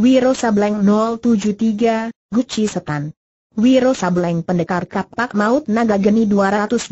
Wiro Sableng 073, Gucci Setan. Wiro Sableng Pendekar Kapak Maut Naga Geni 212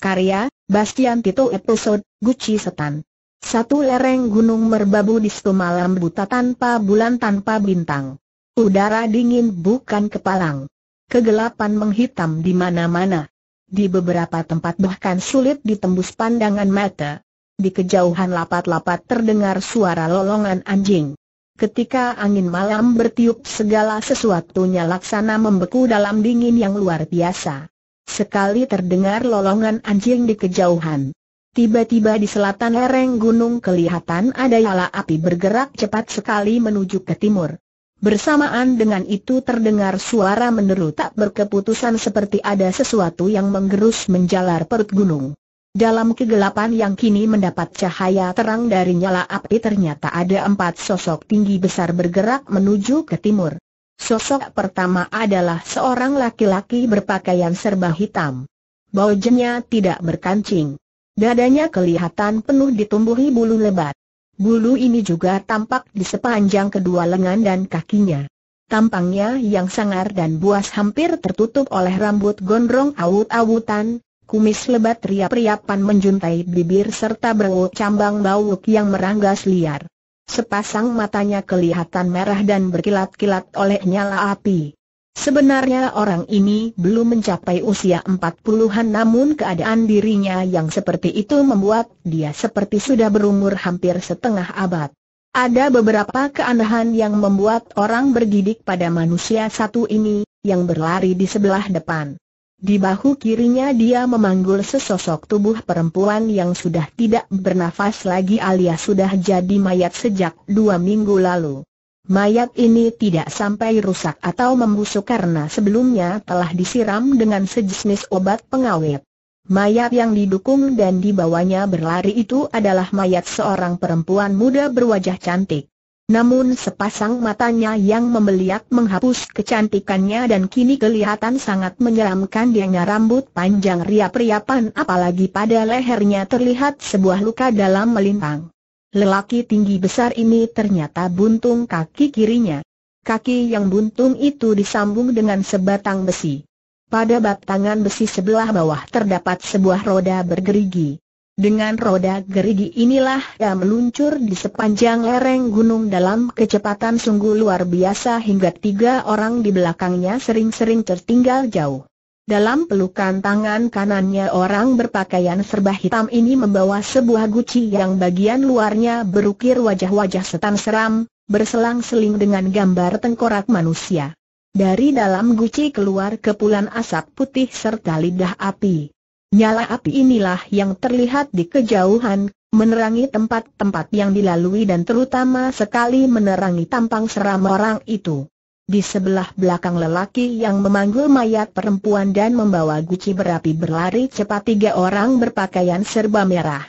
Karya, Bastian Tito Episode, Gucci Setan. Satu lereng gunung merbabu di situ malam buta tanpa bulan tanpa bintang. Udara dingin bukan kepalang. Kegelapan menghitam di mana-mana. Di beberapa tempat bahkan sulit ditembus pandangan mata. Di kejauhan lapat-lapat terdengar suara lolongan anjing. Ketika angin malam bertiup segala sesuatunya laksana membeku dalam dingin yang luar biasa. Sekali terdengar lolongan anjing di kejauhan. Tiba-tiba di selatan lereng gunung kelihatan ada nyala api bergerak cepat sekali menuju ke timur. Bersamaan dengan itu terdengar suara menderu tak berkeputusan seperti ada sesuatu yang menggerus menjalar perut gunung. Dalam kegelapan yang kini mendapat cahaya terang dari nyala api ternyata ada empat sosok tinggi besar bergerak menuju ke timur. Sosok pertama adalah seorang laki-laki berpakaian serba hitam. Bajunya tidak berkancing. Dadanya kelihatan penuh ditumbuhi bulu lebat. Bulu ini juga tampak di sepanjang kedua lengan dan kakinya. Tampangnya yang sangar dan buas hampir tertutup oleh rambut gondrong awut-awutan, Kumis lebat riap-riapan menjuntai bibir serta bau cambang bauk yang meranggas liar. Sepasang matanya kelihatan merah dan berkilat-kilat oleh nyala api. Sebenarnya orang ini belum mencapai usia empat puluhan, namun keadaan dirinya yang seperti itu membuat dia seperti sudah berumur hampir setengah abad. Ada beberapa keanehan yang membuat orang bergidik pada manusia satu ini, yang berlari di sebelah depan. Di bahu kirinya dia memanggul sesosok tubuh perempuan yang sudah tidak bernafas lagi alias sudah jadi mayat sejak dua minggu lalu. Mayat ini tidak sampai rusak atau membusuk karena sebelumnya telah disiram dengan sejenis obat pengawet. Mayat yang didukung dan dibawanya berlari itu adalah mayat seorang perempuan muda berwajah cantik. Namun sepasang matanya yang membeliak menghapus kecantikannya dan kini kelihatan sangat menyeramkan dianya rambut panjang riap-riapan apalagi pada lehernya terlihat sebuah luka dalam melintang. Lelaki tinggi besar ini ternyata buntung kaki kirinya. Kaki yang buntung itu disambung dengan sebatang besi. Pada batangan besi sebelah bawah terdapat sebuah roda bergerigi. Dengan roda gerigi inilah ia meluncur di sepanjang lereng gunung dalam kecepatan sungguh luar biasa hingga tiga orang di belakangnya sering-sering tertinggal jauh. Dalam pelukan tangan kanannya orang berpakaian serba hitam ini membawa sebuah guci yang bagian luarnya berukir wajah-wajah setan seram, berselang-seling dengan gambar tengkorak manusia. Dari dalam guci keluar kepulan asap putih serta lidah api. Nyala api inilah yang terlihat di kejauhan, menerangi tempat-tempat yang dilalui dan terutama sekali menerangi tampang seram orang itu. Di sebelah belakang lelaki yang memanggul mayat perempuan dan membawa guci berapi berlari cepat tiga orang berpakaian serba merah.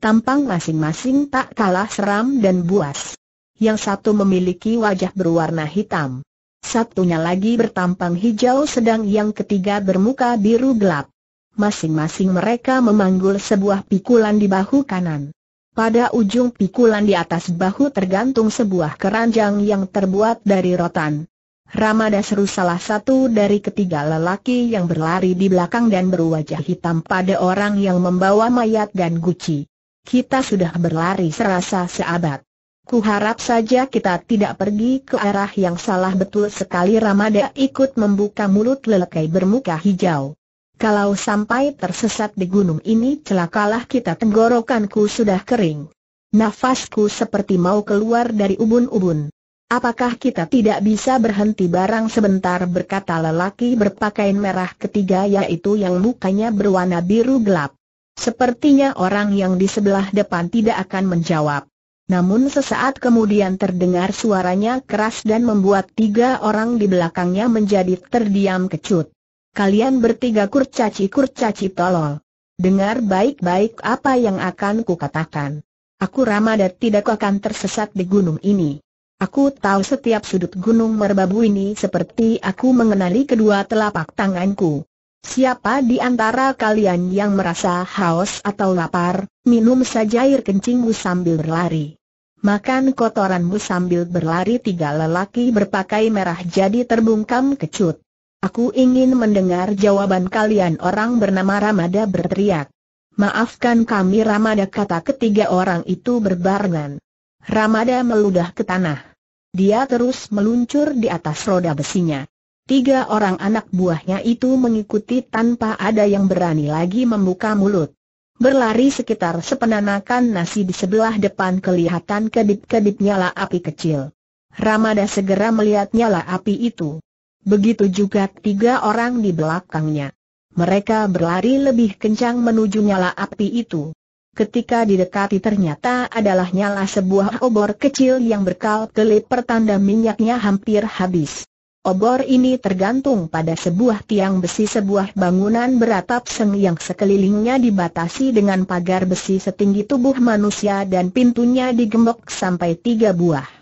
Tampang masing-masing tak kalah seram dan buas. Yang satu memiliki wajah berwarna hitam. Satunya lagi bertampang hijau sedang yang ketiga bermuka biru gelap. Masing-masing mereka memanggul sebuah pikulan di bahu kanan. Pada ujung pikulan di atas bahu tergantung sebuah keranjang yang terbuat dari rotan. Ramada seru salah satu dari ketiga lelaki yang berlari di belakang dan berwajah hitam pada orang yang membawa mayat dan guci. Kita sudah berlari serasa seabad. Kuharap saja kita tidak pergi ke arah yang salah betul sekali Ramada ikut membuka mulut lelekai bermuka hijau. Kalau sampai tersesat di gunung ini celakalah kita tenggorokanku sudah kering. Nafasku seperti mau keluar dari ubun-ubun. Apakah kita tidak bisa berhenti barang sebentar berkata lelaki berpakaian merah ketiga yaitu yang mukanya berwarna biru gelap. Sepertinya orang yang di sebelah depan tidak akan menjawab. Namun sesaat kemudian terdengar suaranya keras dan membuat tiga orang di belakangnya menjadi terdiam kecut kalian bertiga kurcaci-kurcaci tolol. Dengar baik-baik apa yang akan kukatakan. Aku Ramadat tidak akan tersesat di gunung ini. Aku tahu setiap sudut gunung merbabu ini seperti aku mengenali kedua telapak tanganku. Siapa di antara kalian yang merasa haus atau lapar, minum saja air kencingmu sambil berlari. Makan kotoranmu sambil berlari tiga lelaki berpakaian merah jadi terbungkam kecut. Aku ingin mendengar jawaban kalian orang bernama Ramada berteriak. Maafkan kami Ramada kata ketiga orang itu berbarengan. Ramada meludah ke tanah. Dia terus meluncur di atas roda besinya. Tiga orang anak buahnya itu mengikuti tanpa ada yang berani lagi membuka mulut. Berlari sekitar sepenanakan nasi di sebelah depan kelihatan kedip-kedip nyala api kecil. Ramada segera melihat nyala api itu begitu juga tiga orang di belakangnya. Mereka berlari lebih kencang menuju nyala api itu. Ketika didekati ternyata adalah nyala sebuah obor kecil yang berkal kelip pertanda minyaknya hampir habis. Obor ini tergantung pada sebuah tiang besi sebuah bangunan beratap seng yang sekelilingnya dibatasi dengan pagar besi setinggi tubuh manusia dan pintunya digembok sampai tiga buah.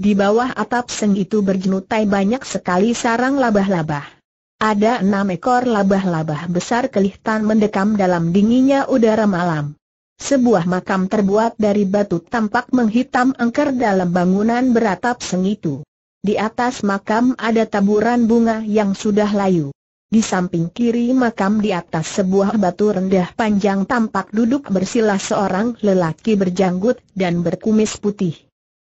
Di bawah atap seng itu berjenutai banyak sekali sarang labah-labah. Ada enam ekor labah-labah besar kelihatan mendekam dalam dinginnya udara malam. Sebuah makam terbuat dari batu tampak menghitam angker dalam bangunan beratap seng itu. Di atas makam ada taburan bunga yang sudah layu. Di samping kiri makam di atas sebuah batu rendah panjang tampak duduk bersila seorang lelaki berjanggut dan berkumis putih.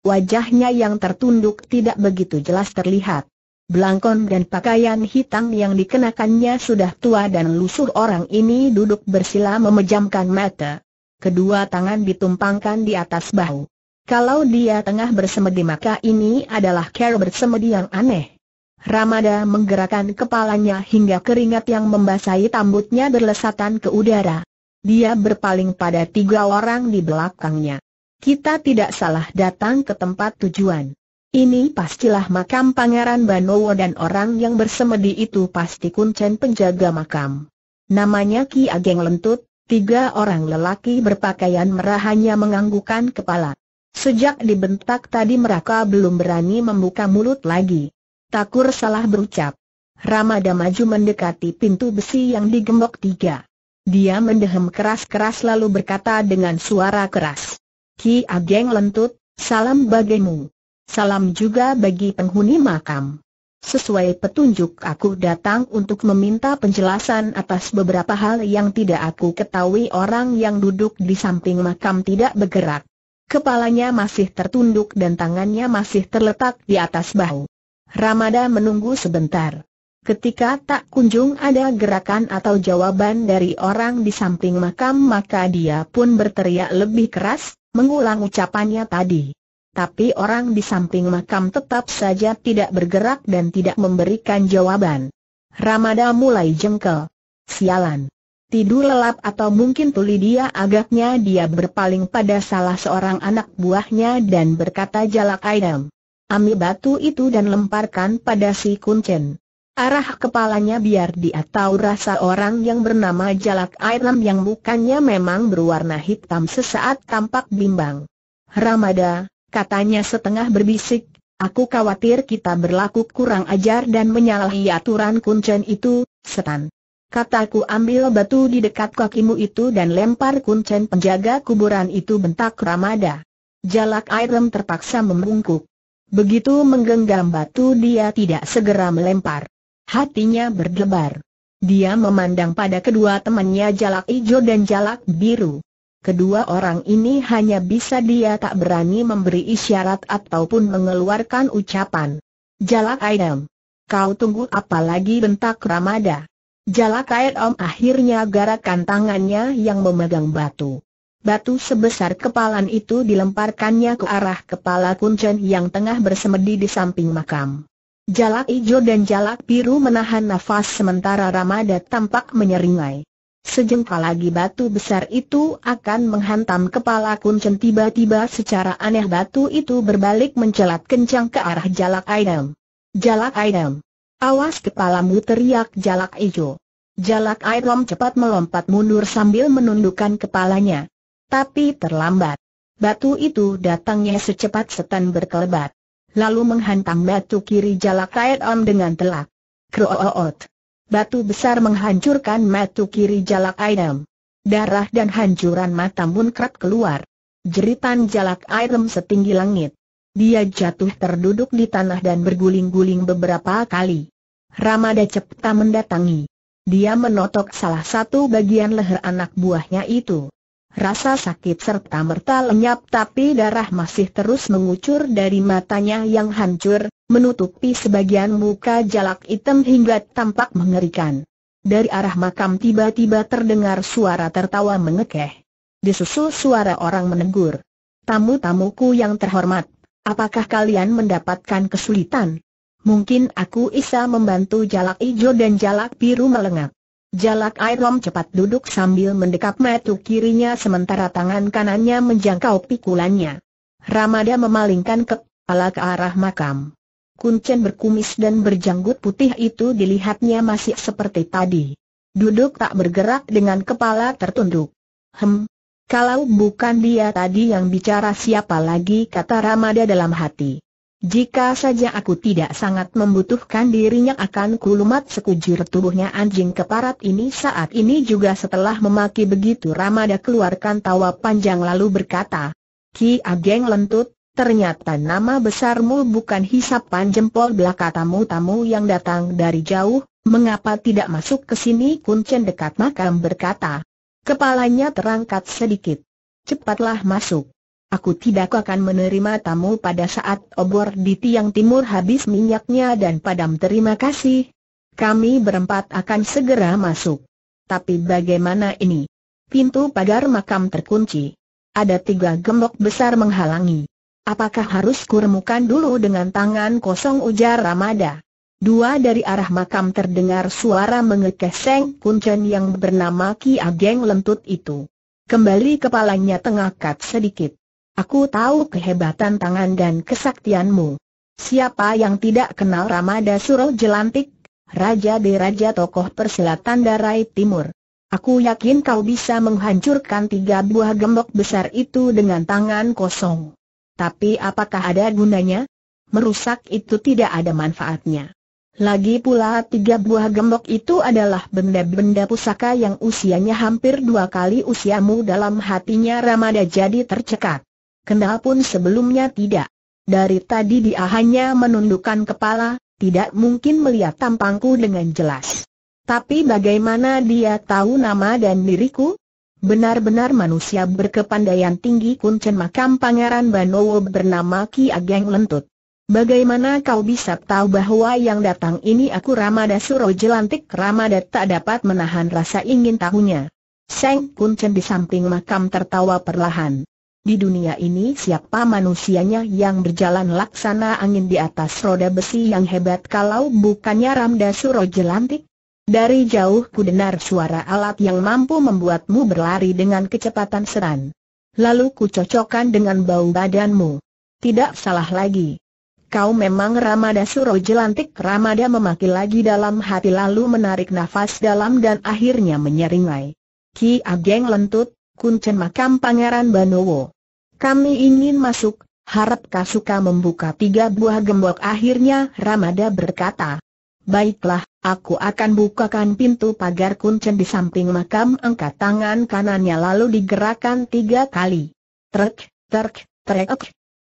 Wajahnya yang tertunduk tidak begitu jelas terlihat. Belangkon dan pakaian hitam yang dikenakannya sudah tua dan lusuh orang ini duduk bersila memejamkan mata. Kedua tangan ditumpangkan di atas bahu. Kalau dia tengah bersemedi maka ini adalah cara bersemedi yang aneh. Ramada menggerakkan kepalanya hingga keringat yang membasahi rambutnya berlesatan ke udara. Dia berpaling pada tiga orang di belakangnya. Kita tidak salah datang ke tempat tujuan. Ini pastilah makam Pangeran Banowo dan orang yang bersemedi itu pasti kuncen penjaga makam. Namanya Ki Ageng Lentut, tiga orang lelaki berpakaian merah hanya menganggukan kepala. Sejak dibentak tadi mereka belum berani membuka mulut lagi. Takur salah berucap. Ramada maju mendekati pintu besi yang digembok tiga. Dia mendehem keras-keras lalu berkata dengan suara keras. Ki Ageng Lentut, salam bagimu. Salam juga bagi penghuni makam. Sesuai petunjuk aku datang untuk meminta penjelasan atas beberapa hal yang tidak aku ketahui orang yang duduk di samping makam tidak bergerak. Kepalanya masih tertunduk dan tangannya masih terletak di atas bahu. Ramada menunggu sebentar. Ketika tak kunjung ada gerakan atau jawaban dari orang di samping makam maka dia pun berteriak lebih keras, mengulang ucapannya tadi. Tapi orang di samping makam tetap saja tidak bergerak dan tidak memberikan jawaban. Ramada mulai jengkel. Sialan. Tidur lelap atau mungkin tuli dia agaknya dia berpaling pada salah seorang anak buahnya dan berkata jalak ayam. Ami batu itu dan lemparkan pada si Kuncen. Arah kepalanya biar dia tahu rasa orang yang bernama Jalak Airam yang mukanya memang berwarna hitam sesaat tampak bimbang. Ramada, katanya setengah berbisik, aku khawatir kita berlaku kurang ajar dan menyalahi aturan kuncen itu, setan. Kataku ambil batu di dekat kakimu itu dan lempar kuncen penjaga kuburan itu bentak Ramada. Jalak Airam terpaksa membungkuk. Begitu menggenggam batu dia tidak segera melempar. Hatinya berdebar. Dia memandang pada kedua temannya Jalak Ijo dan Jalak Biru. Kedua orang ini hanya bisa dia tak berani memberi isyarat ataupun mengeluarkan ucapan. Jalak Aidam. Kau tunggu apa lagi bentak Ramada. Jalak Aidam akhirnya garakan tangannya yang memegang batu. Batu sebesar kepalan itu dilemparkannya ke arah kepala kuncen yang tengah bersemedi di samping makam. Jalak hijau dan jalak biru menahan nafas sementara Ramada tampak menyeringai. Sejengkal lagi batu besar itu akan menghantam kepala Kuncen tiba-tiba secara aneh batu itu berbalik mencelat kencang ke arah jalak Aidam. Jalak Aidam. Awas kepalamu teriak jalak ijo. Jalak Aidam cepat melompat mundur sambil menundukkan kepalanya. Tapi terlambat. Batu itu datangnya secepat setan berkelebat lalu menghantam batu kiri jalak Taet Om dengan telak. Kroot. Batu besar menghancurkan batu kiri jalak Aidem. Darah dan hancuran mata munkrat keluar. Jeritan jalak Aidem setinggi langit. Dia jatuh terduduk di tanah dan berguling-guling beberapa kali. Ramada cepat mendatangi. Dia menotok salah satu bagian leher anak buahnya itu. Rasa sakit serta merta lenyap tapi darah masih terus mengucur dari matanya yang hancur, menutupi sebagian muka jalak hitam hingga tampak mengerikan. Dari arah makam tiba-tiba terdengar suara tertawa mengekeh. Disusul suara orang menegur. Tamu-tamuku yang terhormat, apakah kalian mendapatkan kesulitan? Mungkin aku bisa membantu jalak hijau dan jalak biru melengak. Jalak Airom cepat duduk sambil mendekap metu kirinya sementara tangan kanannya menjangkau pikulannya. Ramada memalingkan kepala ke arah makam. Kuncen berkumis dan berjanggut putih itu dilihatnya masih seperti tadi. Duduk tak bergerak dengan kepala tertunduk. Hem, kalau bukan dia tadi yang bicara siapa lagi kata Ramada dalam hati. Jika saja aku tidak sangat membutuhkan dirinya akan kulumat sekujur tubuhnya anjing keparat ini saat ini juga setelah memaki begitu Ramada keluarkan tawa panjang lalu berkata, Ki Ageng lentut, ternyata nama besarmu bukan hisapan jempol belaka tamu-tamu yang datang dari jauh, mengapa tidak masuk ke sini kuncen dekat makam berkata. Kepalanya terangkat sedikit. Cepatlah masuk aku tidak akan menerima tamu pada saat obor di tiang timur habis minyaknya dan padam terima kasih. Kami berempat akan segera masuk. Tapi bagaimana ini? Pintu pagar makam terkunci. Ada tiga gembok besar menghalangi. Apakah harus kuremukan dulu dengan tangan kosong ujar Ramada? Dua dari arah makam terdengar suara mengekeseng kuncen yang bernama Ki Ageng Lentut itu. Kembali kepalanya tengah kat sedikit. Aku tahu kehebatan tangan dan kesaktianmu. Siapa yang tidak kenal Ramada Suro Jelantik, Raja di Raja Tokoh Persilatan Darai Timur? Aku yakin kau bisa menghancurkan tiga buah gembok besar itu dengan tangan kosong. Tapi apakah ada gunanya? Merusak itu tidak ada manfaatnya. Lagi pula tiga buah gembok itu adalah benda-benda pusaka yang usianya hampir dua kali usiamu dalam hatinya Ramada jadi tercekat. Kendal pun sebelumnya tidak. Dari tadi dia hanya menundukkan kepala, tidak mungkin melihat tampangku dengan jelas. Tapi bagaimana dia tahu nama dan diriku? Benar-benar manusia berkepandaian tinggi kuncen makam pangeran Banowo bernama Ki Ageng Lentut. Bagaimana kau bisa tahu bahwa yang datang ini aku Ramada Suro Jelantik Ramada tak dapat menahan rasa ingin tahunya. Seng Kuncen di samping makam tertawa perlahan. Di dunia ini siapa manusianya yang berjalan laksana angin di atas roda besi yang hebat kalau bukannya Ramda Suro Jelantik? Dari jauh ku dengar suara alat yang mampu membuatmu berlari dengan kecepatan seran. Lalu ku cocokkan dengan bau badanmu. Tidak salah lagi. Kau memang Ramada Suro Jelantik Ramada memaki lagi dalam hati lalu menarik nafas dalam dan akhirnya menyeringai Ki Ageng lentut, kuncen makam Pangeran Banowo kami ingin masuk, harap Kasuka membuka tiga buah gembok akhirnya Ramada berkata. Baiklah, aku akan bukakan pintu pagar kuncen di samping makam angkat tangan kanannya lalu digerakkan tiga kali. Trek, trek, trek.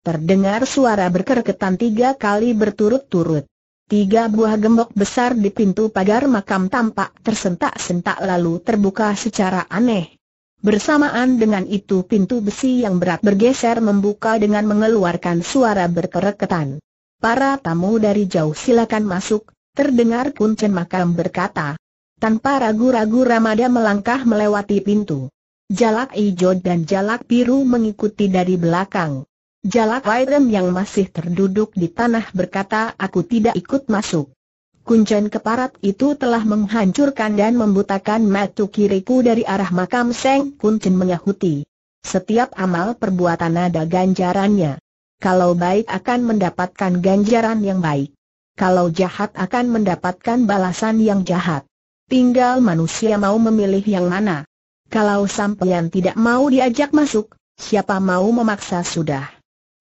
Terdengar suara berkerketan tiga kali berturut-turut. Tiga buah gembok besar di pintu pagar makam tampak tersentak-sentak lalu terbuka secara aneh. Bersamaan dengan itu pintu besi yang berat bergeser membuka dengan mengeluarkan suara berkereketan. Para tamu dari jauh silakan masuk, terdengar kuncen makam berkata. Tanpa ragu-ragu Ramada melangkah melewati pintu. Jalak hijau dan jalak biru mengikuti dari belakang. Jalak Wairem yang masih terduduk di tanah berkata aku tidak ikut masuk. Kuncen keparat itu telah menghancurkan dan membutakan mata kiriku dari arah makam Seng Kuncen menyahuti. Setiap amal perbuatan ada ganjarannya. Kalau baik akan mendapatkan ganjaran yang baik. Kalau jahat akan mendapatkan balasan yang jahat. Tinggal manusia mau memilih yang mana. Kalau sampeyan tidak mau diajak masuk, siapa mau memaksa sudah.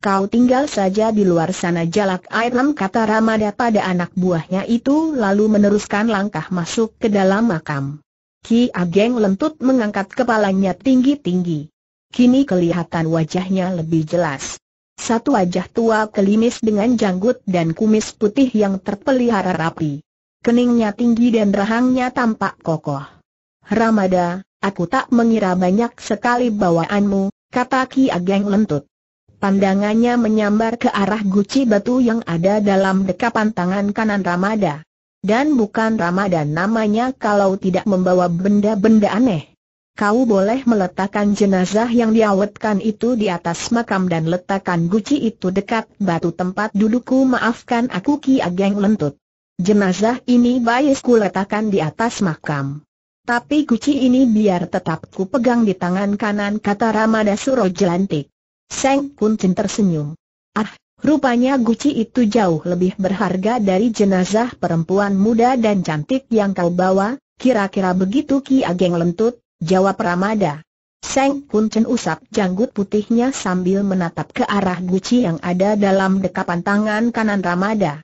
Kau tinggal saja di luar sana jalak lem kata Ramada pada anak buahnya itu lalu meneruskan langkah masuk ke dalam makam. Ki Ageng lentut mengangkat kepalanya tinggi-tinggi. Kini kelihatan wajahnya lebih jelas. Satu wajah tua kelimis dengan janggut dan kumis putih yang terpelihara rapi. Keningnya tinggi dan rahangnya tampak kokoh. Ramada, aku tak mengira banyak sekali bawaanmu, kata Ki Ageng lentut. Pandangannya menyambar ke arah guci batu yang ada dalam dekapan tangan kanan Ramada. Dan bukan Ramada namanya kalau tidak membawa benda-benda aneh. Kau boleh meletakkan jenazah yang diawetkan itu di atas makam dan letakkan guci itu dekat batu tempat dudukku maafkan aku Ki Ageng lentut. Jenazah ini bias ku letakkan di atas makam. Tapi guci ini biar tetap ku pegang di tangan kanan kata Ramada Suro jelantik. Seng Kuntin tersenyum. Ah, rupanya guci itu jauh lebih berharga dari jenazah perempuan muda dan cantik yang kau bawa, kira-kira begitu Ki Ageng lentut, jawab Ramada. Seng Kuntin usap janggut putihnya sambil menatap ke arah guci yang ada dalam dekapan tangan kanan Ramada.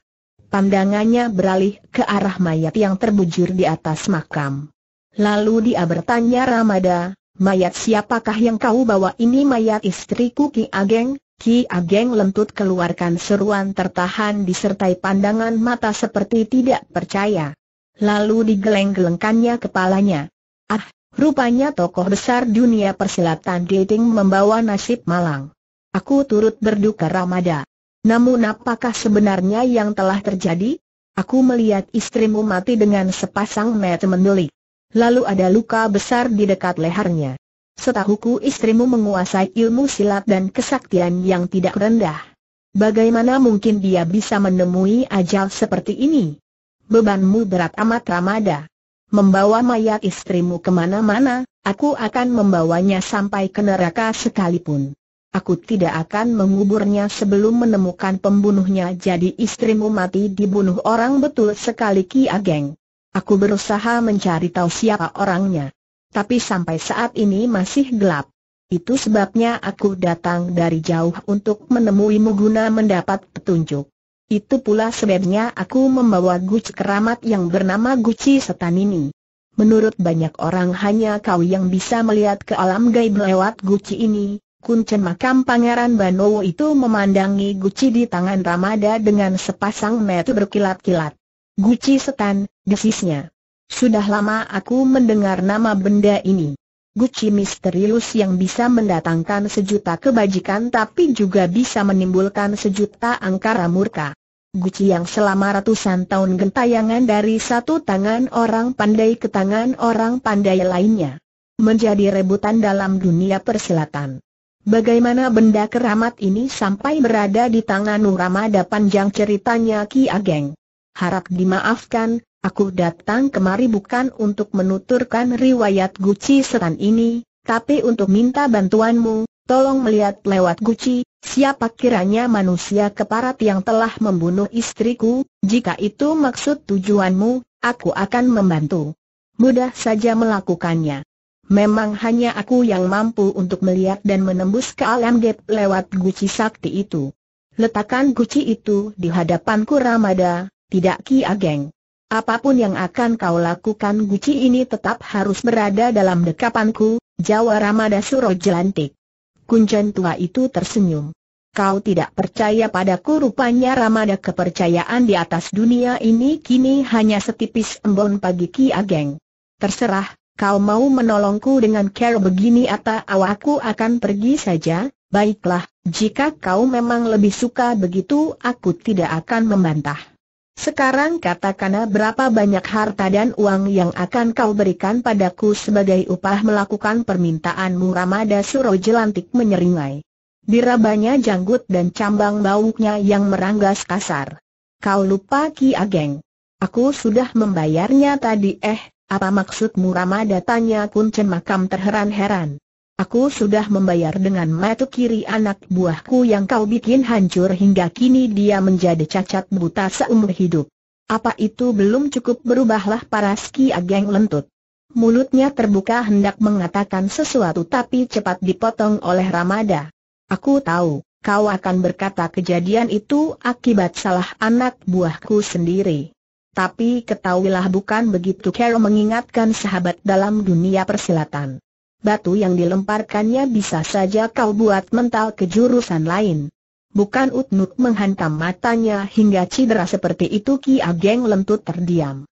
Pandangannya beralih ke arah mayat yang terbujur di atas makam. Lalu dia bertanya Ramada, Mayat siapakah yang kau bawa ini mayat istriku Ki Ageng? Ki Ageng lentut keluarkan seruan tertahan disertai pandangan mata seperti tidak percaya. Lalu digeleng-gelengkannya kepalanya. Ah, rupanya tokoh besar dunia persilatan dating membawa nasib malang. Aku turut berduka Ramada. Namun apakah sebenarnya yang telah terjadi? Aku melihat istrimu mati dengan sepasang mata mendelik lalu ada luka besar di dekat lehernya. Setahuku istrimu menguasai ilmu silat dan kesaktian yang tidak rendah. Bagaimana mungkin dia bisa menemui ajal seperti ini? Bebanmu berat amat Ramada. Membawa mayat istrimu kemana-mana, aku akan membawanya sampai ke neraka sekalipun. Aku tidak akan menguburnya sebelum menemukan pembunuhnya jadi istrimu mati dibunuh orang betul sekali Ki Ageng. Aku berusaha mencari tahu siapa orangnya. Tapi sampai saat ini masih gelap. Itu sebabnya aku datang dari jauh untuk menemuimu guna mendapat petunjuk. Itu pula sebabnya aku membawa guci keramat yang bernama guci setan ini. Menurut banyak orang hanya kau yang bisa melihat ke alam gaib lewat guci ini, Kuncen makam Pangeran Banowo itu memandangi guci di tangan Ramada dengan sepasang mata berkilat-kilat. Guci setan, desisnya. Sudah lama aku mendengar nama benda ini. Guci misterius yang bisa mendatangkan sejuta kebajikan tapi juga bisa menimbulkan sejuta angkara murka. Guci yang selama ratusan tahun gentayangan dari satu tangan orang pandai ke tangan orang pandai lainnya. Menjadi rebutan dalam dunia persilatan. Bagaimana benda keramat ini sampai berada di tangan Nuramada panjang ceritanya Ki Ageng harap dimaafkan, aku datang kemari bukan untuk menuturkan riwayat Gucci Setan ini, tapi untuk minta bantuanmu, tolong melihat lewat Gucci. siapa kiranya manusia keparat yang telah membunuh istriku, jika itu maksud tujuanmu, aku akan membantu. Mudah saja melakukannya. Memang hanya aku yang mampu untuk melihat dan menembus ke alam gap lewat guci sakti itu. Letakkan guci itu di hadapanku Ramada, tidak Ki Ageng. Apapun yang akan kau lakukan guci ini tetap harus berada dalam dekapanku, Jawa Ramada Suro Jelantik. Kuncen tua itu tersenyum. Kau tidak percaya padaku rupanya Ramada kepercayaan di atas dunia ini kini hanya setipis embun pagi Ki Ageng. Terserah, kau mau menolongku dengan care begini atau awakku akan pergi saja, baiklah, jika kau memang lebih suka begitu aku tidak akan membantah. Sekarang katakanlah berapa banyak harta dan uang yang akan kau berikan padaku sebagai upah melakukan permintaanmu Ramada Suro jelantik menyeringai. Dirabanya janggut dan cambang bauknya yang meranggas kasar. Kau lupa Ki Ageng. Aku sudah membayarnya tadi eh, apa maksudmu Ramada tanya Kuncen Makam terheran-heran. Aku sudah membayar dengan mata kiri anak buahku yang kau bikin hancur hingga kini dia menjadi cacat buta seumur hidup. Apa itu belum cukup berubahlah para ski Ageng lentut. Mulutnya terbuka hendak mengatakan sesuatu tapi cepat dipotong oleh Ramada. Aku tahu, kau akan berkata kejadian itu akibat salah anak buahku sendiri. Tapi ketahuilah bukan begitu Carol mengingatkan sahabat dalam dunia persilatan batu yang dilemparkannya bisa saja kau buat mental ke jurusan lain. Bukan Utnuk menghantam matanya hingga cedera seperti itu Ki Ageng lentut terdiam.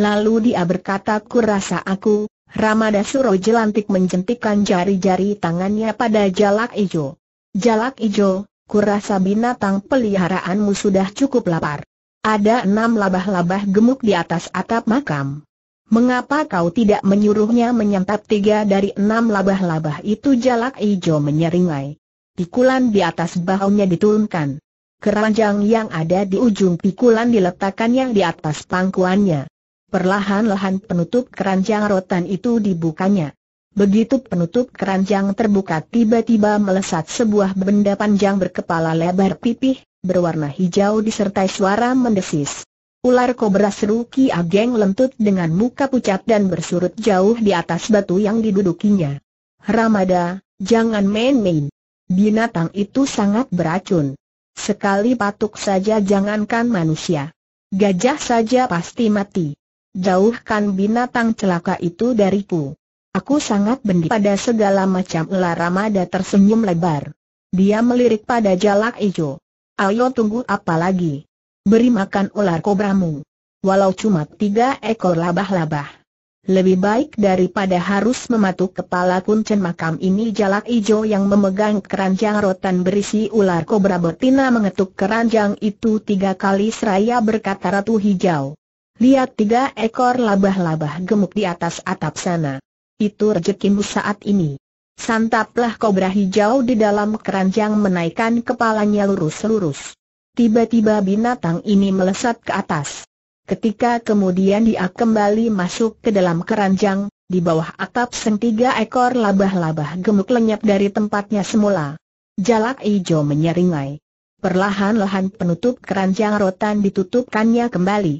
Lalu dia berkata kurasa aku, Ramada Suro jelantik menjentikkan jari-jari tangannya pada jalak ijo. Jalak ijo, kurasa binatang peliharaanmu sudah cukup lapar. Ada enam labah-labah gemuk di atas atap makam. Mengapa kau tidak menyuruhnya menyantap tiga dari enam labah-labah itu jalak ijo menyeringai. Pikulan di atas bahunya diturunkan. Keranjang yang ada di ujung pikulan diletakkannya di atas pangkuannya. Perlahan-lahan penutup keranjang rotan itu dibukanya. Begitu penutup keranjang terbuka tiba-tiba melesat sebuah benda panjang berkepala lebar pipih, berwarna hijau disertai suara mendesis. Ular kobra seru Ki Ageng lentut dengan muka pucat dan bersurut jauh di atas batu yang didudukinya. Ramada, jangan main-main. Binatang itu sangat beracun. Sekali patuk saja jangankan manusia. Gajah saja pasti mati. Jauhkan binatang celaka itu dariku. Aku sangat benci pada segala macam ular Ramada tersenyum lebar. Dia melirik pada jalak ijo. Ayo tunggu apa lagi? Beri makan ular kobramu. Walau cuma tiga ekor labah-labah. Lebih baik daripada harus mematuk kepala kuncen makam ini jalak ijo yang memegang keranjang rotan berisi ular kobra betina mengetuk keranjang itu tiga kali seraya berkata ratu hijau. Lihat tiga ekor labah-labah gemuk di atas atap sana. Itu rejekimu saat ini. Santaplah kobra hijau di dalam keranjang menaikkan kepalanya lurus-lurus. Tiba-tiba binatang ini melesat ke atas. Ketika kemudian dia kembali masuk ke dalam keranjang, di bawah atap seng tiga ekor labah-labah gemuk lenyap dari tempatnya semula. Jalak ijo menyeringai. Perlahan-lahan penutup keranjang rotan ditutupkannya kembali.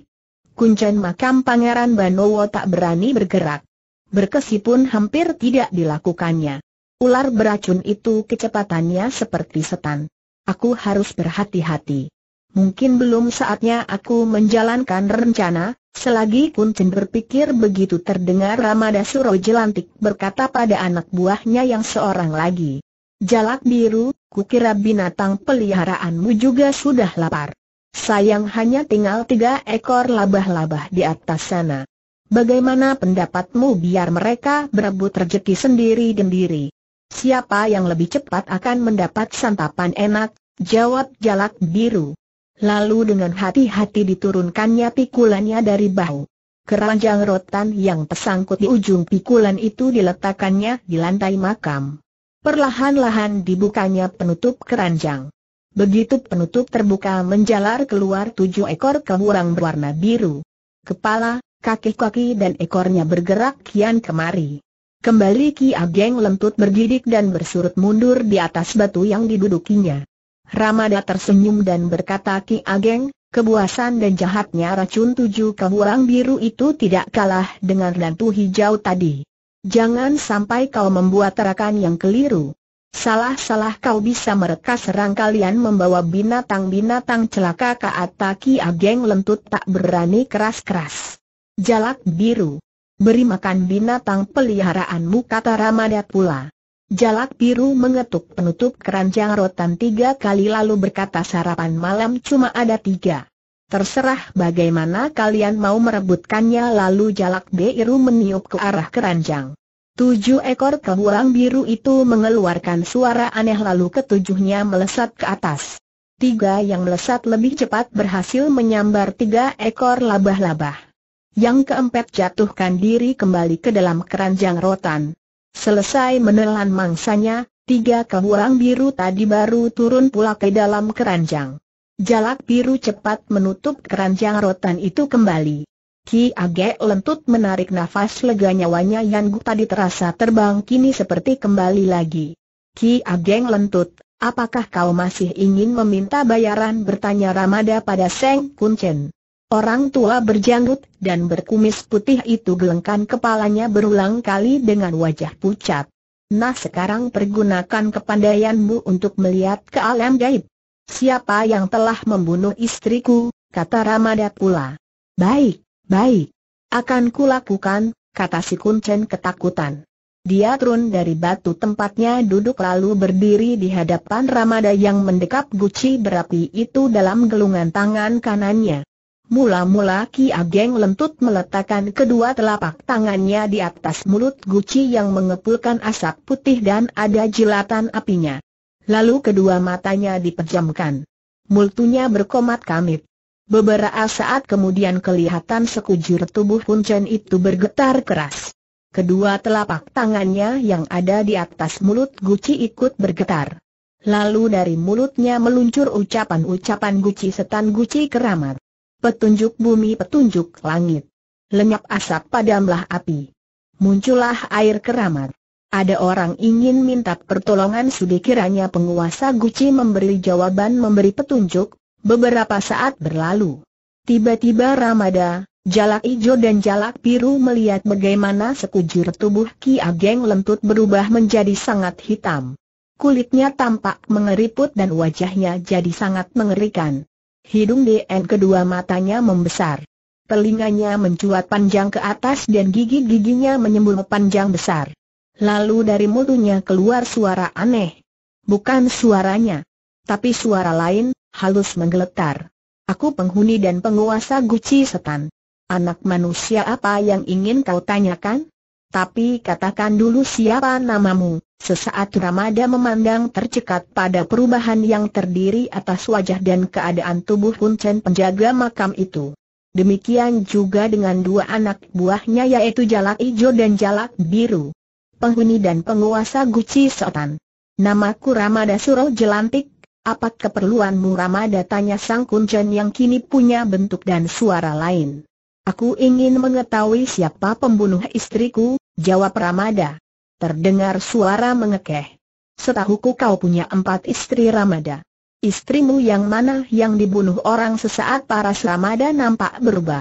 Kuncen makam Pangeran Banowo tak berani bergerak. Berkesi pun hampir tidak dilakukannya. Ular beracun itu kecepatannya seperti setan. Aku harus berhati-hati. Mungkin belum saatnya aku menjalankan rencana, selagi Kuncin berpikir begitu terdengar Ramada Suro jelantik berkata pada anak buahnya yang seorang lagi. Jalak biru, kukira binatang peliharaanmu juga sudah lapar. Sayang hanya tinggal tiga ekor labah-labah di atas sana. Bagaimana pendapatmu biar mereka berebut rejeki sendiri-sendiri? Siapa yang lebih cepat akan mendapat santapan enak, jawab jalak biru. Lalu dengan hati-hati diturunkannya pikulannya dari bahu. Keranjang rotan yang tersangkut di ujung pikulan itu diletakkannya di lantai makam. Perlahan-lahan dibukanya penutup keranjang. Begitu penutup terbuka menjalar keluar tujuh ekor kemurang berwarna biru. Kepala, kaki-kaki dan ekornya bergerak kian kemari. Kembali Ki Ageng lentut bergidik dan bersurut mundur di atas batu yang didudukinya. Ramada tersenyum dan berkata Ki Ageng, kebuasan dan jahatnya racun tujuh kebuang biru itu tidak kalah dengan rantu hijau tadi. Jangan sampai kau membuat terakan yang keliru. Salah-salah kau bisa merekas serang kalian membawa binatang-binatang celaka ke Ki Ageng lentut tak berani keras-keras. Jalak biru Beri makan binatang peliharaanmu kata Ramadat pula. Jalak biru mengetuk penutup keranjang rotan tiga kali lalu berkata sarapan malam cuma ada tiga. Terserah bagaimana kalian mau merebutkannya lalu jalak biru meniup ke arah keranjang. Tujuh ekor kebuang biru itu mengeluarkan suara aneh lalu ketujuhnya melesat ke atas. Tiga yang melesat lebih cepat berhasil menyambar tiga ekor labah-labah. Yang keempat jatuhkan diri kembali ke dalam keranjang rotan. Selesai menelan mangsanya, tiga kehurang biru tadi baru turun pula ke dalam keranjang. Jalak biru cepat menutup keranjang rotan itu kembali. Ki ageng lentut menarik nafas lega nyawanya yang tadi terasa terbang kini seperti kembali lagi. Ki Ageng lentut, apakah kau masih ingin meminta bayaran bertanya Ramada pada Seng Kuncen. Orang tua berjanggut dan berkumis putih itu gelengkan kepalanya berulang kali dengan wajah pucat. Nah sekarang pergunakan kepandaianmu untuk melihat ke alam gaib. Siapa yang telah membunuh istriku, kata Ramadat pula. Baik, baik. Akan kulakukan, kata si Kuncen ketakutan. Dia turun dari batu tempatnya duduk lalu berdiri di hadapan Ramada yang mendekap guci berapi itu dalam gelungan tangan kanannya. Mula-mula Ki Ageng lentut meletakkan kedua telapak tangannya di atas mulut guci yang mengepulkan asap putih dan ada jilatan apinya. Lalu kedua matanya dipejamkan. Multunya berkomat kamit. Beberapa saat kemudian kelihatan sekujur tubuh Chen itu bergetar keras. Kedua telapak tangannya yang ada di atas mulut guci ikut bergetar. Lalu dari mulutnya meluncur ucapan-ucapan guci setan guci keramat petunjuk bumi petunjuk langit. Lenyap asap padamlah api. Muncullah air keramat. Ada orang ingin minta pertolongan sudah kiranya penguasa Guci memberi jawaban memberi petunjuk, beberapa saat berlalu. Tiba-tiba Ramada, Jalak Ijo dan Jalak Biru melihat bagaimana sekujur tubuh Ki Ageng lentut berubah menjadi sangat hitam. Kulitnya tampak mengeriput dan wajahnya jadi sangat mengerikan. Hidung DN kedua matanya membesar. Telinganya mencuat panjang ke atas dan gigi-giginya menyembul panjang besar. Lalu dari mulutnya keluar suara aneh. Bukan suaranya, tapi suara lain, halus menggeletar. Aku penghuni dan penguasa Guci Setan. Anak manusia apa yang ingin kau tanyakan? Tapi katakan dulu siapa namamu. Sesaat Ramada memandang tercekat pada perubahan yang terdiri atas wajah dan keadaan tubuh Hun penjaga makam itu. Demikian juga dengan dua anak buahnya yaitu Jalak Ijo dan Jalak Biru. Penghuni dan penguasa Guci Sotan. Namaku Ramada Suro Jelantik, apa keperluanmu Ramada tanya Sang Kuncen yang kini punya bentuk dan suara lain. Aku ingin mengetahui siapa pembunuh istriku, Jawab Ramada. Terdengar suara mengekeh. Setahuku kau punya empat istri Ramada. Istrimu yang mana yang dibunuh orang sesaat para Ramada nampak berubah.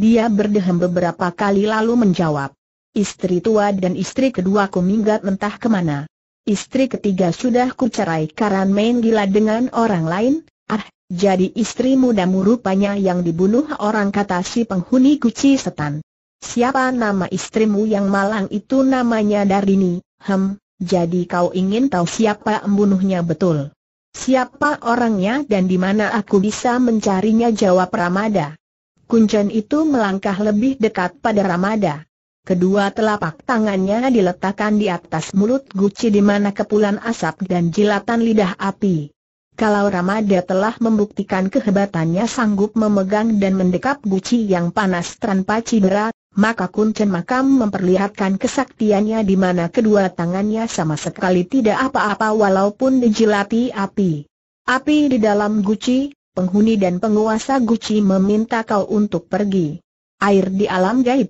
Dia berdehem beberapa kali lalu menjawab. Istri tua dan istri kedua ku minggat mentah kemana. Istri ketiga sudah ku cerai karena main gila dengan orang lain. Ah, jadi istri mudamu rupanya yang dibunuh orang kata si penghuni kuci setan. Siapa nama istrimu yang malang itu namanya Darini, hem, jadi kau ingin tahu siapa pembunuhnya betul? Siapa orangnya dan di mana aku bisa mencarinya jawab Ramada. Kuncen itu melangkah lebih dekat pada Ramada. Kedua telapak tangannya diletakkan di atas mulut guci di mana kepulan asap dan jilatan lidah api. Kalau Ramada telah membuktikan kehebatannya sanggup memegang dan mendekap guci yang panas tanpa cedera, maka kuncen makam memperlihatkan kesaktiannya di mana kedua tangannya sama sekali tidak apa-apa walaupun dijilati api. Api di dalam guci, penghuni dan penguasa guci meminta kau untuk pergi. Air di alam gaib.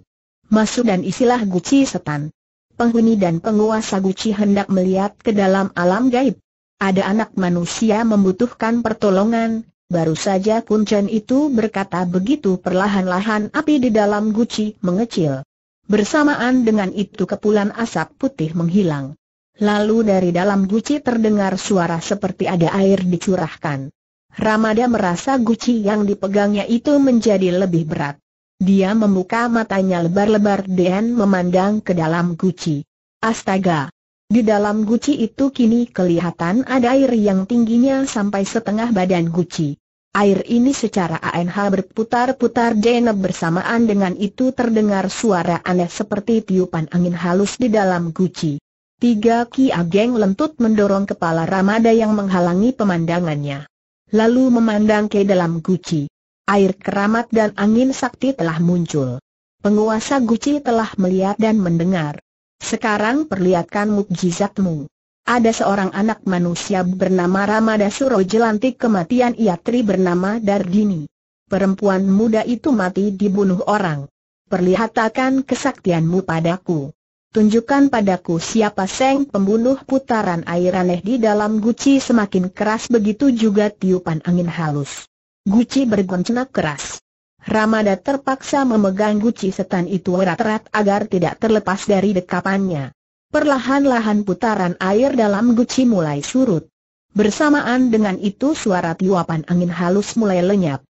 Masuk dan isilah guci setan. Penghuni dan penguasa guci hendak melihat ke dalam alam gaib. Ada anak manusia membutuhkan pertolongan, Baru saja Chen itu berkata begitu perlahan-lahan api di dalam guci mengecil. Bersamaan dengan itu kepulan asap putih menghilang. Lalu dari dalam guci terdengar suara seperti ada air dicurahkan. Ramada merasa guci yang dipegangnya itu menjadi lebih berat. Dia membuka matanya lebar-lebar dan memandang ke dalam guci. Astaga! Di dalam guci itu kini kelihatan ada air yang tingginya sampai setengah badan guci. Air ini secara ANH berputar-putar jenep bersamaan dengan itu terdengar suara aneh seperti tiupan angin halus di dalam guci. Tiga Ki Ageng lentut mendorong kepala Ramada yang menghalangi pemandangannya. Lalu memandang ke dalam guci. Air keramat dan angin sakti telah muncul. Penguasa guci telah melihat dan mendengar. Sekarang perlihatkan mukjizatmu. Ada seorang anak manusia bernama Ramada Suro jelantik kematian iatri bernama Dardini. Perempuan muda itu mati dibunuh orang. Perlihatkan kesaktianmu padaku. Tunjukkan padaku siapa Seng pembunuh putaran air aneh di dalam guci semakin keras begitu juga tiupan angin halus. Guci bergoncang keras. Ramada terpaksa memegang guci setan itu erat-erat agar tidak terlepas dari dekapannya. Perlahan-lahan putaran air dalam guci mulai surut. Bersamaan dengan itu suara tiupan angin halus mulai lenyap.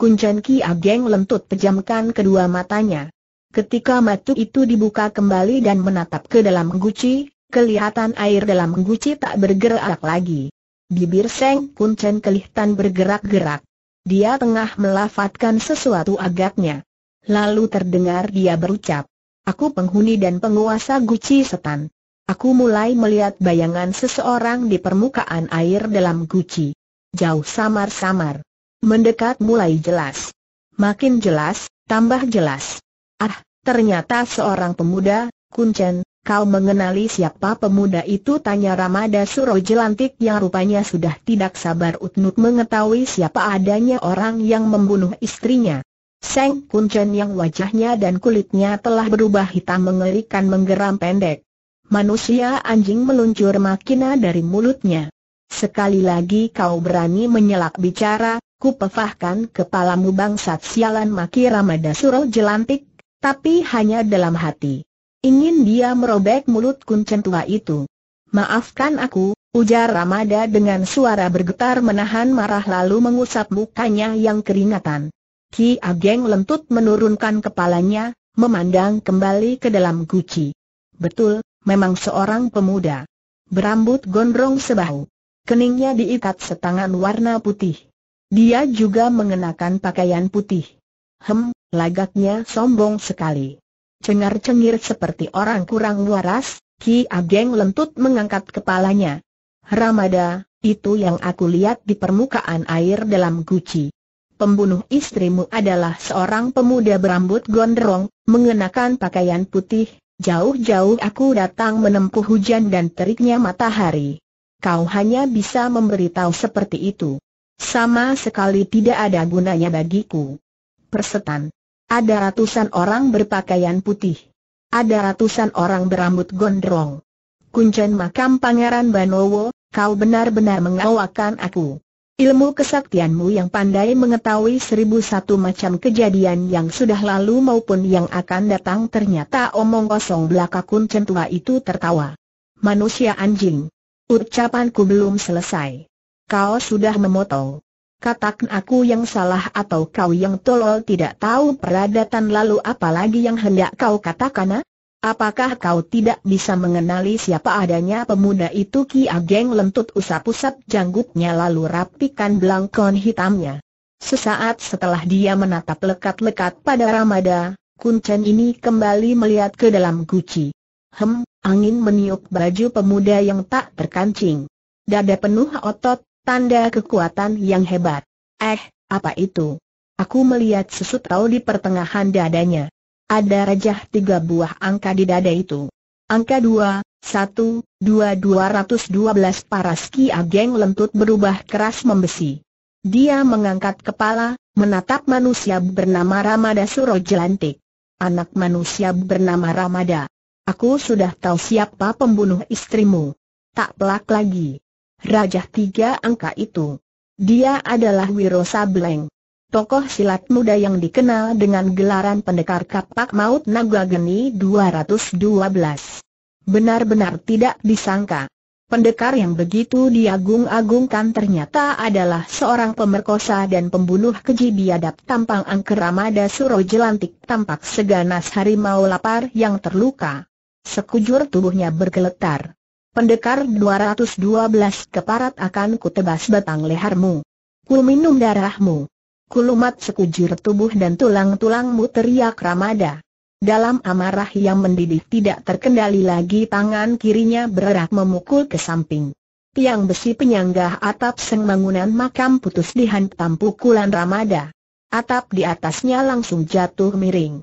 Kuncen Ki Ageng lentut pejamkan kedua matanya. Ketika matu itu dibuka kembali dan menatap ke dalam guci, kelihatan air dalam guci tak bergerak lagi. Bibir Seng Kuncen kelihatan bergerak-gerak. Dia tengah melafatkan sesuatu agaknya. Lalu terdengar dia berucap, Aku penghuni dan penguasa Guci Setan. Aku mulai melihat bayangan seseorang di permukaan air dalam Guci. Jauh samar-samar. Mendekat mulai jelas. Makin jelas, tambah jelas. Ah, ternyata seorang pemuda, Kuncen, kau mengenali siapa pemuda itu? Tanya Ramada Suro Jelantik yang rupanya sudah tidak sabar untuk mengetahui siapa adanya orang yang membunuh istrinya. Seng Kuncen yang wajahnya dan kulitnya telah berubah hitam mengerikan menggeram pendek. Manusia anjing meluncur makina dari mulutnya. Sekali lagi kau berani menyelak bicara, kupefahkan kepalamu bangsat sialan maki Ramada suruh jelantik, tapi hanya dalam hati. Ingin dia merobek mulut kuncen tua itu. Maafkan aku, ujar Ramada dengan suara bergetar menahan marah lalu mengusap mukanya yang keringatan. Ki Ageng lentut menurunkan kepalanya, memandang kembali ke dalam guci. Betul, memang seorang pemuda. Berambut gondrong sebahu. Keningnya diikat setangan warna putih. Dia juga mengenakan pakaian putih. Hem, lagaknya sombong sekali. Cengar-cengir seperti orang kurang waras, Ki Ageng lentut mengangkat kepalanya. Ramada, itu yang aku lihat di permukaan air dalam guci pembunuh istrimu adalah seorang pemuda berambut gondrong, mengenakan pakaian putih, jauh-jauh aku datang menempuh hujan dan teriknya matahari. Kau hanya bisa memberitahu seperti itu. Sama sekali tidak ada gunanya bagiku. Persetan. Ada ratusan orang berpakaian putih. Ada ratusan orang berambut gondrong. Kuncen makam Pangeran Banowo, kau benar-benar mengawakan aku. Ilmu kesaktianmu yang pandai mengetahui seribu satu macam kejadian yang sudah lalu maupun yang akan datang ternyata omong kosong belaka kun centua itu tertawa. Manusia anjing. Ucapanku belum selesai. Kau sudah memotong. Katakan aku yang salah atau kau yang tolol tidak tahu peradatan lalu apalagi yang hendak kau katakan? Apakah kau tidak bisa mengenali siapa adanya pemuda itu Ki Ageng lentut usap-usap janggutnya lalu rapikan belangkon hitamnya. Sesaat setelah dia menatap lekat-lekat pada Ramada, kuncen ini kembali melihat ke dalam guci. Hem, angin meniup baju pemuda yang tak terkancing. Dada penuh otot, tanda kekuatan yang hebat. Eh, apa itu? Aku melihat sesutau di pertengahan dadanya. Ada rajah tiga buah angka di dada itu. Angka dua, satu, dua dua ratus dua belas paraski Ageng lentut berubah keras membesi. Dia mengangkat kepala, menatap manusia bernama Ramada Suro Jelantik. Anak manusia bernama Ramada. Aku sudah tahu siapa pembunuh istrimu. Tak pelak lagi. Rajah tiga angka itu. Dia adalah Wiro Sableng. Tokoh silat muda yang dikenal dengan gelaran pendekar kapak maut naga geni 212. Benar-benar tidak disangka. Pendekar yang begitu diagung-agungkan ternyata adalah seorang pemerkosa dan pembunuh keji biadab tampang angkeramada suro jelantik tampak seganas harimau lapar yang terluka. Sekujur tubuhnya bergeletar. Pendekar 212 keparat akan kutebas batang lehermu. Ku minum darahmu. Kulumat sekujur tubuh dan tulang-tulangmu teriak Ramada. Dalam amarah yang mendidih tidak terkendali lagi tangan kirinya bererak memukul ke samping. Tiang besi penyangga atap seng bangunan makam putus dihantam pukulan Ramada. Atap di atasnya langsung jatuh miring.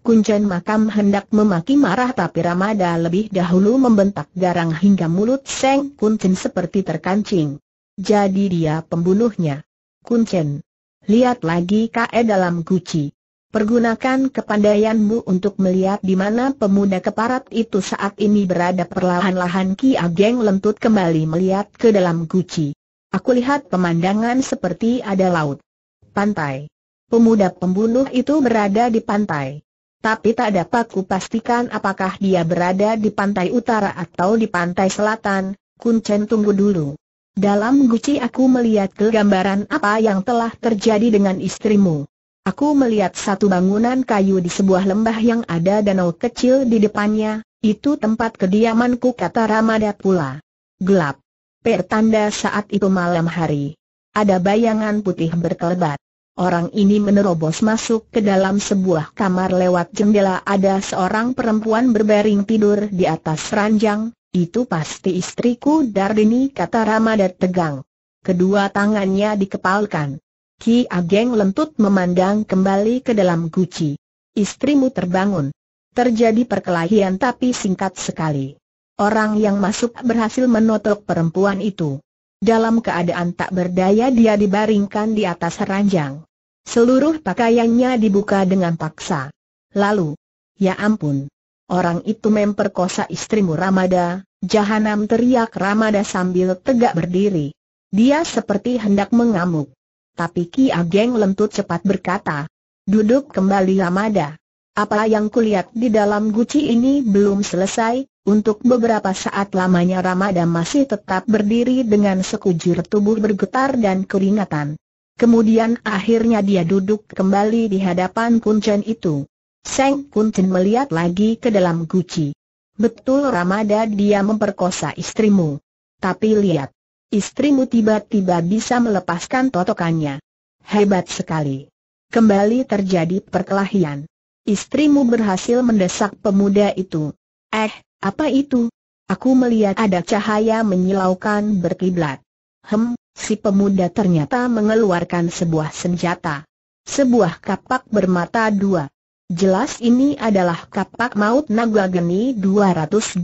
Kuncen makam hendak memaki marah tapi Ramada lebih dahulu membentak garang hingga mulut Seng Kuncen seperti terkancing. Jadi dia pembunuhnya. Kuncen. Lihat lagi KE dalam guci. Pergunakan kepandaianmu untuk melihat di mana pemuda keparat itu saat ini berada perlahan-lahan Ki Ageng lentut kembali melihat ke dalam guci. Aku lihat pemandangan seperti ada laut. Pantai. Pemuda pembunuh itu berada di pantai. Tapi tak dapat kupastikan apakah dia berada di pantai utara atau di pantai selatan, Kuncen tunggu dulu. Dalam guci aku melihat kegambaran apa yang telah terjadi dengan istrimu. Aku melihat satu bangunan kayu di sebuah lembah yang ada danau kecil di depannya, itu tempat kediamanku kata Ramada pula. Gelap. Pertanda saat itu malam hari. Ada bayangan putih berkelebat. Orang ini menerobos masuk ke dalam sebuah kamar lewat jendela ada seorang perempuan berbaring tidur di atas ranjang, itu pasti istriku Dardini kata Ramadat tegang. Kedua tangannya dikepalkan. Ki Ageng lentut memandang kembali ke dalam guci. Istrimu terbangun. Terjadi perkelahian tapi singkat sekali. Orang yang masuk berhasil menotok perempuan itu. Dalam keadaan tak berdaya dia dibaringkan di atas ranjang. Seluruh pakaiannya dibuka dengan paksa. Lalu, ya ampun, Orang itu memperkosa istrimu Ramada, Jahanam teriak Ramada sambil tegak berdiri. Dia seperti hendak mengamuk. Tapi Ki Ageng lentut cepat berkata, Duduk kembali Ramada. Apa yang kulihat di dalam guci ini belum selesai, untuk beberapa saat lamanya Ramada masih tetap berdiri dengan sekujur tubuh bergetar dan keringatan. Kemudian akhirnya dia duduk kembali di hadapan kuncen itu. Seng Kunten melihat lagi ke dalam guci. Betul Ramada dia memperkosa istrimu. Tapi lihat, istrimu tiba-tiba bisa melepaskan totokannya. Hebat sekali. Kembali terjadi perkelahian. Istrimu berhasil mendesak pemuda itu. Eh, apa itu? Aku melihat ada cahaya menyilaukan berkiblat. Hem, si pemuda ternyata mengeluarkan sebuah senjata. Sebuah kapak bermata dua. Jelas ini adalah kapak maut naga geni 212.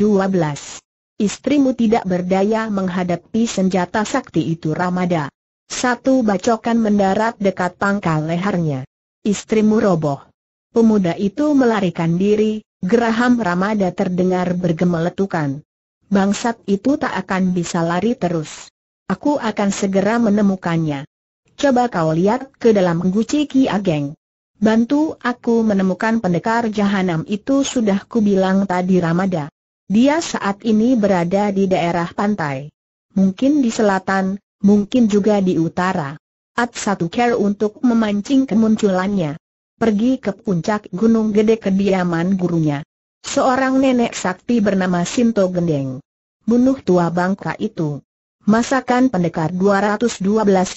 Istrimu tidak berdaya menghadapi senjata sakti itu Ramada. Satu bacokan mendarat dekat pangkal lehernya. Istrimu roboh. Pemuda itu melarikan diri, geraham Ramada terdengar bergemeletukan. Bangsat itu tak akan bisa lari terus. Aku akan segera menemukannya. Coba kau lihat ke dalam guci Ki Ageng. Bantu aku menemukan pendekar jahanam itu sudah kubilang tadi Ramada. Dia saat ini berada di daerah pantai. Mungkin di selatan, mungkin juga di utara. At satu care untuk memancing kemunculannya. Pergi ke puncak gunung gede kediaman gurunya. Seorang nenek sakti bernama Sinto Gendeng. Bunuh tua bangka itu. Masakan pendekar 212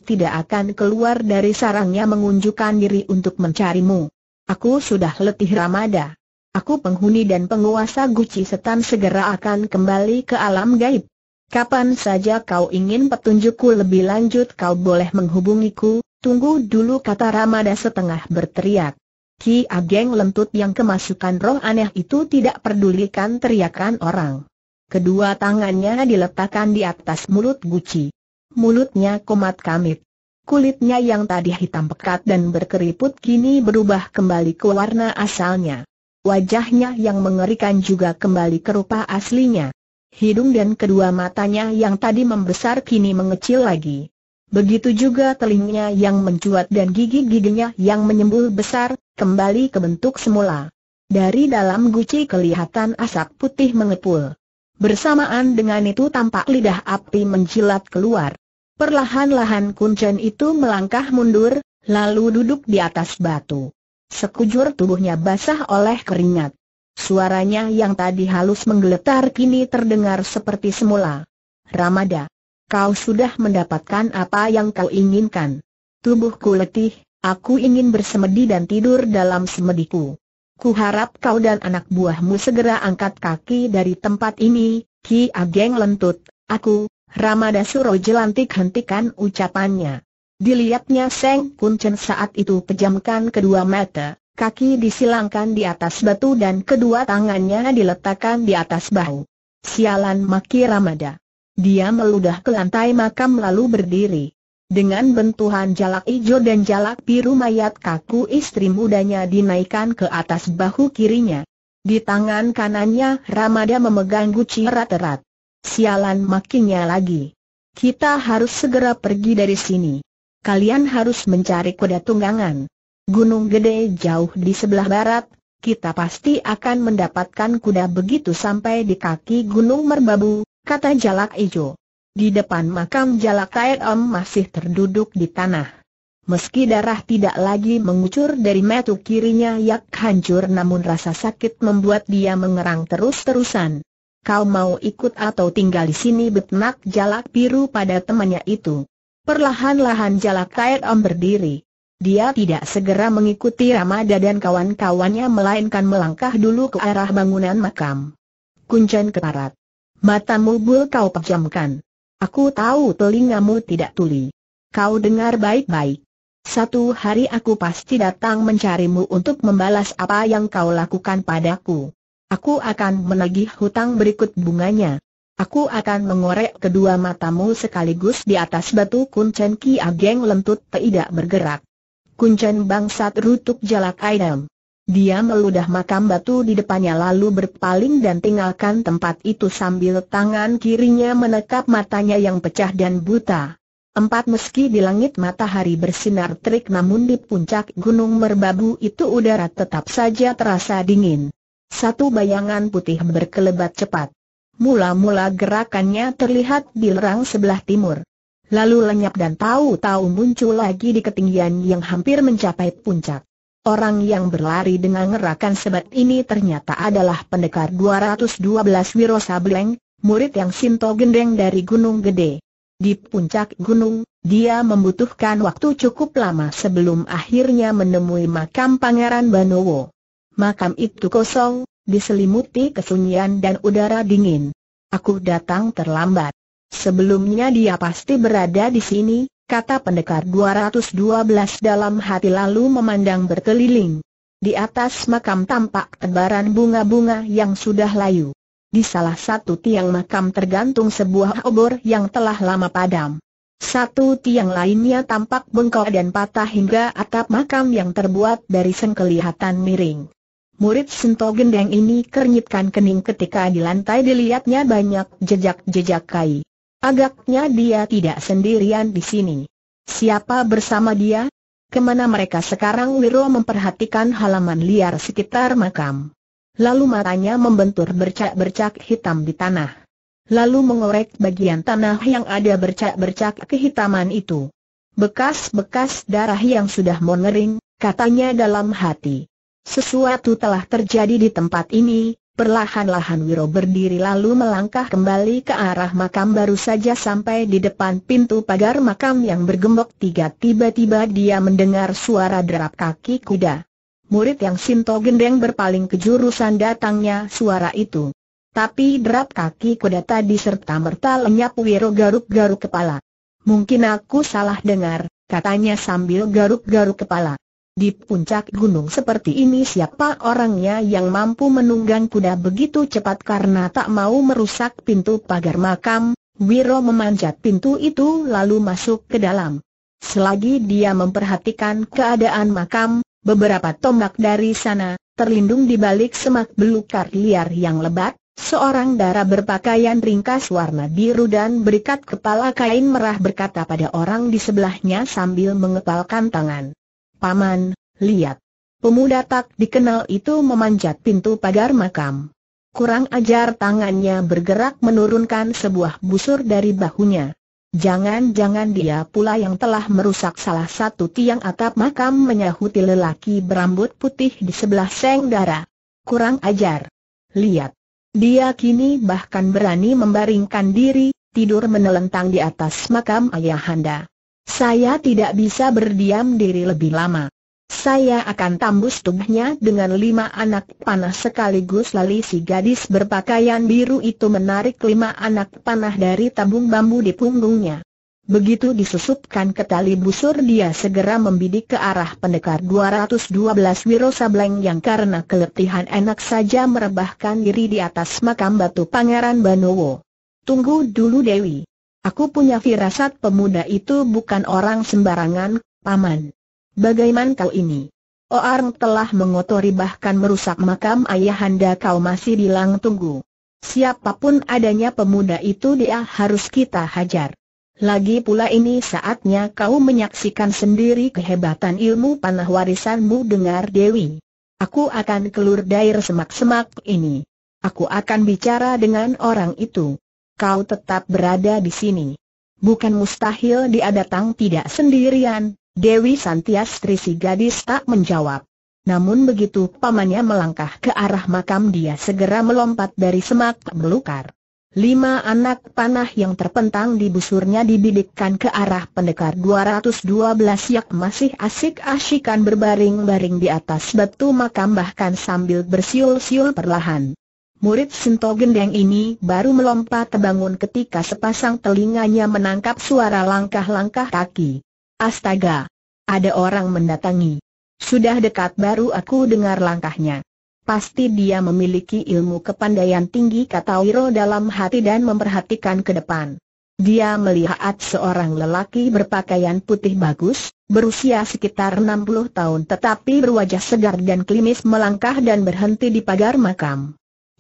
tidak akan keluar dari sarangnya mengunjukkan diri untuk mencarimu. Aku sudah letih Ramada. Aku penghuni dan penguasa Guci Setan segera akan kembali ke alam gaib. Kapan saja kau ingin petunjukku lebih lanjut kau boleh menghubungiku, tunggu dulu kata Ramada setengah berteriak. Ki Ageng lentut yang kemasukan roh aneh itu tidak pedulikan teriakan orang. Kedua tangannya diletakkan di atas mulut guci. Mulutnya komat kamit. Kulitnya yang tadi hitam pekat dan berkeriput kini berubah kembali ke warna asalnya. Wajahnya yang mengerikan juga kembali ke rupa aslinya. Hidung dan kedua matanya yang tadi membesar kini mengecil lagi. Begitu juga telingnya yang mencuat dan gigi-giginya yang menyembul besar, kembali ke bentuk semula. Dari dalam guci kelihatan asap putih mengepul. Bersamaan dengan itu tampak lidah api menjilat keluar. Perlahan-lahan kuncen itu melangkah mundur, lalu duduk di atas batu. Sekujur tubuhnya basah oleh keringat. Suaranya yang tadi halus menggeletar kini terdengar seperti semula. Ramada, kau sudah mendapatkan apa yang kau inginkan. Tubuhku letih, aku ingin bersemedi dan tidur dalam semediku. Kuharap kau dan anak buahmu segera angkat kaki dari tempat ini, Ki Ageng lentut, aku, Ramada Suro jelantik hentikan ucapannya. Dilihatnya Seng Kuncen saat itu pejamkan kedua mata, kaki disilangkan di atas batu dan kedua tangannya diletakkan di atas bahu. Sialan maki Ramada. Dia meludah ke lantai makam lalu berdiri. Dengan bentuhan jalak hijau dan jalak biru mayat kaku istri mudanya dinaikkan ke atas bahu kirinya. Di tangan kanannya Ramada memegang guci erat-erat. Sialan makinnya lagi. Kita harus segera pergi dari sini. Kalian harus mencari kuda tunggangan. Gunung gede jauh di sebelah barat, kita pasti akan mendapatkan kuda begitu sampai di kaki Gunung Merbabu, kata Jalak Ijo. Di depan makam Jalak Taek Om masih terduduk di tanah. Meski darah tidak lagi mengucur dari metu kirinya yak hancur namun rasa sakit membuat dia mengerang terus-terusan. Kau mau ikut atau tinggal di sini betnak jalak biru pada temannya itu. Perlahan-lahan jalak kair om berdiri. Dia tidak segera mengikuti Ramada dan kawan-kawannya melainkan melangkah dulu ke arah bangunan makam. Kuncen keparat. Matamu bul kau pejamkan. Aku tahu telingamu tidak tuli. Kau dengar baik-baik. Satu hari aku pasti datang mencarimu untuk membalas apa yang kau lakukan padaku. Aku akan menagih hutang berikut bunganya. Aku akan mengorek kedua matamu sekaligus di atas batu kuncen Ki Ageng lentut tidak bergerak. Kuncen bangsat rutuk jalak ayam. Dia meludah makam batu di depannya lalu berpaling dan tinggalkan tempat itu sambil tangan kirinya menekap matanya yang pecah dan buta. Empat meski di langit matahari bersinar terik namun di puncak gunung merbabu itu udara tetap saja terasa dingin. Satu bayangan putih berkelebat cepat. Mula-mula gerakannya terlihat di lerang sebelah timur. Lalu lenyap dan tahu-tahu muncul lagi di ketinggian yang hampir mencapai puncak. Orang yang berlari dengan gerakan sebat ini ternyata adalah pendekar 212 Wiro Sableng, murid yang Sinto Gendeng dari Gunung Gede. Di puncak gunung, dia membutuhkan waktu cukup lama sebelum akhirnya menemui makam Pangeran Banowo. Makam itu kosong, diselimuti kesunyian dan udara dingin. Aku datang terlambat. Sebelumnya dia pasti berada di sini, kata pendekar 212 dalam hati lalu memandang berkeliling. Di atas makam tampak tebaran bunga-bunga yang sudah layu. Di salah satu tiang makam tergantung sebuah obor yang telah lama padam. Satu tiang lainnya tampak bengkok dan patah hingga atap makam yang terbuat dari sengkelihatan miring. Murid Sento Gendeng ini kernyitkan kening ketika di lantai dilihatnya banyak jejak-jejak kai. Agaknya dia tidak sendirian di sini. Siapa bersama dia? Kemana mereka sekarang Wiro memperhatikan halaman liar sekitar makam. Lalu matanya membentur bercak-bercak hitam di tanah. Lalu mengorek bagian tanah yang ada bercak-bercak kehitaman itu. Bekas-bekas darah yang sudah mengering, katanya dalam hati. Sesuatu telah terjadi di tempat ini, Perlahan-lahan Wiro berdiri lalu melangkah kembali ke arah makam baru saja sampai di depan pintu pagar makam yang bergembok tiga tiba-tiba dia mendengar suara derap kaki kuda. Murid yang Sinto Gendeng berpaling ke jurusan datangnya suara itu. Tapi derap kaki kuda tadi serta merta lenyap Wiro garuk-garuk kepala. Mungkin aku salah dengar, katanya sambil garuk-garuk kepala. Di puncak gunung seperti ini siapa orangnya yang mampu menunggang kuda begitu cepat karena tak mau merusak pintu pagar makam, Wiro memanjat pintu itu lalu masuk ke dalam. Selagi dia memperhatikan keadaan makam, beberapa tombak dari sana, terlindung di balik semak belukar liar yang lebat, seorang darah berpakaian ringkas warna biru dan berikat kepala kain merah berkata pada orang di sebelahnya sambil mengepalkan tangan. Paman, lihat. Pemuda tak dikenal itu memanjat pintu pagar makam. Kurang ajar tangannya bergerak menurunkan sebuah busur dari bahunya. Jangan-jangan dia pula yang telah merusak salah satu tiang atap makam menyahuti lelaki berambut putih di sebelah seng darah. Kurang ajar. Lihat. Dia kini bahkan berani membaringkan diri, tidur menelentang di atas makam ayahanda. Saya tidak bisa berdiam diri lebih lama. Saya akan tambus tubuhnya dengan lima anak panah sekaligus lali si gadis berpakaian biru itu menarik lima anak panah dari tabung bambu di punggungnya. Begitu disusupkan ke tali busur dia segera membidik ke arah pendekar 212 Wiro Sableng yang karena keletihan enak saja merebahkan diri di atas makam batu Pangeran Banowo. Tunggu dulu Dewi. Aku punya firasat pemuda itu bukan orang sembarangan, paman. Bagaiman kau ini? Orang oh, telah mengotori bahkan merusak makam ayahanda kau masih bilang tunggu. Siapapun adanya pemuda itu dia harus kita hajar. Lagi pula ini saatnya kau menyaksikan sendiri kehebatan ilmu panah warisanmu dengar Dewi. Aku akan keluar dari semak-semak ini. Aku akan bicara dengan orang itu kau tetap berada di sini. Bukan mustahil dia datang tidak sendirian, Dewi Santias si gadis tak menjawab. Namun begitu pamannya melangkah ke arah makam dia segera melompat dari semak belukar. Lima anak panah yang terpentang di busurnya dibidikkan ke arah pendekar 212 yak masih asik-asikan berbaring-baring di atas batu makam bahkan sambil bersiul-siul perlahan. Murid Sinto Gendeng ini baru melompat terbangun ketika sepasang telinganya menangkap suara langkah-langkah kaki. Astaga! Ada orang mendatangi. Sudah dekat baru aku dengar langkahnya. Pasti dia memiliki ilmu kepandaian tinggi kata Wiro dalam hati dan memperhatikan ke depan. Dia melihat seorang lelaki berpakaian putih bagus, berusia sekitar 60 tahun tetapi berwajah segar dan klimis melangkah dan berhenti di pagar makam.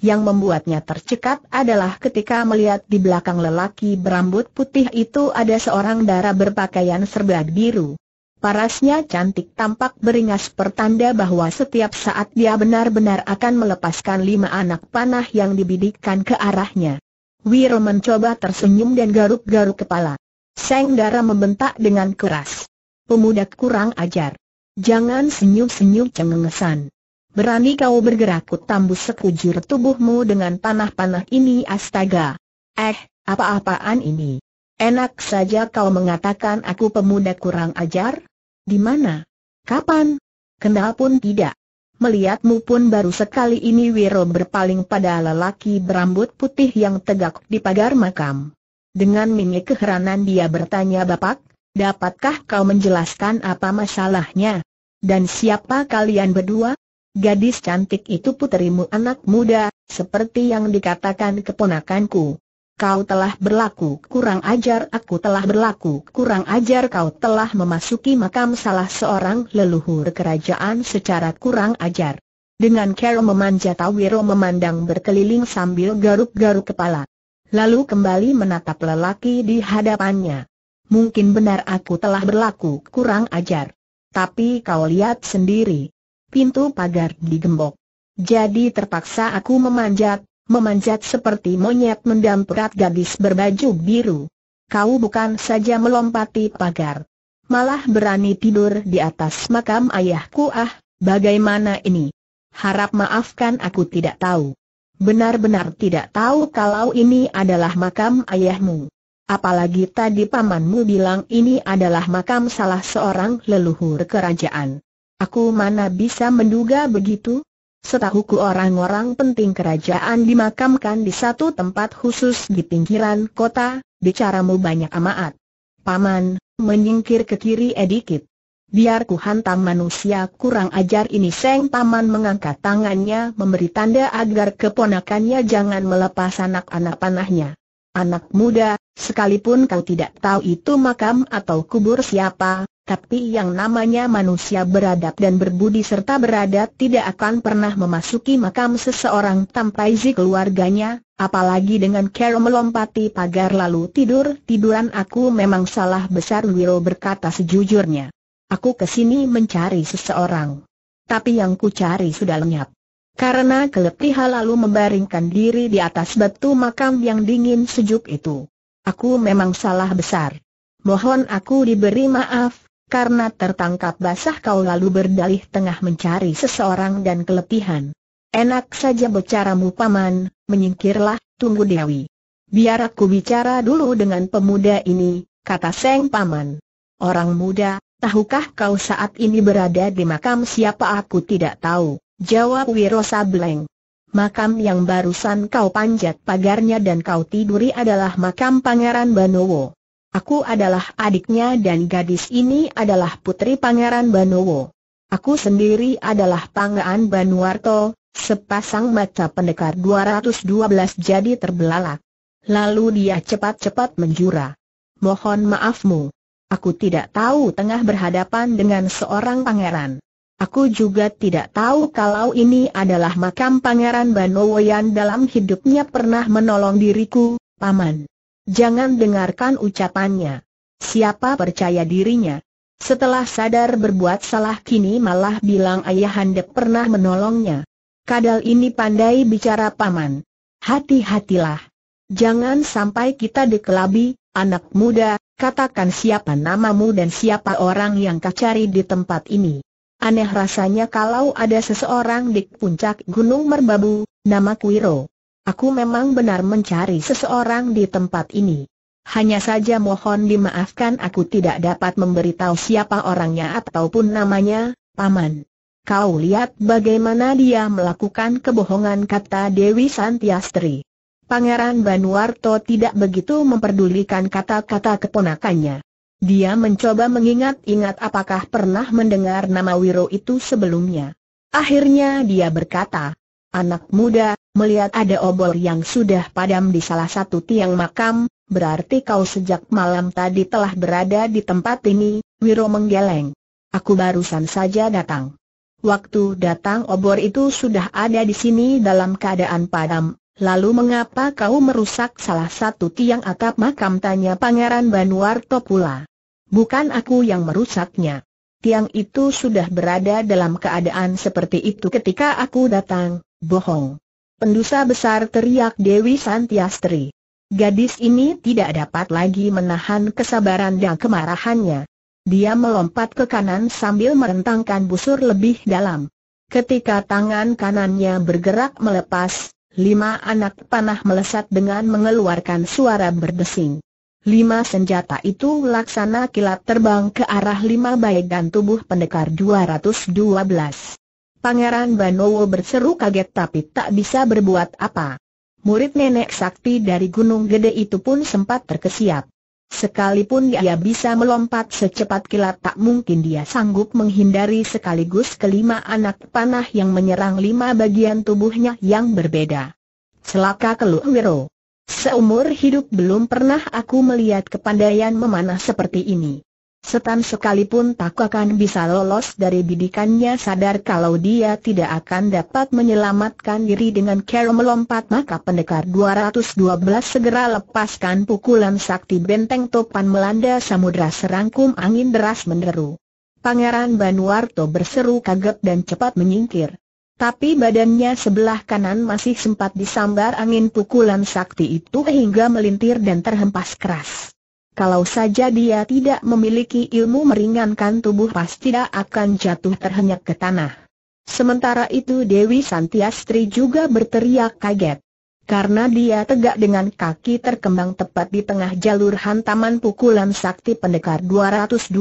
Yang membuatnya tercekat adalah ketika melihat di belakang lelaki berambut putih itu ada seorang dara berpakaian serba biru. Parasnya cantik tampak beringas pertanda bahwa setiap saat dia benar-benar akan melepaskan lima anak panah yang dibidikkan ke arahnya. Wiro mencoba tersenyum dan garuk-garuk kepala. Seng Dara membentak dengan keras. Pemuda kurang ajar. Jangan senyum-senyum cengengesan. Berani kau bergerak ku tambus sekujur tubuhmu dengan panah-panah ini astaga. Eh, apa-apaan ini? Enak saja kau mengatakan aku pemuda kurang ajar? Di mana? Kapan? Kenal pun tidak. Melihatmu pun baru sekali ini Wiro berpaling pada lelaki berambut putih yang tegak di pagar makam. Dengan mimik keheranan dia bertanya Bapak, dapatkah kau menjelaskan apa masalahnya? Dan siapa kalian berdua? Gadis cantik itu puterimu anak muda, seperti yang dikatakan keponakanku. Kau telah berlaku kurang ajar, aku telah berlaku kurang ajar, kau telah memasuki makam salah seorang leluhur kerajaan secara kurang ajar. Dengan Carol memanja Tawiro memandang berkeliling sambil garuk-garuk kepala. Lalu kembali menatap lelaki di hadapannya. Mungkin benar aku telah berlaku kurang ajar. Tapi kau lihat sendiri, pintu pagar digembok. Jadi terpaksa aku memanjat, memanjat seperti monyet mendam gadis berbaju biru. Kau bukan saja melompati pagar. Malah berani tidur di atas makam ayahku ah, bagaimana ini? Harap maafkan aku tidak tahu. Benar-benar tidak tahu kalau ini adalah makam ayahmu. Apalagi tadi pamanmu bilang ini adalah makam salah seorang leluhur kerajaan. Aku mana bisa menduga begitu? Setahuku orang-orang penting kerajaan dimakamkan di satu tempat khusus di pinggiran kota, bicaramu banyak amaat. Paman, menyingkir ke kiri edikit. Biar ku hantam manusia kurang ajar ini Seng Paman mengangkat tangannya memberi tanda agar keponakannya jangan melepas anak-anak panahnya. Anak muda, sekalipun kau tidak tahu itu makam atau kubur siapa, tapi yang namanya manusia beradab dan berbudi serta beradab tidak akan pernah memasuki makam seseorang tanpa izin keluarganya, apalagi dengan cara melompati pagar lalu tidur-tiduran aku memang salah besar Wiro berkata sejujurnya. Aku kesini mencari seseorang. Tapi yang ku cari sudah lenyap. Karena keletihan lalu membaringkan diri di atas batu makam yang dingin sejuk itu. Aku memang salah besar. Mohon aku diberi maaf, karena tertangkap basah kau lalu berdalih tengah mencari seseorang dan keletihan. Enak saja bicaramu paman, menyingkirlah, tunggu Dewi. Biar aku bicara dulu dengan pemuda ini, kata Seng Paman. Orang muda, tahukah kau saat ini berada di makam siapa aku tidak tahu, jawab Wiro Sableng. Makam yang barusan kau panjat pagarnya dan kau tiduri adalah makam Pangeran Banowo. Aku adalah adiknya dan gadis ini adalah putri Pangeran Banowo. Aku sendiri adalah Pangeran Banuarto, sepasang mata pendekar 212 jadi terbelalak. Lalu dia cepat-cepat menjura. Mohon maafmu. Aku tidak tahu tengah berhadapan dengan seorang pangeran. Aku juga tidak tahu kalau ini adalah makam Pangeran Banowo yang dalam hidupnya pernah menolong diriku, Paman. Jangan dengarkan ucapannya. Siapa percaya dirinya? Setelah sadar berbuat salah kini malah bilang ayahanda pernah menolongnya. Kadal ini pandai bicara paman. Hati-hatilah. Jangan sampai kita dikelabi, anak muda, katakan siapa namamu dan siapa orang yang kau cari di tempat ini. Aneh rasanya kalau ada seseorang di puncak Gunung Merbabu, nama Kuiro. Aku memang benar mencari seseorang di tempat ini. Hanya saja mohon dimaafkan aku tidak dapat memberitahu siapa orangnya ataupun namanya, Paman. Kau lihat bagaimana dia melakukan kebohongan kata Dewi Santiastri. Pangeran Banuarto tidak begitu memperdulikan kata-kata keponakannya. Dia mencoba mengingat-ingat apakah pernah mendengar nama Wiro itu sebelumnya. Akhirnya dia berkata, Anak muda, melihat ada obor yang sudah padam di salah satu tiang makam, berarti kau sejak malam tadi telah berada di tempat ini, Wiro menggeleng. Aku barusan saja datang. Waktu datang obor itu sudah ada di sini dalam keadaan padam, Lalu mengapa kau merusak salah satu tiang atap makam tanya Pangeran Banuarto pula. Bukan aku yang merusaknya. Tiang itu sudah berada dalam keadaan seperti itu ketika aku datang, bohong. Pendusa besar teriak Dewi Santiastri. Gadis ini tidak dapat lagi menahan kesabaran dan kemarahannya. Dia melompat ke kanan sambil merentangkan busur lebih dalam. Ketika tangan kanannya bergerak melepas, lima anak panah melesat dengan mengeluarkan suara berdesing. Lima senjata itu laksana kilat terbang ke arah lima baik dan tubuh pendekar 212. Pangeran Banowo berseru kaget tapi tak bisa berbuat apa. Murid nenek sakti dari Gunung Gede itu pun sempat terkesiap. Sekalipun dia bisa melompat secepat kilat tak mungkin dia sanggup menghindari sekaligus kelima anak panah yang menyerang lima bagian tubuhnya yang berbeda. Celaka Wiro. Seumur hidup belum pernah aku melihat kepandaian memanah seperti ini. Setan sekalipun tak akan bisa lolos dari bidikannya sadar kalau dia tidak akan dapat menyelamatkan diri dengan cara melompat maka pendekar 212 segera lepaskan pukulan sakti benteng topan melanda samudera serangkum angin deras menderu. Pangeran Banuarto berseru kaget dan cepat menyingkir. Tapi badannya sebelah kanan masih sempat disambar angin pukulan sakti itu hingga melintir dan terhempas keras. Kalau saja dia tidak memiliki ilmu meringankan tubuh pasti tidak akan jatuh terhenyak ke tanah. Sementara itu Dewi Santiastri juga berteriak kaget. Karena dia tegak dengan kaki terkembang tepat di tengah jalur hantaman pukulan sakti pendekar 212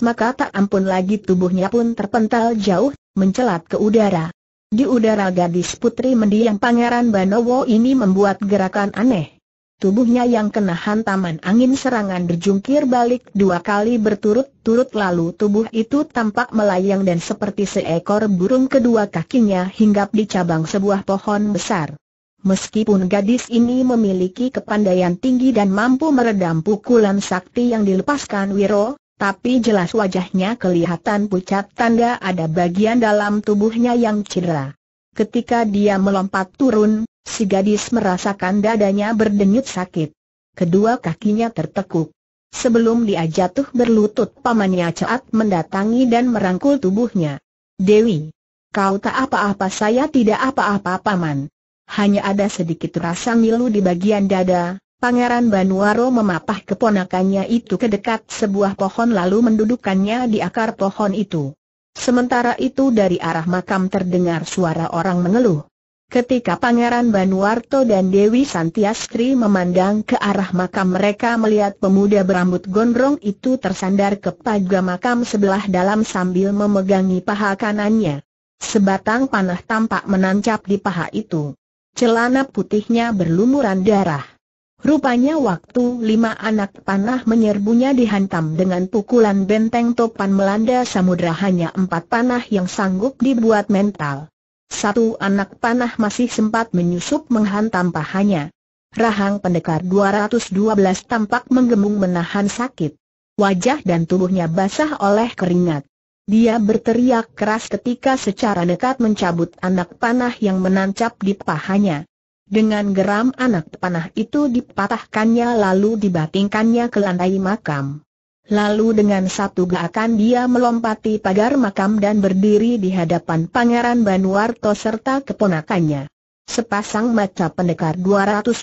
maka tak ampun lagi tubuhnya pun terpental jauh, mencelat ke udara. Di udara gadis putri mendiang Pangeran Banowo ini membuat gerakan aneh. Tubuhnya yang kena hantaman angin serangan berjungkir balik dua kali berturut-turut lalu tubuh itu tampak melayang dan seperti seekor burung kedua kakinya hinggap di cabang sebuah pohon besar. Meskipun gadis ini memiliki kepandaian tinggi dan mampu meredam pukulan sakti yang dilepaskan Wiro, tapi jelas wajahnya kelihatan pucat tanda ada bagian dalam tubuhnya yang cedera. Ketika dia melompat turun, si gadis merasakan dadanya berdenyut sakit. Kedua kakinya tertekuk. Sebelum dia jatuh berlutut pamannya Caat mendatangi dan merangkul tubuhnya. Dewi, kau tak apa-apa saya tidak apa-apa paman. Hanya ada sedikit rasa ngilu di bagian dada, Pangeran Banuaro memapah keponakannya itu ke dekat sebuah pohon lalu mendudukannya di akar pohon itu. Sementara itu dari arah makam terdengar suara orang mengeluh. Ketika Pangeran Banuarto dan Dewi Santiastri memandang ke arah makam mereka melihat pemuda berambut gondrong itu tersandar ke pagar makam sebelah dalam sambil memegangi paha kanannya. Sebatang panah tampak menancap di paha itu. Celana putihnya berlumuran darah. Rupanya waktu lima anak panah menyerbunya dihantam dengan pukulan benteng topan melanda samudera hanya empat panah yang sanggup dibuat mental. Satu anak panah masih sempat menyusup menghantam pahanya. Rahang pendekar 212 tampak menggemung menahan sakit. Wajah dan tubuhnya basah oleh keringat. Dia berteriak keras ketika secara dekat mencabut anak panah yang menancap di pahanya. Dengan geram anak panah itu dipatahkannya lalu dibatingkannya ke lantai makam. Lalu dengan satu gerakan dia melompati pagar makam dan berdiri di hadapan Pangeran Banuarto serta keponakannya. Sepasang mata pendekar 212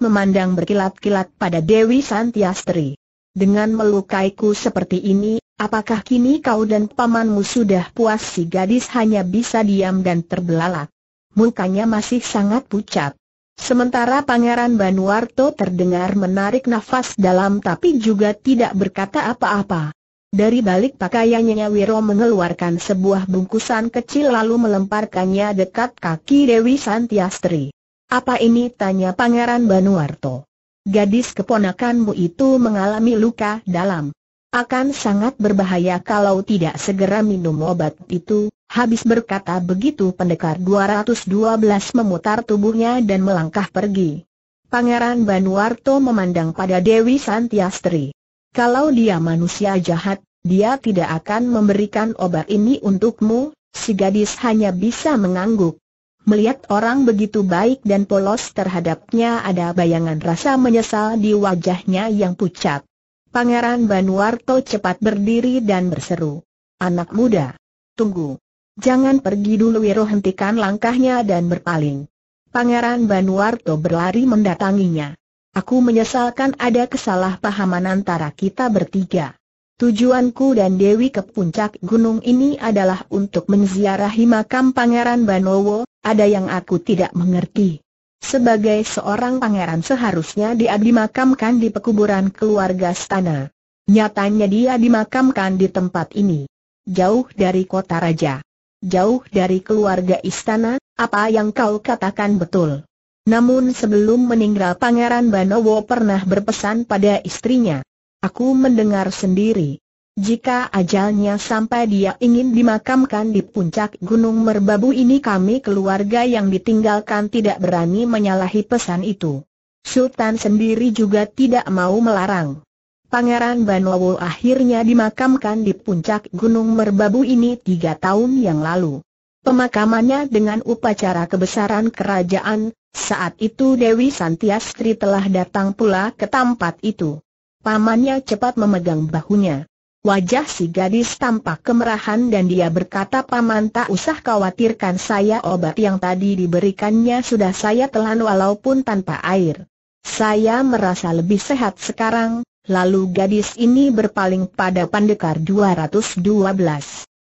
memandang berkilat-kilat pada Dewi Santiastri. Dengan melukaiku seperti ini, apakah kini kau dan pamanmu sudah puas si gadis hanya bisa diam dan terbelalak? mukanya masih sangat pucat. Sementara Pangeran Banuarto terdengar menarik nafas dalam tapi juga tidak berkata apa-apa. Dari balik pakaiannya Wiro mengeluarkan sebuah bungkusan kecil lalu melemparkannya dekat kaki Dewi Santiastri. Apa ini? tanya Pangeran Banuarto. Gadis keponakanmu itu mengalami luka dalam. Akan sangat berbahaya kalau tidak segera minum obat itu, habis berkata begitu pendekar 212 memutar tubuhnya dan melangkah pergi. Pangeran Banuarto memandang pada Dewi Santiastri. Kalau dia manusia jahat, dia tidak akan memberikan obat ini untukmu, si gadis hanya bisa mengangguk. Melihat orang begitu baik dan polos terhadapnya ada bayangan rasa menyesal di wajahnya yang pucat. Pangeran Banuarto cepat berdiri dan berseru. Anak muda. Tunggu. Jangan pergi dulu Wiro hentikan langkahnya dan berpaling. Pangeran Banuarto berlari mendatanginya. Aku menyesalkan ada kesalahpahaman antara kita bertiga. Tujuanku dan Dewi ke puncak gunung ini adalah untuk menziarahi makam Pangeran Banowo, ada yang aku tidak mengerti. Sebagai seorang pangeran seharusnya dia dimakamkan di pekuburan keluarga Stana. Nyatanya dia dimakamkan di tempat ini. Jauh dari kota raja. Jauh dari keluarga istana, apa yang kau katakan betul. Namun sebelum meninggal Pangeran Banowo pernah berpesan pada istrinya. Aku mendengar sendiri, jika ajalnya sampai dia ingin dimakamkan di puncak Gunung Merbabu ini kami keluarga yang ditinggalkan tidak berani menyalahi pesan itu. Sultan sendiri juga tidak mau melarang. Pangeran Banowo akhirnya dimakamkan di puncak Gunung Merbabu ini tiga tahun yang lalu. Pemakamannya dengan upacara kebesaran kerajaan, saat itu Dewi Santiastri telah datang pula ke tempat itu. Pamannya cepat memegang bahunya. Wajah si gadis tampak kemerahan dan dia berkata paman tak usah khawatirkan saya obat yang tadi diberikannya sudah saya telan walaupun tanpa air. Saya merasa lebih sehat sekarang, lalu gadis ini berpaling pada pandekar 212.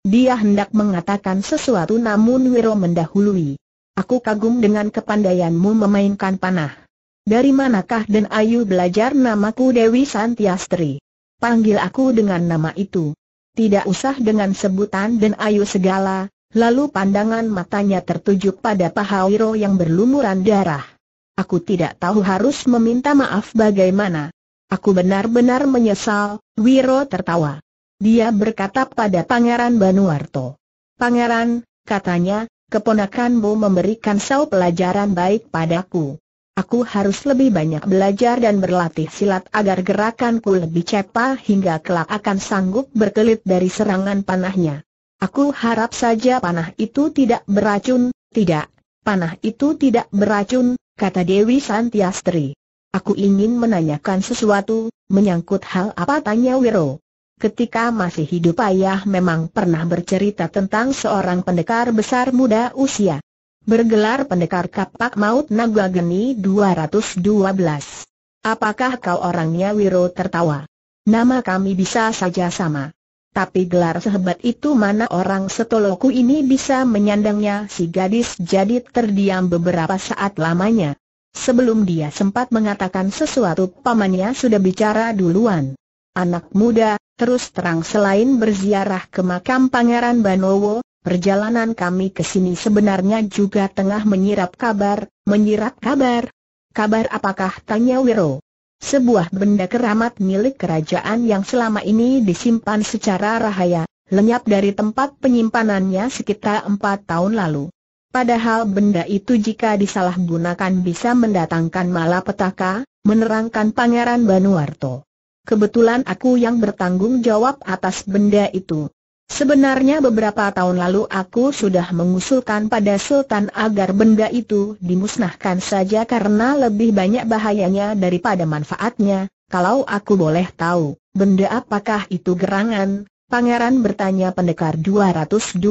Dia hendak mengatakan sesuatu namun Wiro mendahului. Aku kagum dengan kepandaianmu memainkan panah. Dari manakah dan Ayu belajar namaku Dewi Santiastri? panggil aku dengan nama itu. Tidak usah dengan sebutan dan ayu segala, lalu pandangan matanya tertuju pada Pahawiro yang berlumuran darah. Aku tidak tahu harus meminta maaf bagaimana. Aku benar-benar menyesal, Wiro tertawa. Dia berkata pada Pangeran Banuarto. Pangeran, katanya, keponakanmu memberikan sau pelajaran baik padaku. Aku harus lebih banyak belajar dan berlatih silat agar gerakanku lebih cepat hingga kelak akan sanggup berkelit dari serangan panahnya. Aku harap saja panah itu tidak beracun, tidak, panah itu tidak beracun, kata Dewi Santiastri. Aku ingin menanyakan sesuatu, menyangkut hal apa tanya Wiro. Ketika masih hidup ayah memang pernah bercerita tentang seorang pendekar besar muda usia bergelar pendekar kapak maut naga geni 212. Apakah kau orangnya Wiro tertawa? Nama kami bisa saja sama. Tapi gelar sehebat itu mana orang setoloku ini bisa menyandangnya si gadis jadi terdiam beberapa saat lamanya. Sebelum dia sempat mengatakan sesuatu pamannya sudah bicara duluan. Anak muda, terus terang selain berziarah ke makam Pangeran Banowo, Perjalanan kami ke sini sebenarnya juga tengah menyirap kabar, menyirap kabar. Kabar apakah tanya Wiro? Sebuah benda keramat milik kerajaan yang selama ini disimpan secara rahaya, lenyap dari tempat penyimpanannya sekitar empat tahun lalu. Padahal benda itu jika disalahgunakan bisa mendatangkan malapetaka, menerangkan Pangeran Banuarto. Kebetulan aku yang bertanggung jawab atas benda itu. Sebenarnya beberapa tahun lalu aku sudah mengusulkan pada Sultan agar benda itu dimusnahkan saja karena lebih banyak bahayanya daripada manfaatnya, kalau aku boleh tahu, benda apakah itu gerangan? Pangeran bertanya pendekar 212.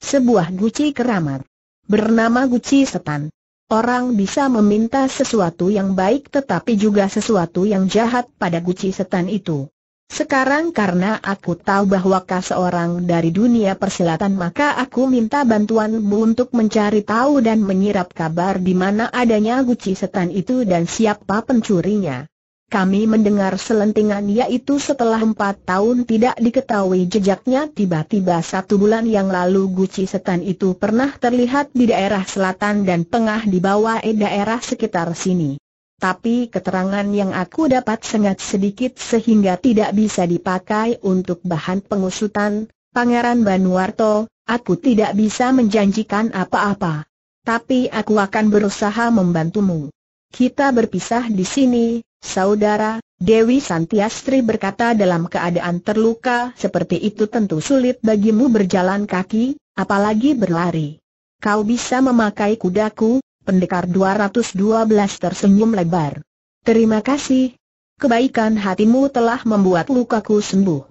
Sebuah guci keramat. Bernama guci setan. Orang bisa meminta sesuatu yang baik tetapi juga sesuatu yang jahat pada guci setan itu. Sekarang karena aku tahu bahwa kau seorang dari dunia persilatan maka aku minta bantuanmu untuk mencari tahu dan menyirap kabar di mana adanya guci setan itu dan siapa pencurinya. Kami mendengar selentingan yaitu setelah empat tahun tidak diketahui jejaknya tiba-tiba satu bulan yang lalu guci setan itu pernah terlihat di daerah selatan dan tengah di bawah daerah sekitar sini tapi keterangan yang aku dapat sangat sedikit sehingga tidak bisa dipakai untuk bahan pengusutan, Pangeran Banuarto, aku tidak bisa menjanjikan apa-apa. Tapi aku akan berusaha membantumu. Kita berpisah di sini, saudara, Dewi Santiastri berkata dalam keadaan terluka seperti itu tentu sulit bagimu berjalan kaki, apalagi berlari. Kau bisa memakai kudaku, pendekar 212 tersenyum lebar. Terima kasih. Kebaikan hatimu telah membuat lukaku sembuh.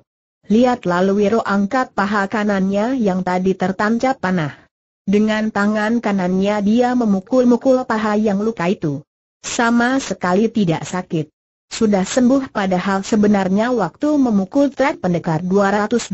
Lihat lalu Wiro angkat paha kanannya yang tadi tertancap panah. Dengan tangan kanannya dia memukul-mukul paha yang luka itu. Sama sekali tidak sakit. Sudah sembuh padahal sebenarnya waktu memukul trek pendekar 212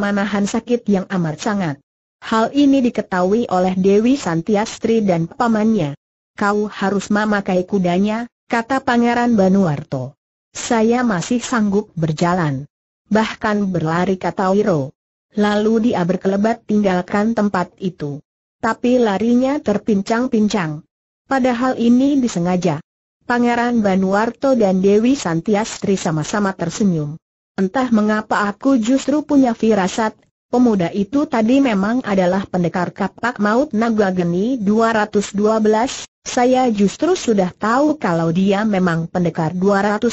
manahan sakit yang amat sangat. Hal ini diketahui oleh Dewi Santiastri dan pamannya. Kau harus memakai kudanya, kata Pangeran Banuarto. Saya masih sanggup berjalan. Bahkan berlari kata Wiro. Lalu dia berkelebat tinggalkan tempat itu. Tapi larinya terpincang-pincang. Padahal ini disengaja. Pangeran Banuarto dan Dewi Santiastri sama-sama tersenyum. Entah mengapa aku justru punya firasat Pemuda itu tadi memang adalah pendekar kapak maut naga geni 212, saya justru sudah tahu kalau dia memang pendekar 212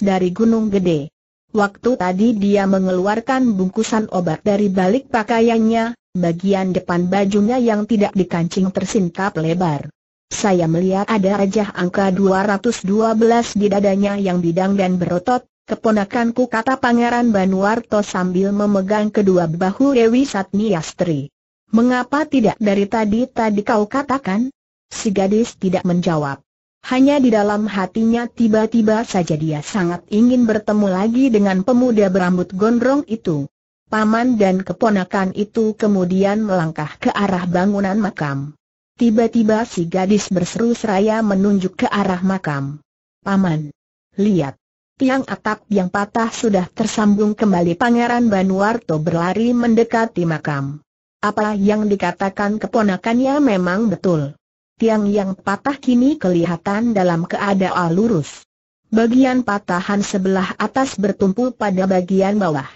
dari Gunung Gede. Waktu tadi dia mengeluarkan bungkusan obat dari balik pakaiannya, bagian depan bajunya yang tidak dikancing tersingkap lebar. Saya melihat ada rajah angka 212 di dadanya yang bidang dan berotot, Keponakanku kata Pangeran Banuarto sambil memegang kedua bahu Dewi Satniastri. Mengapa tidak dari tadi-tadi kau katakan? Si gadis tidak menjawab. Hanya di dalam hatinya tiba-tiba saja dia sangat ingin bertemu lagi dengan pemuda berambut gondrong itu. Paman dan keponakan itu kemudian melangkah ke arah bangunan makam. Tiba-tiba si gadis berseru seraya menunjuk ke arah makam. Paman, lihat. Tiang atap yang patah sudah tersambung kembali Pangeran Banuarto berlari mendekati makam. Apa yang dikatakan keponakannya memang betul. Tiang yang patah kini kelihatan dalam keadaan lurus. Bagian patahan sebelah atas bertumpu pada bagian bawah.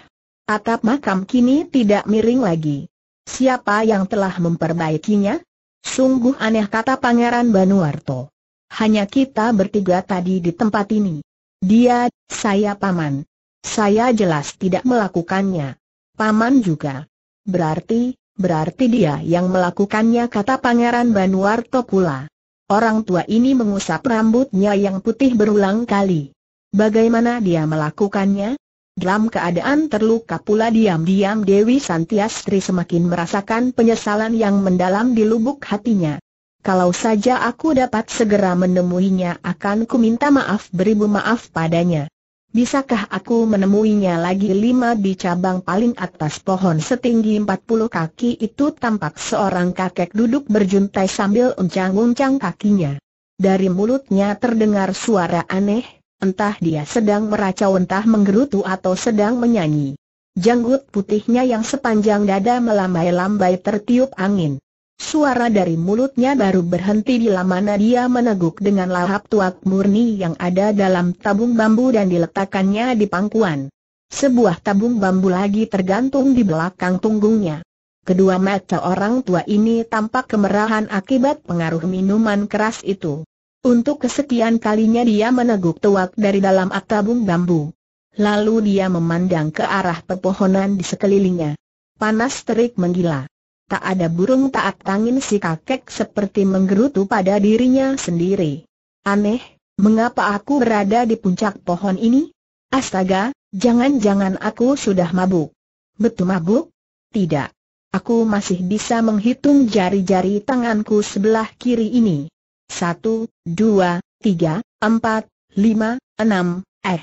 Atap makam kini tidak miring lagi. Siapa yang telah memperbaikinya? Sungguh aneh kata Pangeran Banuarto. Hanya kita bertiga tadi di tempat ini. Dia, saya paman. Saya jelas tidak melakukannya. Paman juga. Berarti, berarti dia yang melakukannya kata Pangeran Banuarto pula. Orang tua ini mengusap rambutnya yang putih berulang kali. Bagaimana dia melakukannya? Dalam keadaan terluka pula diam-diam Dewi Santiastri semakin merasakan penyesalan yang mendalam di lubuk hatinya. Kalau saja aku dapat segera menemuinya akan ku minta maaf beribu maaf padanya. Bisakah aku menemuinya lagi lima di cabang paling atas pohon setinggi empat puluh kaki itu tampak seorang kakek duduk berjuntai sambil uncang-uncang kakinya. Dari mulutnya terdengar suara aneh, entah dia sedang meracau entah menggerutu atau sedang menyanyi. Janggut putihnya yang sepanjang dada melambai-lambai tertiup angin. Suara dari mulutnya baru berhenti di mana dia meneguk dengan lahap tuak murni yang ada dalam tabung bambu dan diletakkannya di pangkuan. Sebuah tabung bambu lagi tergantung di belakang tunggungnya. Kedua mata orang tua ini tampak kemerahan akibat pengaruh minuman keras itu. Untuk kesekian kalinya dia meneguk tuak dari dalam tabung bambu. Lalu dia memandang ke arah pepohonan di sekelilingnya. Panas terik menggila. Tak ada burung taat tangin si kakek seperti menggerutu pada dirinya sendiri. Aneh, mengapa aku berada di puncak pohon ini? Astaga, jangan-jangan aku sudah mabuk. Betul mabuk? Tidak. Aku masih bisa menghitung jari-jari tanganku sebelah kiri ini. Satu, dua, tiga, empat, lima, enam, eh.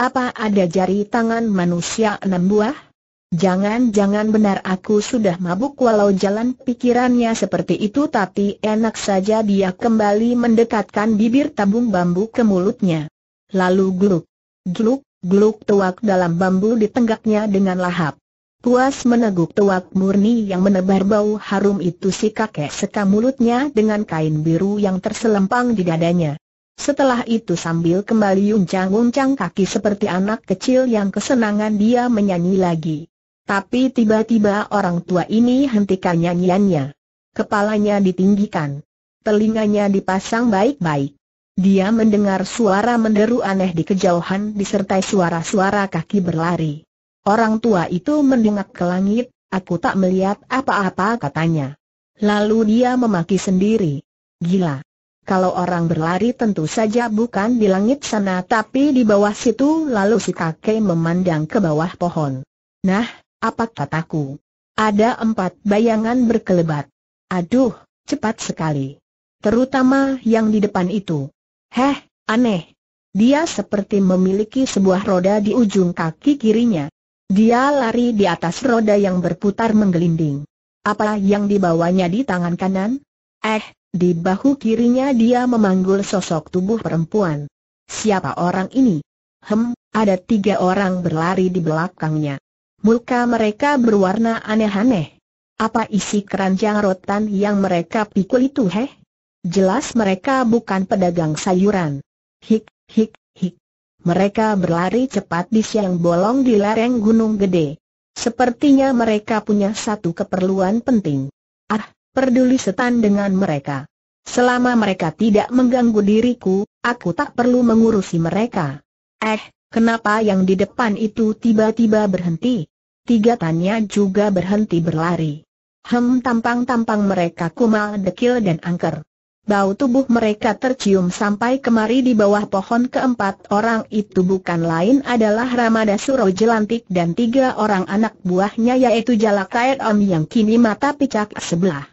Apa ada jari tangan manusia enam buah? Jangan-jangan benar aku sudah mabuk walau jalan pikirannya seperti itu tapi enak saja dia kembali mendekatkan bibir tabung bambu ke mulutnya. Lalu gluk, gluk, gluk tuak dalam bambu ditenggaknya dengan lahap. Puas meneguk tuak murni yang menebar bau harum itu si kakek seka mulutnya dengan kain biru yang terselempang di dadanya. Setelah itu sambil kembali uncang-uncang kaki seperti anak kecil yang kesenangan dia menyanyi lagi. Tapi tiba-tiba orang tua ini hentikan nyanyiannya. Kepalanya ditinggikan. Telinganya dipasang baik-baik. Dia mendengar suara menderu aneh di kejauhan disertai suara-suara kaki berlari. Orang tua itu mendengak ke langit, aku tak melihat apa-apa katanya. Lalu dia memaki sendiri. Gila. Kalau orang berlari tentu saja bukan di langit sana tapi di bawah situ lalu si kakek memandang ke bawah pohon. Nah, apa kataku? Ada empat bayangan berkelebat. Aduh, cepat sekali. Terutama yang di depan itu. Heh, aneh. Dia seperti memiliki sebuah roda di ujung kaki kirinya. Dia lari di atas roda yang berputar menggelinding. Apa yang dibawanya di tangan kanan? Eh, di bahu kirinya dia memanggul sosok tubuh perempuan. Siapa orang ini? Hem, ada tiga orang berlari di belakangnya. Muka mereka berwarna aneh-aneh. Apa isi keranjang rotan yang mereka pikul itu heh? Jelas mereka bukan pedagang sayuran. Hik, hik, hik. Mereka berlari cepat di siang bolong di lereng Gunung Gede. Sepertinya mereka punya satu keperluan penting. Ah, peduli setan dengan mereka. Selama mereka tidak mengganggu diriku, aku tak perlu mengurusi mereka. Eh, Kenapa yang di depan itu tiba-tiba berhenti? Tiga tanya juga berhenti berlari. Hem tampang-tampang mereka kumal dekil dan angker. Bau tubuh mereka tercium sampai kemari di bawah pohon keempat orang itu bukan lain adalah Ramada Suro Jelantik dan tiga orang anak buahnya yaitu Jalak Kair Om yang kini mata picak sebelah.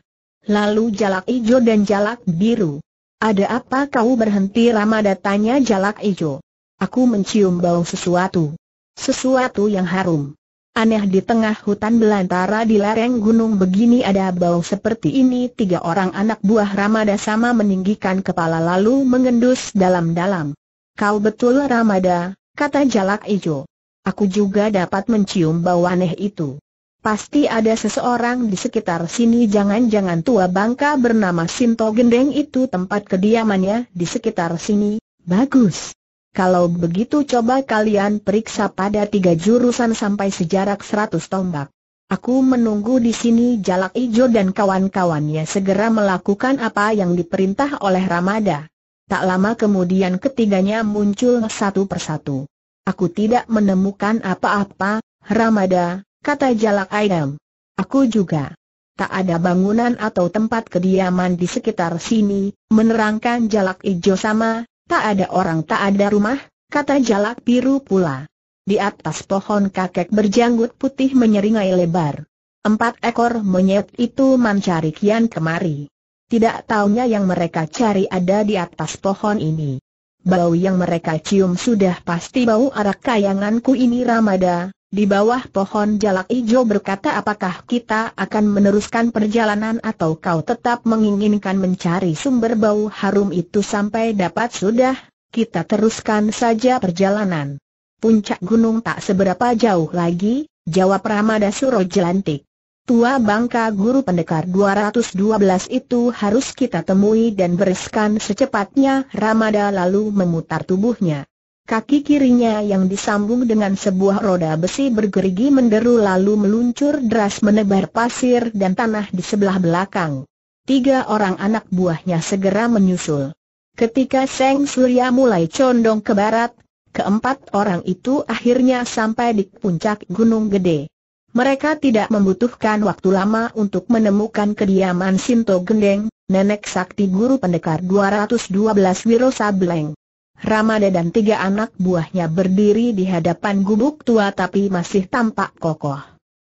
Lalu Jalak Ijo dan Jalak Biru. Ada apa kau berhenti Ramada tanya Jalak Ijo. Aku mencium bau sesuatu. Sesuatu yang harum. Aneh di tengah hutan belantara di lereng gunung begini ada bau seperti ini Tiga orang anak buah Ramada sama meninggikan kepala lalu mengendus dalam-dalam Kau betul Ramada, kata Jalak Ijo Aku juga dapat mencium bau aneh itu Pasti ada seseorang di sekitar sini Jangan-jangan tua bangka bernama Sinto Gendeng itu tempat kediamannya di sekitar sini Bagus kalau begitu coba kalian periksa pada tiga jurusan sampai sejarak seratus tombak. Aku menunggu di sini Jalak Ijo dan kawan-kawannya segera melakukan apa yang diperintah oleh Ramada. Tak lama kemudian ketiganya muncul satu persatu. Aku tidak menemukan apa-apa, Ramada, kata Jalak Aidam. Aku juga. Tak ada bangunan atau tempat kediaman di sekitar sini, menerangkan Jalak Ijo sama, Tak ada orang tak ada rumah, kata jalak biru pula. Di atas pohon kakek berjanggut putih menyeringai lebar. Empat ekor monyet itu mencari kian kemari. Tidak tahunya yang mereka cari ada di atas pohon ini. Bau yang mereka cium sudah pasti bau arak kayanganku ini Ramada, di bawah pohon jalak ijo berkata apakah kita akan meneruskan perjalanan atau kau tetap menginginkan mencari sumber bau harum itu sampai dapat sudah, kita teruskan saja perjalanan. Puncak gunung tak seberapa jauh lagi, jawab Ramada Suro Jelantik. Tua bangka guru pendekar 212 itu harus kita temui dan bereskan secepatnya Ramada lalu memutar tubuhnya. Kaki kirinya yang disambung dengan sebuah roda besi bergerigi menderu lalu meluncur deras menebar pasir dan tanah di sebelah belakang. Tiga orang anak buahnya segera menyusul. Ketika Seng Surya mulai condong ke barat, keempat orang itu akhirnya sampai di puncak Gunung Gede. Mereka tidak membutuhkan waktu lama untuk menemukan kediaman Sinto Gendeng, nenek sakti guru pendekar 212 Wiro Sableng. Ramada dan tiga anak buahnya berdiri di hadapan gubuk tua tapi masih tampak kokoh.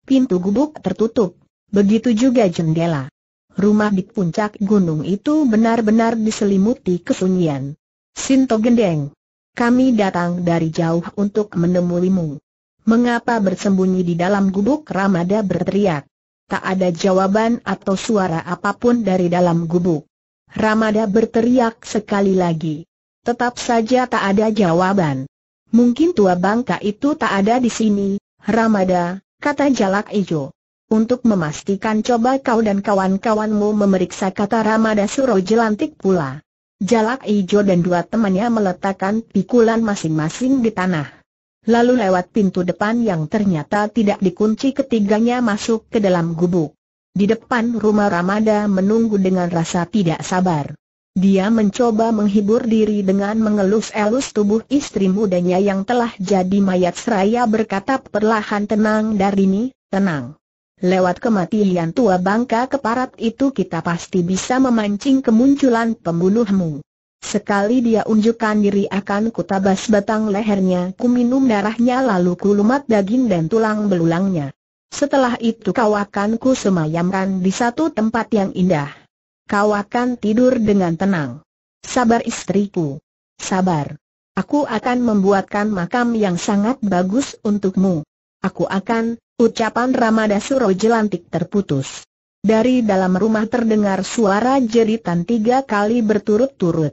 Pintu gubuk tertutup, begitu juga jendela. Rumah di puncak gunung itu benar-benar diselimuti kesunyian. Sinto Gendeng, kami datang dari jauh untuk menemuimu. Mengapa bersembunyi di dalam gubuk? Ramada berteriak. Tak ada jawaban atau suara apapun dari dalam gubuk. Ramada berteriak sekali lagi. Tetap saja tak ada jawaban. Mungkin tua bangka itu tak ada di sini, Ramada, kata Jalak Ijo. Untuk memastikan coba kau dan kawan-kawanmu memeriksa kata Ramada Suro Jelantik pula. Jalak Ijo dan dua temannya meletakkan pikulan masing-masing di tanah. Lalu lewat pintu depan yang ternyata tidak dikunci ketiganya masuk ke dalam gubuk. Di depan rumah Ramada menunggu dengan rasa tidak sabar. Dia mencoba menghibur diri dengan mengelus-elus tubuh istri mudanya yang telah jadi mayat seraya berkata perlahan tenang dari Darini, tenang. Lewat kematian tua bangka keparat itu kita pasti bisa memancing kemunculan pembunuhmu. Sekali dia unjukkan diri akan kutabas batang lehernya, kuminum darahnya lalu kulumat daging dan tulang belulangnya. Setelah itu kau akan ku semayamkan di satu tempat yang indah kau akan tidur dengan tenang. Sabar istriku. Sabar. Aku akan membuatkan makam yang sangat bagus untukmu. Aku akan, ucapan Ramada Suro jelantik terputus. Dari dalam rumah terdengar suara jeritan tiga kali berturut-turut.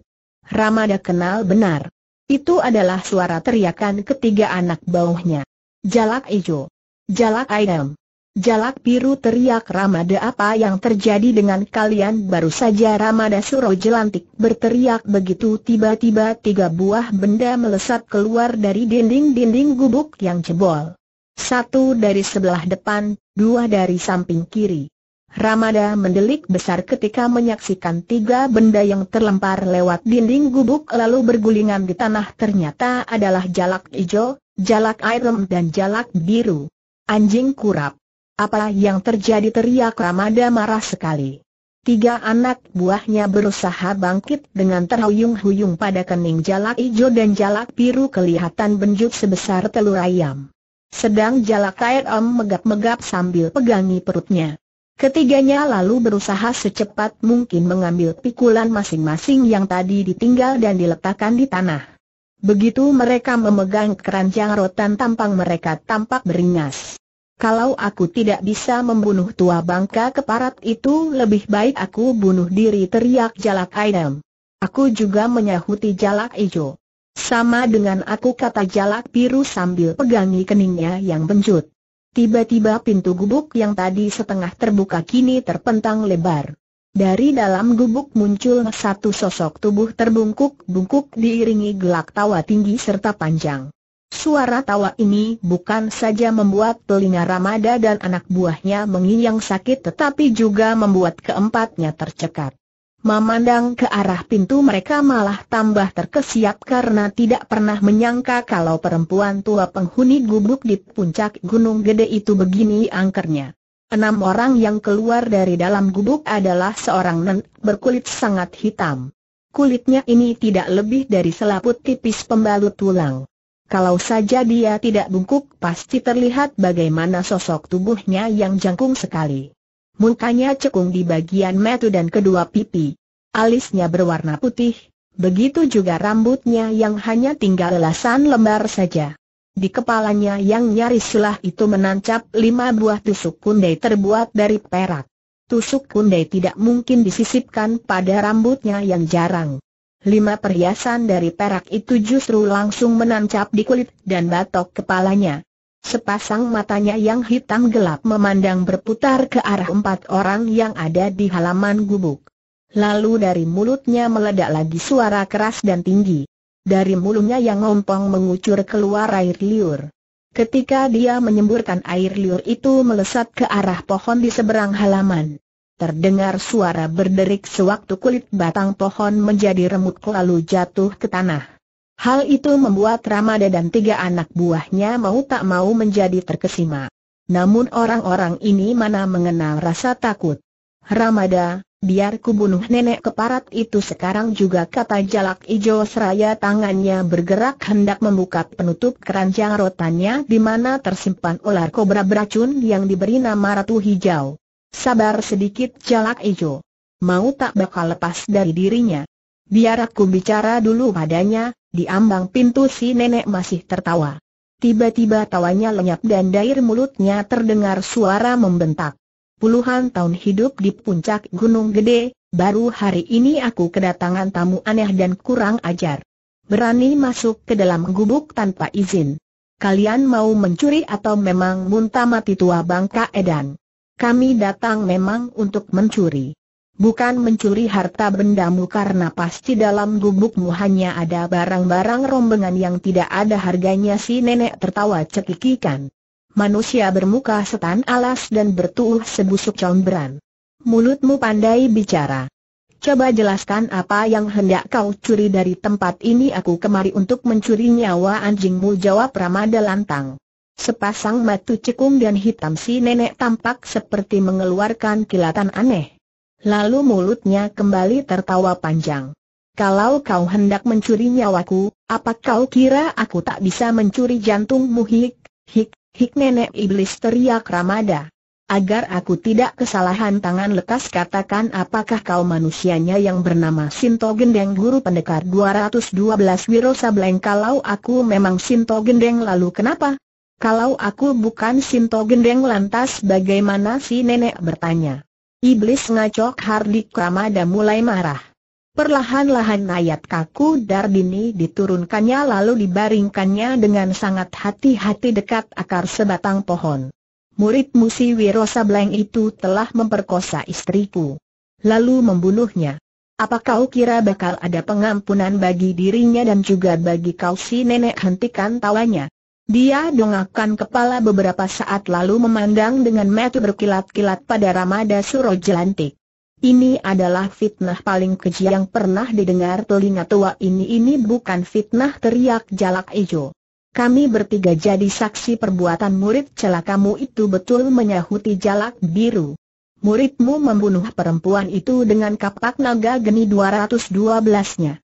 Ramada kenal benar. Itu adalah suara teriakan ketiga anak bawahnya. Jalak ijo. Jalak ayam. Jalak biru teriak Ramada apa yang terjadi dengan kalian baru saja Ramada Suro Jelantik berteriak begitu tiba-tiba tiga buah benda melesat keluar dari dinding-dinding gubuk yang cebol Satu dari sebelah depan, dua dari samping kiri. Ramada mendelik besar ketika menyaksikan tiga benda yang terlempar lewat dinding gubuk lalu bergulingan di tanah ternyata adalah jalak hijau, jalak airem dan jalak biru. Anjing kurap apa yang terjadi teriak Ramada marah sekali. Tiga anak buahnya berusaha bangkit dengan terhuyung-huyung pada kening jalak hijau dan jalak biru kelihatan benjuk sebesar telur ayam. Sedang jalak air om megap-megap sambil pegangi perutnya. Ketiganya lalu berusaha secepat mungkin mengambil pikulan masing-masing yang tadi ditinggal dan diletakkan di tanah. Begitu mereka memegang keranjang rotan tampang mereka tampak beringas. Kalau aku tidak bisa membunuh tua bangka keparat itu lebih baik aku bunuh diri teriak jalak ayam. Aku juga menyahuti jalak ijo. Sama dengan aku kata jalak biru sambil pegangi keningnya yang benjut. Tiba-tiba pintu gubuk yang tadi setengah terbuka kini terpentang lebar. Dari dalam gubuk muncul satu sosok tubuh terbungkuk-bungkuk diiringi gelak tawa tinggi serta panjang. Suara tawa ini bukan saja membuat telinga Ramada dan anak buahnya mengiang sakit tetapi juga membuat keempatnya tercekat. Memandang ke arah pintu mereka malah tambah terkesiap karena tidak pernah menyangka kalau perempuan tua penghuni gubuk di puncak gunung gede itu begini angkernya. Enam orang yang keluar dari dalam gubuk adalah seorang nen berkulit sangat hitam. Kulitnya ini tidak lebih dari selaput tipis pembalut tulang. Kalau saja dia tidak bungkuk, pasti terlihat bagaimana sosok tubuhnya yang jangkung sekali. Mukanya cekung di bagian metu dan kedua pipi. Alisnya berwarna putih, begitu juga rambutnya yang hanya tinggal lelasan lembar saja. Di kepalanya yang nyaris silah itu menancap lima buah tusuk kundai terbuat dari perak. Tusuk kundai tidak mungkin disisipkan pada rambutnya yang jarang lima perhiasan dari perak itu justru langsung menancap di kulit dan batok kepalanya. Sepasang matanya yang hitam gelap memandang berputar ke arah empat orang yang ada di halaman gubuk. Lalu dari mulutnya meledak lagi suara keras dan tinggi. Dari mulutnya yang ngompong mengucur keluar air liur. Ketika dia menyemburkan air liur itu melesat ke arah pohon di seberang halaman. Terdengar suara berderik sewaktu kulit batang pohon menjadi remuk lalu jatuh ke tanah. Hal itu membuat Ramada dan tiga anak buahnya mau tak mau menjadi terkesima. Namun orang-orang ini mana mengenal rasa takut. Ramada, biar ku bunuh nenek keparat itu sekarang juga kata jalak ijo seraya tangannya bergerak hendak membuka penutup keranjang rotannya di mana tersimpan ular kobra beracun yang diberi nama Ratu Hijau. Sabar sedikit jalak ijo. Mau tak bakal lepas dari dirinya. Biar aku bicara dulu padanya, di ambang pintu si nenek masih tertawa. Tiba-tiba tawanya lenyap dan dair mulutnya terdengar suara membentak. Puluhan tahun hidup di puncak Gunung Gede, baru hari ini aku kedatangan tamu aneh dan kurang ajar. Berani masuk ke dalam gubuk tanpa izin. Kalian mau mencuri atau memang muntah mati tua bangka edan? Kami datang memang untuk mencuri. Bukan mencuri harta bendamu karena pasti dalam gubukmu hanya ada barang-barang rombengan yang tidak ada harganya si nenek tertawa cekikikan. Manusia bermuka setan alas dan bertuuh sebusuk combran. Mulutmu pandai bicara. Coba jelaskan apa yang hendak kau curi dari tempat ini aku kemari untuk mencuri nyawa anjingmu jawab Ramada lantang. Sepasang matu cekung dan hitam si nenek tampak seperti mengeluarkan kilatan aneh. Lalu mulutnya kembali tertawa panjang. Kalau kau hendak mencuri nyawaku, apa kau kira aku tak bisa mencuri jantungmu hik, hik, hik nenek iblis teriak Ramada. Agar aku tidak kesalahan tangan lekas katakan apakah kau manusianya yang bernama Sinto Gendeng Guru Pendekar 212 Wirosa Sableng kalau aku memang Sinto Gendeng lalu kenapa kalau aku bukan Sinto Gendeng lantas bagaimana si nenek bertanya. Iblis ngacok Hardik Kramada mulai marah. Perlahan-lahan ayat kaku Dardini diturunkannya lalu dibaringkannya dengan sangat hati-hati dekat akar sebatang pohon. Murid Musi Wirosa Bleng itu telah memperkosa istriku. Lalu membunuhnya. Apa kau kira bakal ada pengampunan bagi dirinya dan juga bagi kau si nenek hentikan tawanya? Dia dongakkan kepala beberapa saat lalu memandang dengan mata berkilat-kilat pada Ramada Surojelantik. Ini adalah fitnah paling keji yang pernah didengar telinga tua ini ini bukan fitnah teriak jalak ijo. Kami bertiga jadi saksi perbuatan murid celakamu itu betul menyahuti jalak biru. Muridmu membunuh perempuan itu dengan kapak naga geni 212-nya.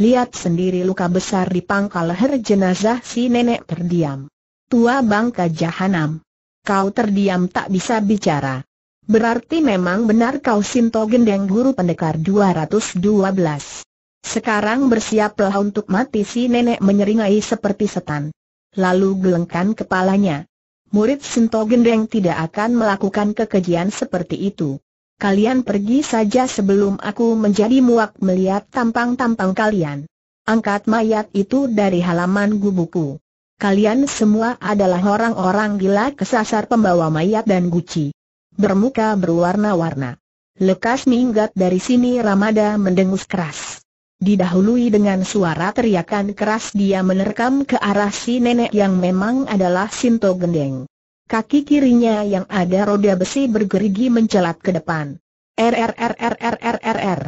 Lihat sendiri luka besar di pangkal leher jenazah si nenek terdiam. Tua bangka jahanam. Kau terdiam tak bisa bicara. Berarti memang benar kau Sinto Gendeng Guru Pendekar 212. Sekarang bersiaplah untuk mati si nenek menyeringai seperti setan. Lalu gelengkan kepalanya. Murid Sinto Gendeng tidak akan melakukan kekejian seperti itu kalian pergi saja sebelum aku menjadi muak melihat tampang-tampang kalian. Angkat mayat itu dari halaman gubuku. Kalian semua adalah orang-orang gila kesasar pembawa mayat dan guci. Bermuka berwarna-warna. Lekas minggat dari sini Ramada mendengus keras. Didahului dengan suara teriakan keras dia menerkam ke arah si nenek yang memang adalah Sinto Gendeng. Kaki kirinya yang ada roda besi bergerigi mencelat ke depan. RRRRRRRR. Er, er, er,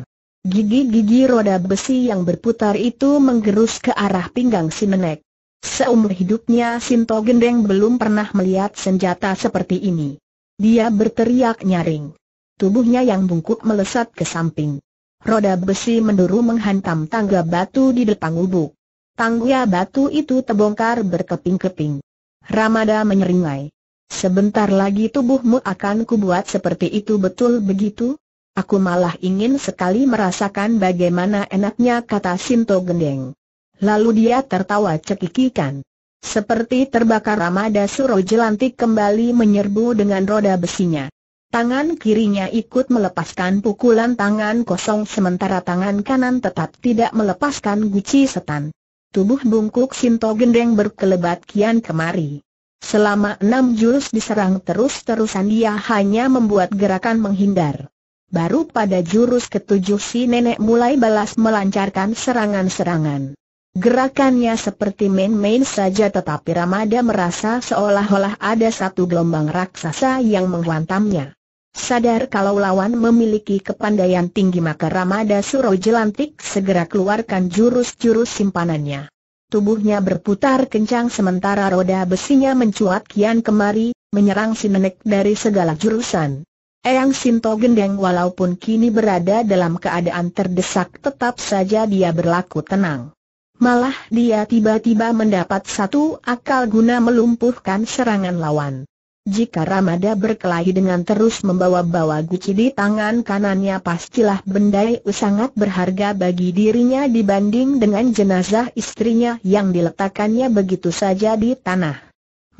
Gigi-gigi roda besi yang berputar itu menggerus ke arah pinggang si menek. Seumur hidupnya Sinto Gendeng belum pernah melihat senjata seperti ini. Dia berteriak nyaring. Tubuhnya yang bungkuk melesat ke samping. Roda besi menduru menghantam tangga batu di depan gubuk. Tangga batu itu terbongkar berkeping-keping. Ramada menyeringai. Sebentar lagi tubuhmu akan kubuat seperti itu betul begitu? Aku malah ingin sekali merasakan bagaimana enaknya kata Sinto Gendeng. Lalu dia tertawa cekikikan. Seperti terbakar Ramada Suro Jelantik kembali menyerbu dengan roda besinya. Tangan kirinya ikut melepaskan pukulan tangan kosong sementara tangan kanan tetap tidak melepaskan guci setan. Tubuh bungkuk Sinto Gendeng berkelebat kian kemari. Selama enam jurus diserang terus-terusan dia hanya membuat gerakan menghindar. Baru pada jurus ketujuh si nenek mulai balas melancarkan serangan-serangan. Gerakannya seperti main-main saja tetapi Ramada merasa seolah-olah ada satu gelombang raksasa yang menghantamnya. Sadar kalau lawan memiliki kepandaian tinggi maka Ramada Suro Jelantik segera keluarkan jurus-jurus simpanannya tubuhnya berputar kencang sementara roda besinya mencuat kian kemari, menyerang si nenek dari segala jurusan. Eyang Sinto Gendeng walaupun kini berada dalam keadaan terdesak tetap saja dia berlaku tenang. Malah dia tiba-tiba mendapat satu akal guna melumpuhkan serangan lawan. Jika Ramada berkelahi dengan terus membawa-bawa guci di tangan kanannya pastilah benda itu sangat berharga bagi dirinya dibanding dengan jenazah istrinya yang diletakkannya begitu saja di tanah.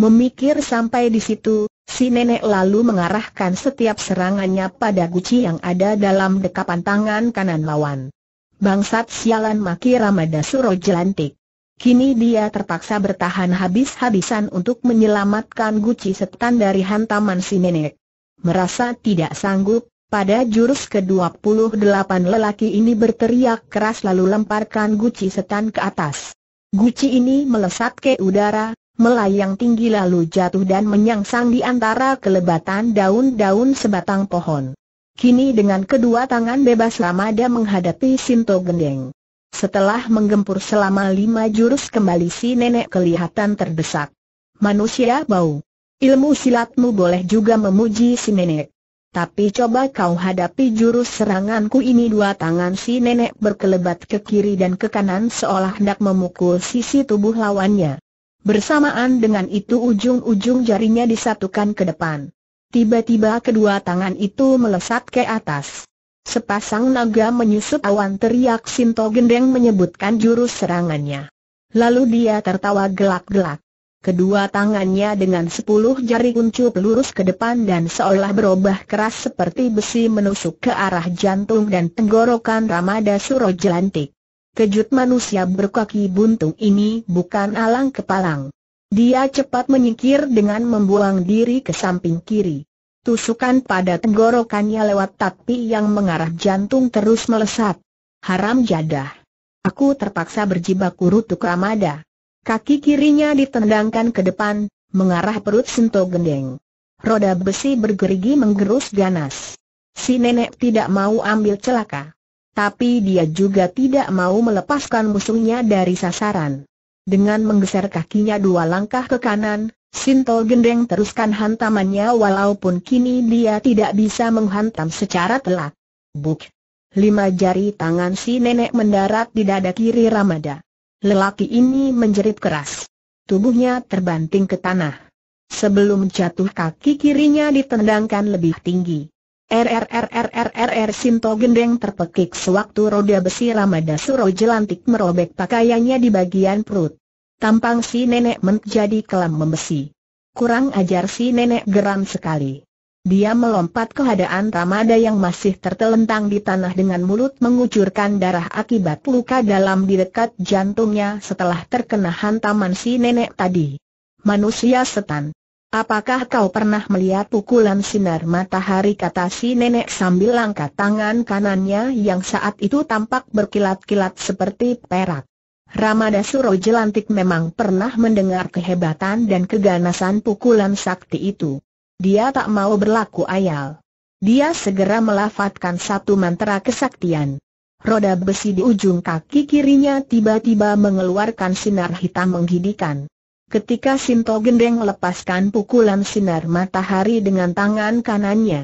Memikir sampai di situ, si nenek lalu mengarahkan setiap serangannya pada guci yang ada dalam dekapan tangan kanan lawan. Bangsat sialan maki Ramada suruh jelantik. Kini dia terpaksa bertahan habis-habisan untuk menyelamatkan guci setan dari hantaman si nenek. Merasa tidak sanggup, pada jurus ke-28 lelaki ini berteriak keras lalu lemparkan guci setan ke atas. Guci ini melesat ke udara, melayang tinggi lalu jatuh dan menyangsang di antara kelebatan daun-daun sebatang pohon. Kini dengan kedua tangan bebas Ramada menghadapi Sinto Gendeng. Setelah menggempur selama lima jurus kembali si nenek kelihatan terdesak. Manusia bau. Ilmu silatmu boleh juga memuji si nenek. Tapi coba kau hadapi jurus seranganku ini dua tangan si nenek berkelebat ke kiri dan ke kanan seolah hendak memukul sisi tubuh lawannya. Bersamaan dengan itu ujung-ujung jarinya disatukan ke depan. Tiba-tiba kedua tangan itu melesat ke atas. Sepasang naga menyusup awan teriak Sinto Gendeng menyebutkan jurus serangannya. Lalu dia tertawa gelak-gelak. Kedua tangannya dengan sepuluh jari kuncup lurus ke depan dan seolah berubah keras seperti besi menusuk ke arah jantung dan tenggorokan Ramada Suro Kejut manusia berkaki buntung ini bukan alang kepalang. Dia cepat menyingkir dengan membuang diri ke samping kiri. Tusukan pada tenggorokannya lewat tapi yang mengarah jantung terus melesat. Haram jadah. Aku terpaksa berjibaku rutuk Ramada. Kaki kirinya ditendangkan ke depan, mengarah perut Sento Gendeng. Roda besi bergerigi menggerus ganas. Si nenek tidak mau ambil celaka. Tapi dia juga tidak mau melepaskan musuhnya dari sasaran. Dengan menggeser kakinya dua langkah ke kanan, Sinto Gendeng teruskan hantamannya walaupun kini dia tidak bisa menghantam secara telak. Buk! Lima jari tangan si nenek mendarat di dada kiri Ramada. Lelaki ini menjerit keras. Tubuhnya terbanting ke tanah. Sebelum jatuh kaki kirinya ditendangkan lebih tinggi. RRRRRRR er, er, er, Sinto Gendeng terpekik sewaktu roda besi Ramada Suro jelantik merobek pakaiannya di bagian perut. Tampang si nenek menjadi kelam membesi. Kurang ajar si nenek geram sekali. Dia melompat ke keadaan Ramada yang masih tertelentang di tanah dengan mulut mengucurkan darah akibat luka dalam di dekat jantungnya setelah terkena hantaman si nenek tadi. Manusia setan. Apakah kau pernah melihat pukulan sinar matahari kata si nenek sambil angkat tangan kanannya yang saat itu tampak berkilat-kilat seperti perak. Suro Jelantik memang pernah mendengar kehebatan dan keganasan pukulan sakti itu. Dia tak mau berlaku ayal. Dia segera melafatkan satu mantra kesaktian. Roda besi di ujung kaki kirinya tiba-tiba mengeluarkan sinar hitam menggidikan. Ketika Sinto Gendeng melepaskan pukulan sinar matahari dengan tangan kanannya,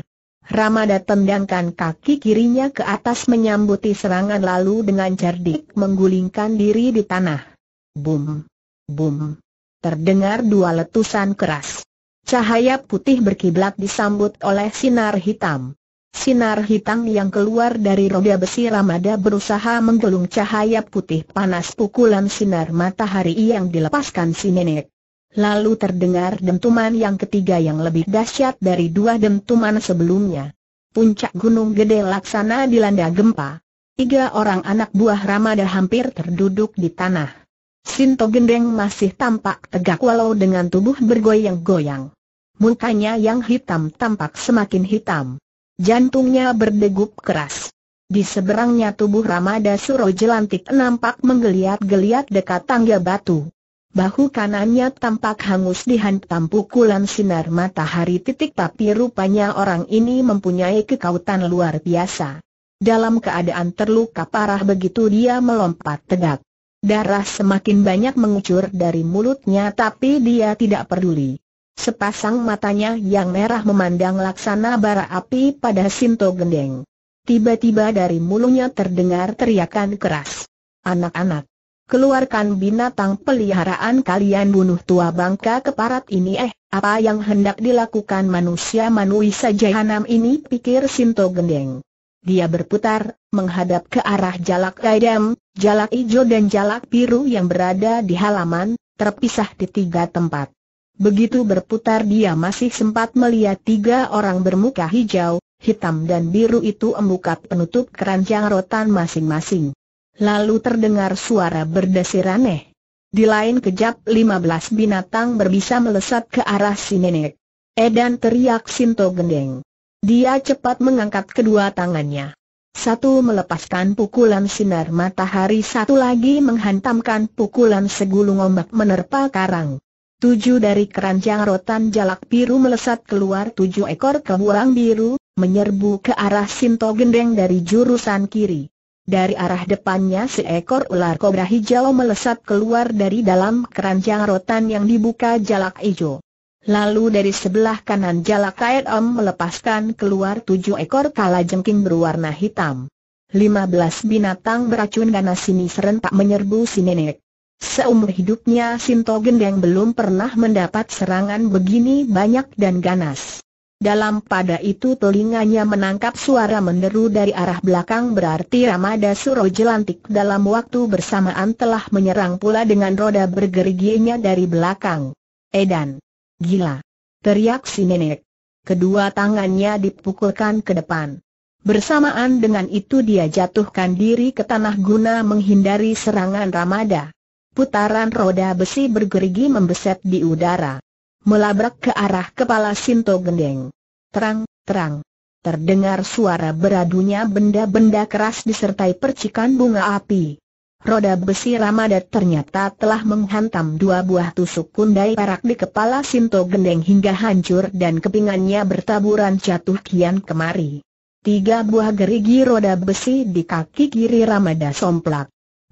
Ramada tendangkan kaki kirinya ke atas menyambuti serangan lalu dengan cerdik menggulingkan diri di tanah. Bum! Bum! Terdengar dua letusan keras. Cahaya putih berkiblat disambut oleh sinar hitam. Sinar hitam yang keluar dari roda besi Ramada berusaha menggelung cahaya putih panas pukulan sinar matahari yang dilepaskan si nenek. Lalu terdengar dentuman yang ketiga yang lebih dahsyat dari dua dentuman sebelumnya. Puncak Gunung Gede Laksana dilanda gempa. Tiga orang anak buah Ramada hampir terduduk di tanah. Sinto Gendeng masih tampak tegak walau dengan tubuh bergoyang-goyang. Mukanya yang hitam tampak semakin hitam. Jantungnya berdegup keras. Di seberangnya tubuh Ramada Suro Jelantik nampak menggeliat-geliat dekat tangga batu. Bahu kanannya tampak hangus dihantam pukulan sinar matahari titik tapi rupanya orang ini mempunyai kekautan luar biasa. Dalam keadaan terluka parah begitu dia melompat tegak. Darah semakin banyak mengucur dari mulutnya tapi dia tidak peduli. Sepasang matanya yang merah memandang laksana bara api pada Sinto Gendeng. Tiba-tiba dari mulutnya terdengar teriakan keras. Anak-anak, keluarkan binatang peliharaan kalian bunuh tua bangka keparat ini eh, apa yang hendak dilakukan manusia manusia jahanam ini pikir Sinto Gendeng. Dia berputar, menghadap ke arah jalak Kaidam, jalak hijau dan jalak biru yang berada di halaman, terpisah di tiga tempat. Begitu berputar dia masih sempat melihat tiga orang bermuka hijau, hitam dan biru itu membuka penutup keranjang rotan masing-masing. Lalu terdengar suara berdesir aneh. Di lain kejap 15 binatang berbisa melesat ke arah si nenek. Edan teriak Sinto Gendeng. Dia cepat mengangkat kedua tangannya. Satu melepaskan pukulan sinar matahari satu lagi menghantamkan pukulan segulung ombak menerpa karang. Tujuh dari keranjang rotan jalak biru melesat keluar tujuh ekor kebuang biru, menyerbu ke arah Sinto Gendeng dari jurusan kiri. Dari arah depannya seekor ular kobra hijau melesat keluar dari dalam keranjang rotan yang dibuka jalak hijau. Lalu dari sebelah kanan jalak air om melepaskan keluar tujuh ekor kala jengking berwarna hitam. Lima belas binatang beracun ganas ini serentak menyerbu si nenek. Seumur hidupnya Sinto Gendeng belum pernah mendapat serangan begini banyak dan ganas. Dalam pada itu telinganya menangkap suara menderu dari arah belakang berarti Ramada Suro Jelantik dalam waktu bersamaan telah menyerang pula dengan roda bergeriginya dari belakang. Edan! Gila! Teriak si nenek. Kedua tangannya dipukulkan ke depan. Bersamaan dengan itu dia jatuhkan diri ke tanah guna menghindari serangan Ramada. Putaran roda besi bergerigi membeset di udara melabrak ke arah kepala Sinto Gendeng. Terang, terang. Terdengar suara beradunya benda-benda keras disertai percikan bunga api. Roda besi Ramadat ternyata telah menghantam dua buah tusuk kundai perak di kepala Sinto Gendeng hingga hancur dan kepingannya bertaburan jatuh kian kemari. Tiga buah gerigi roda besi di kaki kiri Ramada somplak.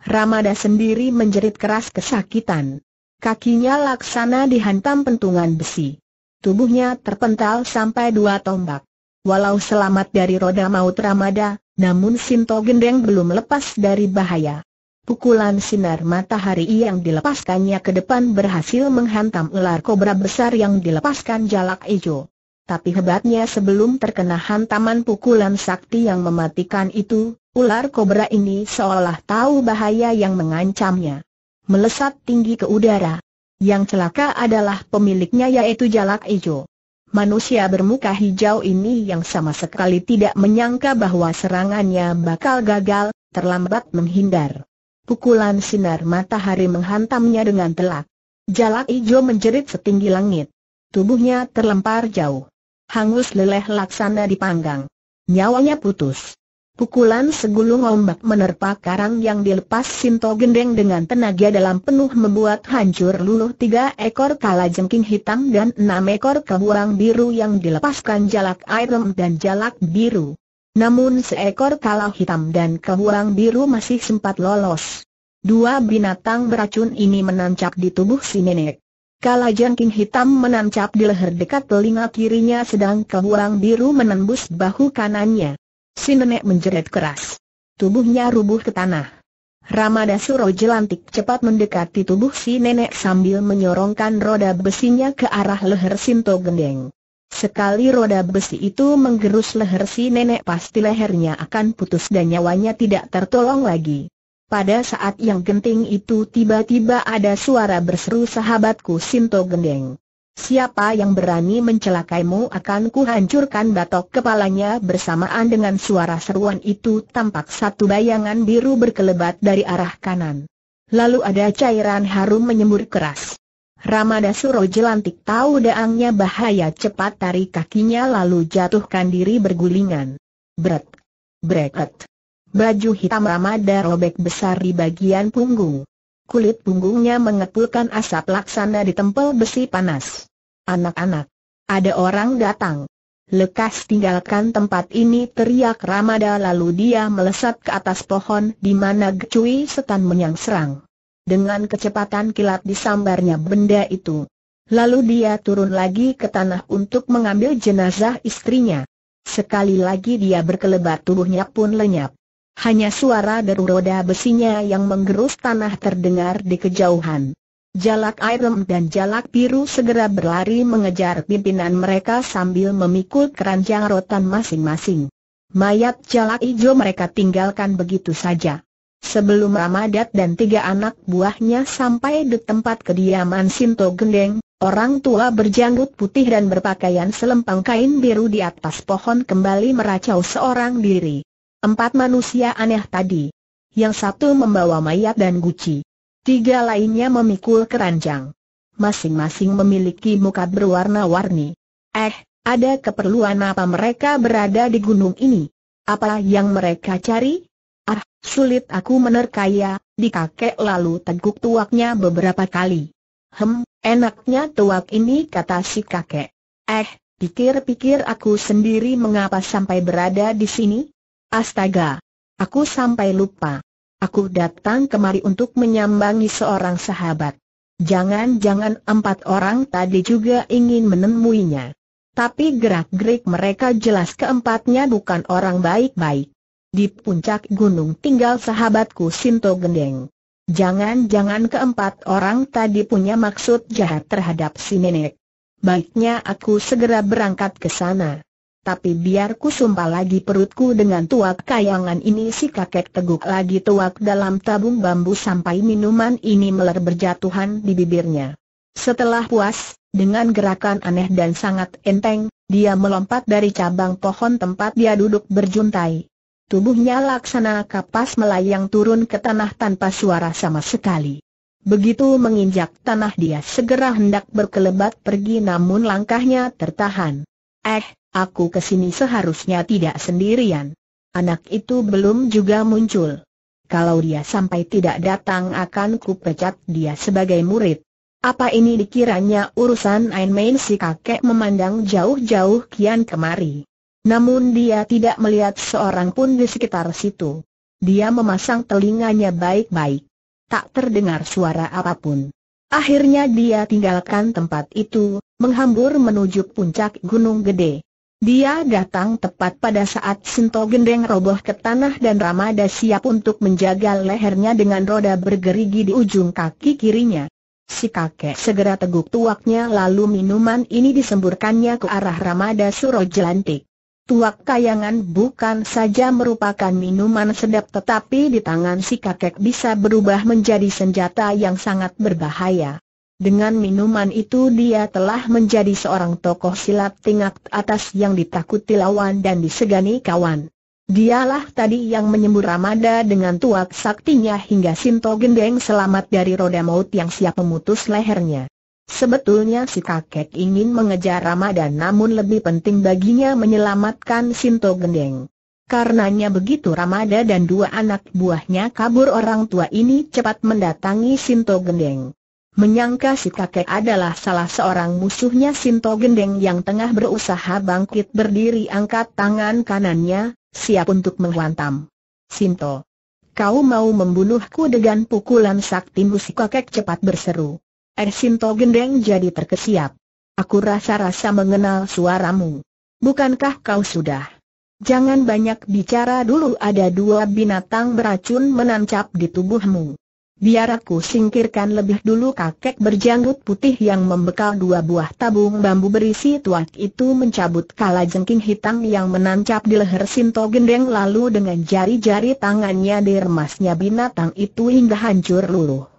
Ramada sendiri menjerit keras kesakitan. Kakinya laksana dihantam pentungan besi. Tubuhnya terpental sampai dua tombak. Walau selamat dari roda maut Ramada, namun Sinto Gendeng belum lepas dari bahaya. Pukulan sinar matahari yang dilepaskannya ke depan berhasil menghantam ular kobra besar yang dilepaskan jalak ijo. Tapi hebatnya sebelum terkena hantaman pukulan sakti yang mematikan itu, ular kobra ini seolah tahu bahaya yang mengancamnya melesat tinggi ke udara. Yang celaka adalah pemiliknya yaitu Jalak Ijo. Manusia bermuka hijau ini yang sama sekali tidak menyangka bahwa serangannya bakal gagal, terlambat menghindar. Pukulan sinar matahari menghantamnya dengan telak. Jalak Ijo menjerit setinggi langit. Tubuhnya terlempar jauh. Hangus leleh laksana dipanggang. Nyawanya putus. Pukulan segulung ombak menerpa karang yang dilepas Sinto Gendeng dengan tenaga dalam penuh membuat hancur luluh tiga ekor kalajengking hitam dan enam ekor kebuang biru yang dilepaskan jalak airem dan jalak biru. Namun seekor kalau hitam dan kebuang biru masih sempat lolos. Dua binatang beracun ini menancap di tubuh si nenek. Kalajengking hitam menancap di leher dekat telinga kirinya sedang kebuang biru menembus bahu kanannya. Si nenek menjerit keras. Tubuhnya rubuh ke tanah. Ramada Suro jelantik cepat mendekati tubuh si nenek sambil menyorongkan roda besinya ke arah leher Sinto Gendeng. Sekali roda besi itu menggerus leher si nenek pasti lehernya akan putus dan nyawanya tidak tertolong lagi. Pada saat yang genting itu tiba-tiba ada suara berseru sahabatku Sinto Gendeng. Siapa yang berani mencelakaimu akan kuhancurkan batok kepalanya bersamaan dengan suara seruan itu tampak satu bayangan biru berkelebat dari arah kanan. Lalu ada cairan harum menyembur keras. Ramada Suro jelantik tahu daangnya bahaya cepat tarik kakinya lalu jatuhkan diri bergulingan. Bret. Breket. Baju hitam Ramada robek besar di bagian punggung. Kulit punggungnya mengepulkan asap laksana di tempel besi panas. Anak-anak, ada orang datang. Lekas tinggalkan tempat ini teriak Ramada lalu dia melesat ke atas pohon di mana Gecui setan menyang serang. Dengan kecepatan kilat disambarnya benda itu. Lalu dia turun lagi ke tanah untuk mengambil jenazah istrinya. Sekali lagi dia berkelebat tubuhnya pun lenyap. Hanya suara deru roda besinya yang menggerus tanah terdengar di kejauhan. Jalak Irem dan Jalak Biru segera berlari mengejar pimpinan mereka sambil memikul keranjang rotan masing-masing. Mayat Jalak Ijo mereka tinggalkan begitu saja. Sebelum Ramadat dan tiga anak buahnya sampai di tempat kediaman Sinto Gendeng, orang tua berjanggut putih dan berpakaian selempang kain biru di atas pohon kembali meracau seorang diri. Empat manusia aneh tadi. Yang satu membawa mayat dan guci. Tiga lainnya memikul keranjang. Masing-masing memiliki muka berwarna-warni. Eh, ada keperluan apa mereka berada di gunung ini? Apa yang mereka cari? Ah, sulit aku menerkaya, di kakek lalu teguk tuaknya beberapa kali. Hem, enaknya tuak ini kata si kakek. Eh, pikir-pikir aku sendiri mengapa sampai berada di sini? Astaga! Aku sampai lupa. Aku datang kemari untuk menyambangi seorang sahabat. Jangan-jangan empat orang tadi juga ingin menemuinya. Tapi gerak-gerik mereka jelas keempatnya bukan orang baik-baik. Di puncak gunung tinggal sahabatku Sinto Gendeng. Jangan-jangan keempat orang tadi punya maksud jahat terhadap si nenek. Baiknya aku segera berangkat ke sana tapi biar ku sumpah lagi perutku dengan tuak kayangan ini si kakek teguk lagi tuak dalam tabung bambu sampai minuman ini meler berjatuhan di bibirnya. Setelah puas, dengan gerakan aneh dan sangat enteng, dia melompat dari cabang pohon tempat dia duduk berjuntai. Tubuhnya laksana kapas melayang turun ke tanah tanpa suara sama sekali. Begitu menginjak tanah dia segera hendak berkelebat pergi namun langkahnya tertahan. Eh, Aku kesini seharusnya tidak sendirian. Anak itu belum juga muncul. Kalau dia sampai tidak datang akan kupecat dia sebagai murid. Apa ini dikiranya urusan Ain Main si kakek memandang jauh-jauh kian kemari. Namun dia tidak melihat seorang pun di sekitar situ. Dia memasang telinganya baik-baik. Tak terdengar suara apapun. Akhirnya dia tinggalkan tempat itu, menghambur menuju puncak Gunung Gede. Dia datang tepat pada saat Sinto Gendeng roboh ke tanah dan Ramada siap untuk menjaga lehernya dengan roda bergerigi di ujung kaki kirinya. Si kakek segera teguk tuaknya lalu minuman ini disemburkannya ke arah Ramada Suro Jelantik. Tuak kayangan bukan saja merupakan minuman sedap tetapi di tangan si kakek bisa berubah menjadi senjata yang sangat berbahaya. Dengan minuman itu dia telah menjadi seorang tokoh silat tingkat atas yang ditakuti lawan dan disegani kawan. Dialah tadi yang menyembur Ramada dengan tuak saktinya hingga Sinto Gendeng selamat dari roda maut yang siap memutus lehernya. Sebetulnya si kakek ingin mengejar Ramada namun lebih penting baginya menyelamatkan Sinto Gendeng. Karenanya begitu Ramada dan dua anak buahnya kabur orang tua ini cepat mendatangi Sinto Gendeng menyangka si kakek adalah salah seorang musuhnya Sinto Gendeng yang tengah berusaha bangkit berdiri angkat tangan kanannya, siap untuk menghantam. Sinto, kau mau membunuhku dengan pukulan sakti musik kakek cepat berseru. Er Sinto Gendeng jadi terkesiap. Aku rasa-rasa mengenal suaramu. Bukankah kau sudah? Jangan banyak bicara dulu ada dua binatang beracun menancap di tubuhmu. Biar aku singkirkan lebih dulu kakek berjanggut putih yang membekal dua buah tabung bambu berisi tuak itu mencabut kala jengking hitam yang menancap di leher Sinto Gendeng lalu dengan jari-jari tangannya diremasnya binatang itu hingga hancur luluh.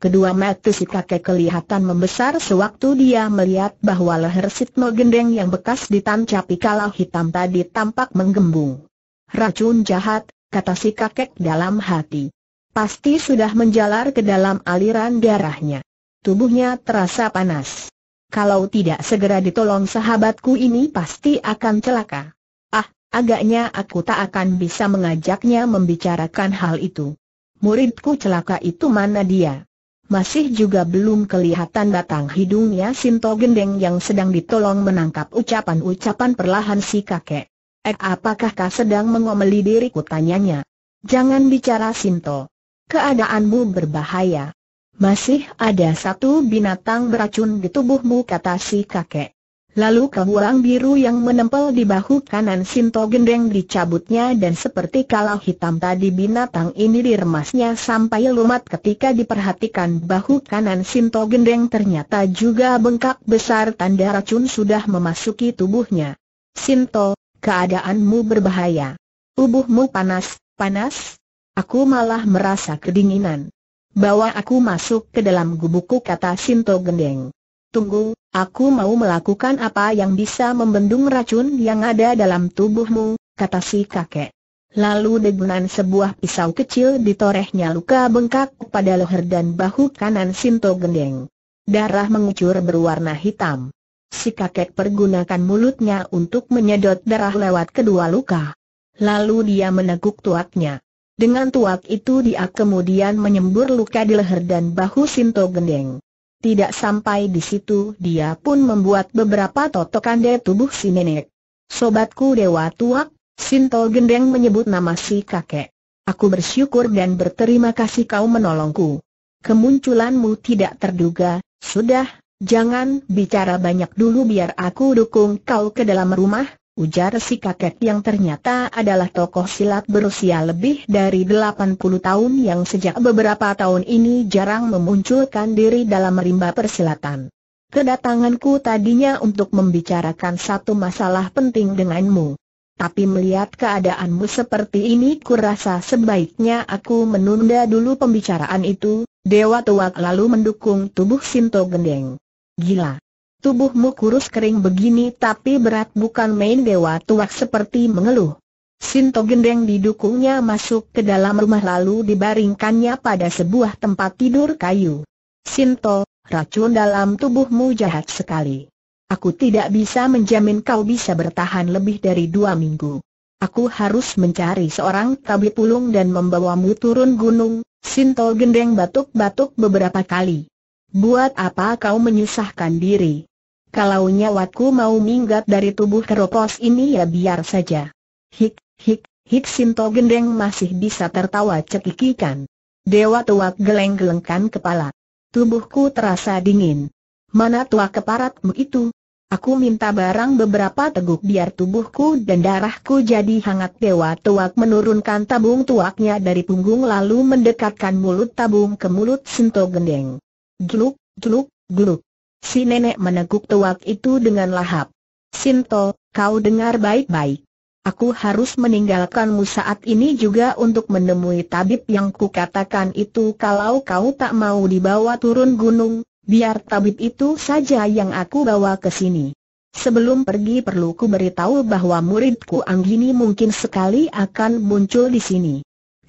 Kedua mata si kakek kelihatan membesar sewaktu dia melihat bahwa leher Sinto Gendeng yang bekas ditancapi kala hitam tadi tampak menggembung. Racun jahat, kata si kakek dalam hati. Pasti sudah menjalar ke dalam aliran darahnya. Tubuhnya terasa panas. Kalau tidak segera ditolong sahabatku ini pasti akan celaka. Ah, agaknya aku tak akan bisa mengajaknya membicarakan hal itu. Muridku celaka itu mana dia? Masih juga belum kelihatan batang hidungnya Sinto Gendeng yang sedang ditolong menangkap ucapan-ucapan perlahan si kakek. Eh apakah kau sedang mengomeli diriku tanyanya? Jangan bicara Sinto keadaanmu berbahaya. Masih ada satu binatang beracun di tubuhmu kata si kakek. Lalu kebuang biru yang menempel di bahu kanan Sinto Gendeng dicabutnya dan seperti kalau hitam tadi binatang ini diremasnya sampai lumat ketika diperhatikan bahu kanan Sinto Gendeng ternyata juga bengkak besar tanda racun sudah memasuki tubuhnya. Sinto, keadaanmu berbahaya. Tubuhmu panas, panas, Aku malah merasa kedinginan. Bawa aku masuk ke dalam gubukku kata Sinto Gendeng. Tunggu, aku mau melakukan apa yang bisa membendung racun yang ada dalam tubuhmu, kata si kakek. Lalu degunan sebuah pisau kecil ditorehnya luka bengkak pada leher dan bahu kanan Sinto Gendeng. Darah mengucur berwarna hitam. Si kakek pergunakan mulutnya untuk menyedot darah lewat kedua luka. Lalu dia meneguk tuaknya. Dengan tuak itu dia kemudian menyembur luka di leher dan bahu Sinto Gendeng. Tidak sampai di situ dia pun membuat beberapa totokan di tubuh si nenek. Sobatku Dewa Tuak, Sinto Gendeng menyebut nama si kakek. Aku bersyukur dan berterima kasih kau menolongku. Kemunculanmu tidak terduga, sudah, jangan bicara banyak dulu biar aku dukung kau ke dalam rumah, ujar si kakek yang ternyata adalah tokoh silat berusia lebih dari 80 tahun yang sejak beberapa tahun ini jarang memunculkan diri dalam rimba persilatan. Kedatanganku tadinya untuk membicarakan satu masalah penting denganmu. Tapi melihat keadaanmu seperti ini kurasa sebaiknya aku menunda dulu pembicaraan itu, Dewa Tuak lalu mendukung tubuh Sinto Gendeng. Gila, Tubuhmu kurus kering begini tapi berat bukan main dewa tuak seperti mengeluh. Sinto Gendeng didukungnya masuk ke dalam rumah lalu dibaringkannya pada sebuah tempat tidur kayu. Sinto, racun dalam tubuhmu jahat sekali. Aku tidak bisa menjamin kau bisa bertahan lebih dari dua minggu. Aku harus mencari seorang tabib pulung dan membawamu turun gunung. Sinto Gendeng batuk-batuk beberapa kali. Buat apa kau menyusahkan diri? Kalau nyawaku mau minggat dari tubuh keropos ini ya biar saja. Hik, hik, hik Sinto Gendeng masih bisa tertawa cekikikan. Dewa tuak geleng-gelengkan kepala. Tubuhku terasa dingin. Mana tua keparatmu itu? Aku minta barang beberapa teguk biar tubuhku dan darahku jadi hangat Dewa tuak menurunkan tabung tuaknya dari punggung lalu mendekatkan mulut tabung ke mulut Sinto Gendeng. Gluk, gluk, gluk. Si nenek meneguk tuak itu dengan lahap. Sinto, kau dengar baik-baik. Aku harus meninggalkanmu saat ini juga untuk menemui tabib yang kukatakan itu kalau kau tak mau dibawa turun gunung, biar tabib itu saja yang aku bawa ke sini. Sebelum pergi perlu ku beritahu bahwa muridku Anggini mungkin sekali akan muncul di sini.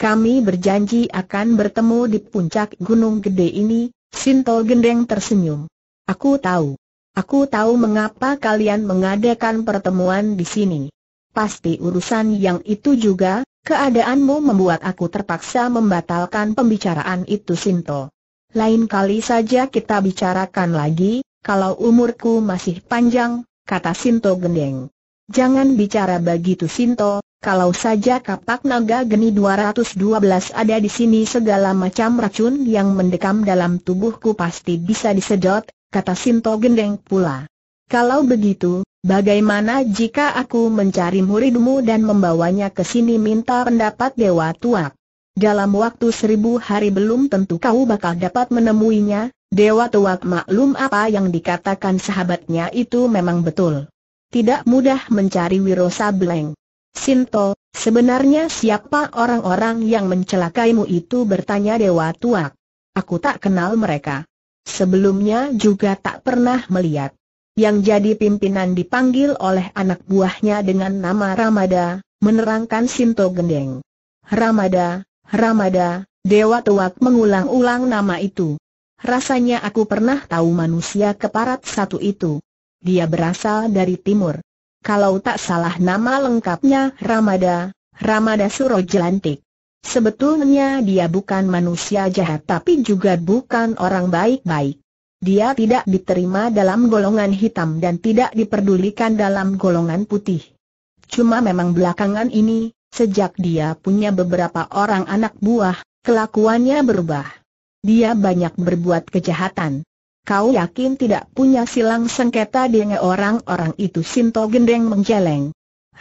Kami berjanji akan bertemu di puncak gunung gede ini, Sinto Gendeng tersenyum. Aku tahu. Aku tahu mengapa kalian mengadakan pertemuan di sini. Pasti urusan yang itu juga, keadaanmu membuat aku terpaksa membatalkan pembicaraan itu Sinto. Lain kali saja kita bicarakan lagi, kalau umurku masih panjang, kata Sinto gendeng. Jangan bicara begitu Sinto, kalau saja kapak naga geni 212 ada di sini segala macam racun yang mendekam dalam tubuhku pasti bisa disedot, kata Sinto Gendeng pula. Kalau begitu, bagaimana jika aku mencari muridmu dan membawanya ke sini minta pendapat Dewa Tua? Dalam waktu seribu hari belum tentu kau bakal dapat menemuinya, Dewa Tuak maklum apa yang dikatakan sahabatnya itu memang betul. Tidak mudah mencari Wiro Sableng. Sinto, sebenarnya siapa orang-orang yang mencelakaimu itu bertanya Dewa Tua? Aku tak kenal mereka. Sebelumnya juga tak pernah melihat. Yang jadi pimpinan dipanggil oleh anak buahnya dengan nama Ramada, menerangkan Sinto Gendeng. Ramada, Ramada, Dewa Tuak mengulang-ulang nama itu. Rasanya aku pernah tahu manusia keparat satu itu. Dia berasal dari timur. Kalau tak salah nama lengkapnya Ramada, Ramada Surojelantik Sebetulnya dia bukan manusia jahat tapi juga bukan orang baik-baik. Dia tidak diterima dalam golongan hitam dan tidak diperdulikan dalam golongan putih. Cuma memang belakangan ini, sejak dia punya beberapa orang anak buah, kelakuannya berubah. Dia banyak berbuat kejahatan. Kau yakin tidak punya silang sengketa dengan orang-orang itu Sinto Gendeng menjeleng.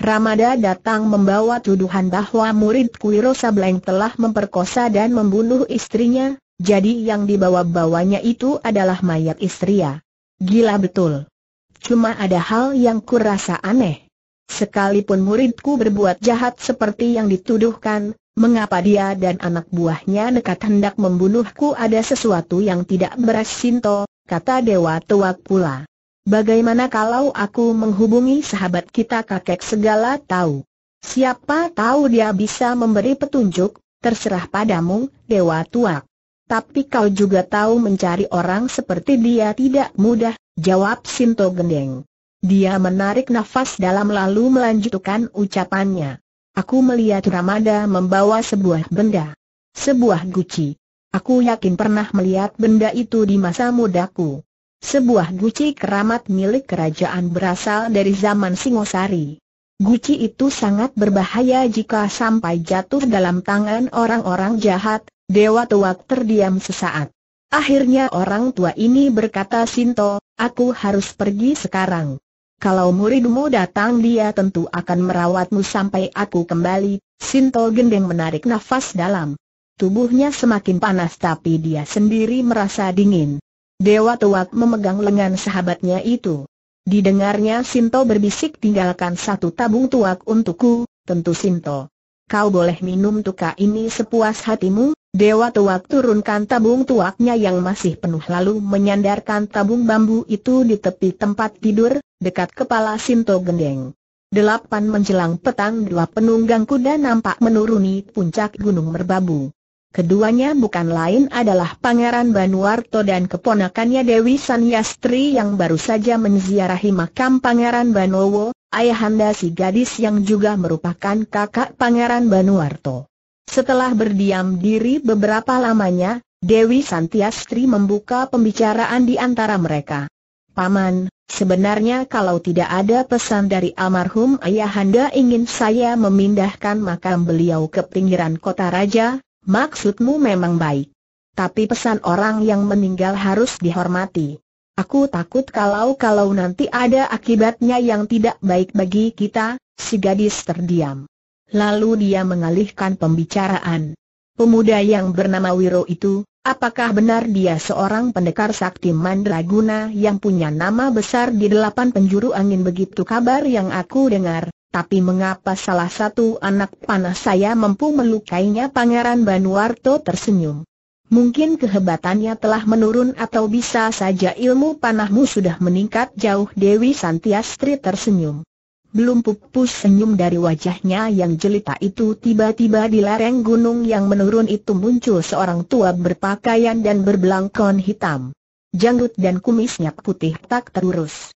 Ramada datang membawa tuduhan bahwa murid Kuiro Sableng telah memperkosa dan membunuh istrinya, jadi yang dibawa-bawanya itu adalah mayat istrinya. Gila betul. Cuma ada hal yang kurasa aneh. Sekalipun muridku berbuat jahat seperti yang dituduhkan, mengapa dia dan anak buahnya nekat hendak membunuhku ada sesuatu yang tidak beres Sinto, kata Dewa tua pula. Bagaimana kalau aku menghubungi sahabat kita kakek segala tahu? Siapa tahu dia bisa memberi petunjuk, terserah padamu, Dewa tua. Tapi kau juga tahu mencari orang seperti dia tidak mudah, jawab Sinto Gendeng. Dia menarik nafas dalam lalu melanjutkan ucapannya. Aku melihat Ramada membawa sebuah benda. Sebuah guci. Aku yakin pernah melihat benda itu di masa mudaku. Sebuah guci keramat milik kerajaan berasal dari zaman Singosari. Guci itu sangat berbahaya jika sampai jatuh dalam tangan orang-orang jahat, Dewa Tuak terdiam sesaat. Akhirnya orang tua ini berkata Sinto, aku harus pergi sekarang. Kalau muridmu datang dia tentu akan merawatmu sampai aku kembali, Sinto Gendeng menarik nafas dalam. Tubuhnya semakin panas tapi dia sendiri merasa dingin. Dewa Tuak memegang lengan sahabatnya itu. Didengarnya Sinto berbisik tinggalkan satu tabung tuak untukku, tentu Sinto. Kau boleh minum tuka ini sepuas hatimu, Dewa Tuak turunkan tabung tuaknya yang masih penuh lalu menyandarkan tabung bambu itu di tepi tempat tidur, dekat kepala Sinto Gendeng. Delapan menjelang petang dua penunggang kuda nampak menuruni puncak Gunung Merbabu. Keduanya bukan lain adalah Pangeran Banuarto dan keponakannya Dewi Sanyastri yang baru saja menziarahi makam Pangeran Banowo, ayahanda si gadis yang juga merupakan kakak Pangeran Banuarto. Setelah berdiam diri beberapa lamanya, Dewi Santiastri membuka pembicaraan di antara mereka. Paman, sebenarnya kalau tidak ada pesan dari almarhum ayahanda ingin saya memindahkan makam beliau ke pinggiran kota raja, Maksudmu memang baik. Tapi pesan orang yang meninggal harus dihormati. Aku takut kalau-kalau nanti ada akibatnya yang tidak baik bagi kita, si gadis terdiam. Lalu dia mengalihkan pembicaraan. Pemuda yang bernama Wiro itu, apakah benar dia seorang pendekar sakti mandraguna yang punya nama besar di delapan penjuru angin begitu kabar yang aku dengar, tapi mengapa salah satu anak panah saya mampu melukainya Pangeran Banuarto tersenyum. Mungkin kehebatannya telah menurun atau bisa saja ilmu panahmu sudah meningkat jauh Dewi Santiastri tersenyum. Belum pupus senyum dari wajahnya yang jelita itu tiba-tiba di lereng gunung yang menurun itu muncul seorang tua berpakaian dan berbelangkon hitam. Janggut dan kumisnya putih tak terurus.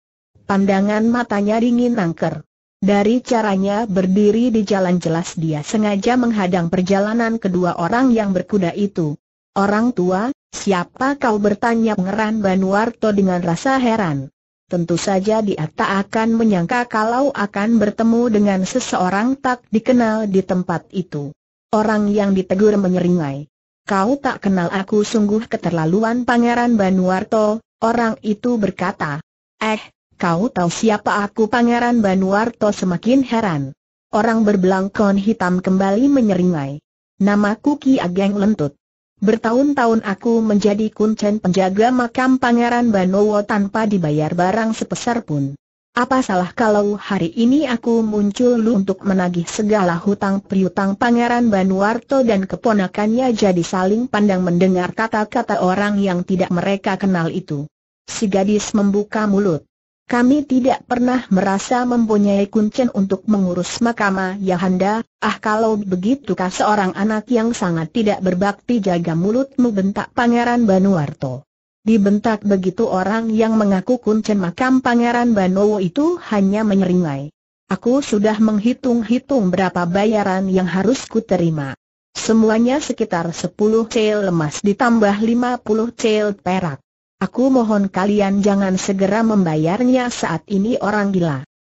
Pandangan matanya dingin nangker. Dari caranya berdiri di jalan jelas dia sengaja menghadang perjalanan kedua orang yang berkuda itu. Orang tua, siapa kau bertanya pengeran Banuarto dengan rasa heran. Tentu saja dia tak akan menyangka kalau akan bertemu dengan seseorang tak dikenal di tempat itu. Orang yang ditegur menyeringai. Kau tak kenal aku sungguh keterlaluan Pangeran Banuarto, orang itu berkata. Eh, Kau tahu siapa aku Pangeran Banuarto semakin heran. Orang berbelangkon hitam kembali menyeringai. Namaku Ki Ageng Lentut. Bertahun-tahun aku menjadi kuncen penjaga makam Pangeran Banowo tanpa dibayar barang sepeser pun. Apa salah kalau hari ini aku muncul lu untuk menagih segala hutang priutang Pangeran Banuarto dan keponakannya jadi saling pandang mendengar kata-kata orang yang tidak mereka kenal itu. Si gadis membuka mulut. Kami tidak pernah merasa mempunyai kuncen untuk mengurus mahkamah Yahanda, ah kalau begitu, begitukah seorang anak yang sangat tidak berbakti jaga mulutmu bentak Pangeran Banuarto. Dibentak begitu orang yang mengaku kuncen makam Pangeran Banowo itu hanya menyeringai. Aku sudah menghitung-hitung berapa bayaran yang harus ku terima. Semuanya sekitar sepuluh cel emas ditambah lima puluh cel perak. Aku mohon kalian jangan segera membayarnya saat ini orang gila.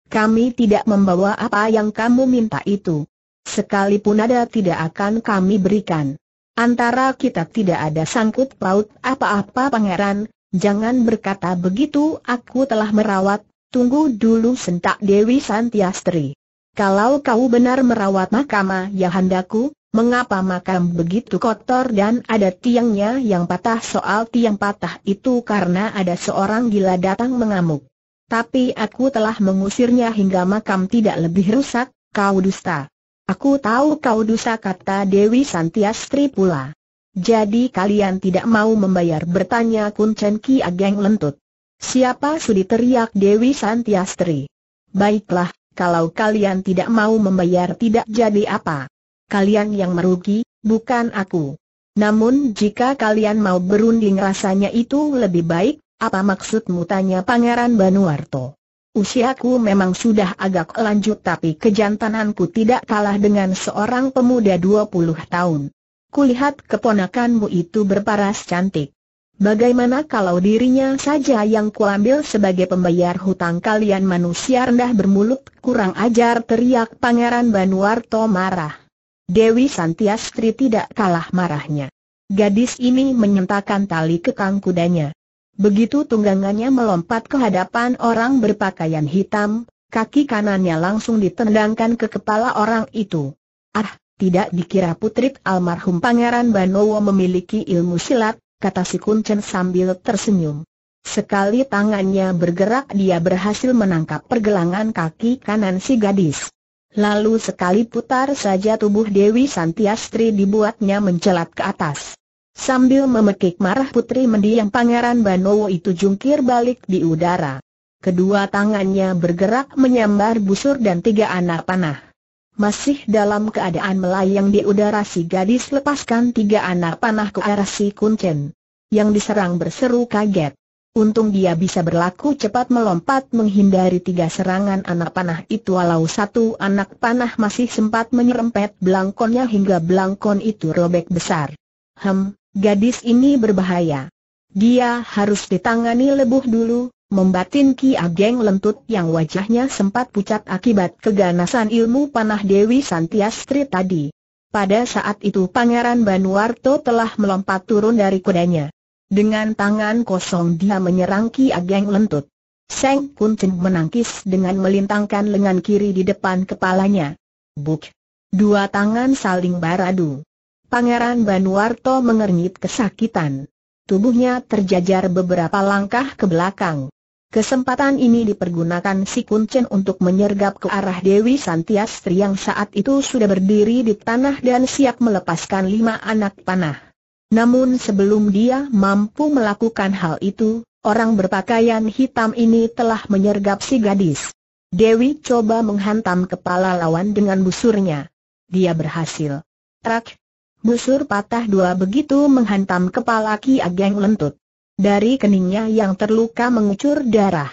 Kami tidak membawa apa yang kamu minta itu. Sekalipun ada tidak akan kami berikan. Antara kita tidak ada sangkut paut apa-apa pangeran, jangan berkata begitu aku telah merawat, tunggu dulu sentak Dewi Santiastri. Kalau kau benar merawat mahkamah ya handaku, Mengapa makam begitu kotor dan ada tiangnya yang patah soal tiang patah itu karena ada seorang gila datang mengamuk. Tapi aku telah mengusirnya hingga makam tidak lebih rusak, kau dusta. Aku tahu kau dusta kata Dewi Santiastri pula. Jadi kalian tidak mau membayar bertanya Kun Chen Ki Ageng lentut. Siapa sudi teriak Dewi Santiastri? Baiklah, kalau kalian tidak mau membayar tidak jadi apa kalian yang merugi, bukan aku. Namun jika kalian mau berunding rasanya itu lebih baik, apa maksudmu tanya Pangeran Banuarto. Usiaku memang sudah agak lanjut tapi kejantananku tidak kalah dengan seorang pemuda 20 tahun. Kulihat keponakanmu itu berparas cantik. Bagaimana kalau dirinya saja yang kuambil sebagai pembayar hutang kalian manusia rendah bermulut kurang ajar teriak Pangeran Banuarto marah. Dewi Santiastri tidak kalah marahnya. Gadis ini menyentakan tali kekang kudanya. Begitu tunggangannya melompat ke hadapan orang berpakaian hitam, kaki kanannya langsung ditendangkan ke kepala orang itu. Ah, tidak dikira putri almarhum Pangeran Banowo memiliki ilmu silat, kata si Kuncen sambil tersenyum. Sekali tangannya bergerak dia berhasil menangkap pergelangan kaki kanan si gadis. Lalu sekali putar saja tubuh Dewi Santiastri dibuatnya mencelat ke atas. Sambil memekik marah putri mendiang pangeran Banowo itu jungkir balik di udara. Kedua tangannya bergerak menyambar busur dan tiga anak panah. Masih dalam keadaan melayang di udara si gadis lepaskan tiga anak panah ke arah si kuncen. Yang diserang berseru kaget. Untung dia bisa berlaku cepat melompat menghindari tiga serangan anak panah itu walau satu anak panah masih sempat menyerempet belangkonnya hingga belangkon itu robek besar. Hem, gadis ini berbahaya. Dia harus ditangani lebih dulu, membatin Ki Ageng lentut yang wajahnya sempat pucat akibat keganasan ilmu panah Dewi Santiastri tadi. Pada saat itu Pangeran Banuarto telah melompat turun dari kudanya. Dengan tangan kosong dia menyerang Ki Ageng lentut. Seng Kun Chen menangkis dengan melintangkan lengan kiri di depan kepalanya. Buk! Dua tangan saling baradu. Pangeran Banuarto mengernyit kesakitan. Tubuhnya terjajar beberapa langkah ke belakang. Kesempatan ini dipergunakan si Chen untuk menyergap ke arah Dewi Santiastri yang saat itu sudah berdiri di tanah dan siap melepaskan lima anak panah. Namun sebelum dia mampu melakukan hal itu, orang berpakaian hitam ini telah menyergap si gadis. Dewi coba menghantam kepala lawan dengan busurnya. Dia berhasil. Trak! Busur patah dua begitu menghantam kepala Ki Ageng lentut. Dari keningnya yang terluka mengucur darah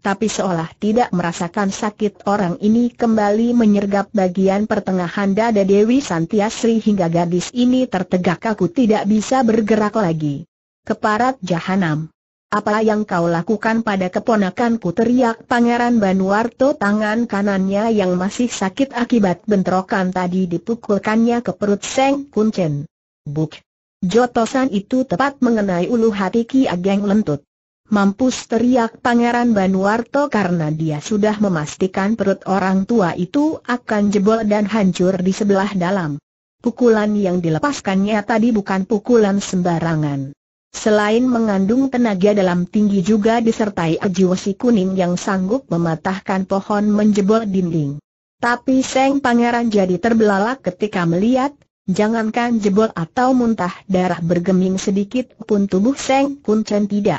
tapi seolah tidak merasakan sakit orang ini kembali menyergap bagian pertengahan dada Dewi Santiasri hingga gadis ini tertegak kaku tidak bisa bergerak lagi. Keparat jahanam. Apa yang kau lakukan pada keponakanku teriak Pangeran Banuarto tangan kanannya yang masih sakit akibat bentrokan tadi dipukulkannya ke perut Seng Kuncen. Buk. Jotosan itu tepat mengenai ulu hati Ki Ageng Lentut. Mampus teriak Pangeran Banuarto karena dia sudah memastikan perut orang tua itu akan jebol dan hancur di sebelah dalam. Pukulan yang dilepaskannya tadi bukan pukulan sembarangan. Selain mengandung tenaga dalam tinggi juga disertai ajiwasi kuning yang sanggup mematahkan pohon menjebol dinding. Tapi Seng Pangeran jadi terbelalak ketika melihat, jangankan jebol atau muntah darah bergeming sedikit pun tubuh Seng Kuncen tidak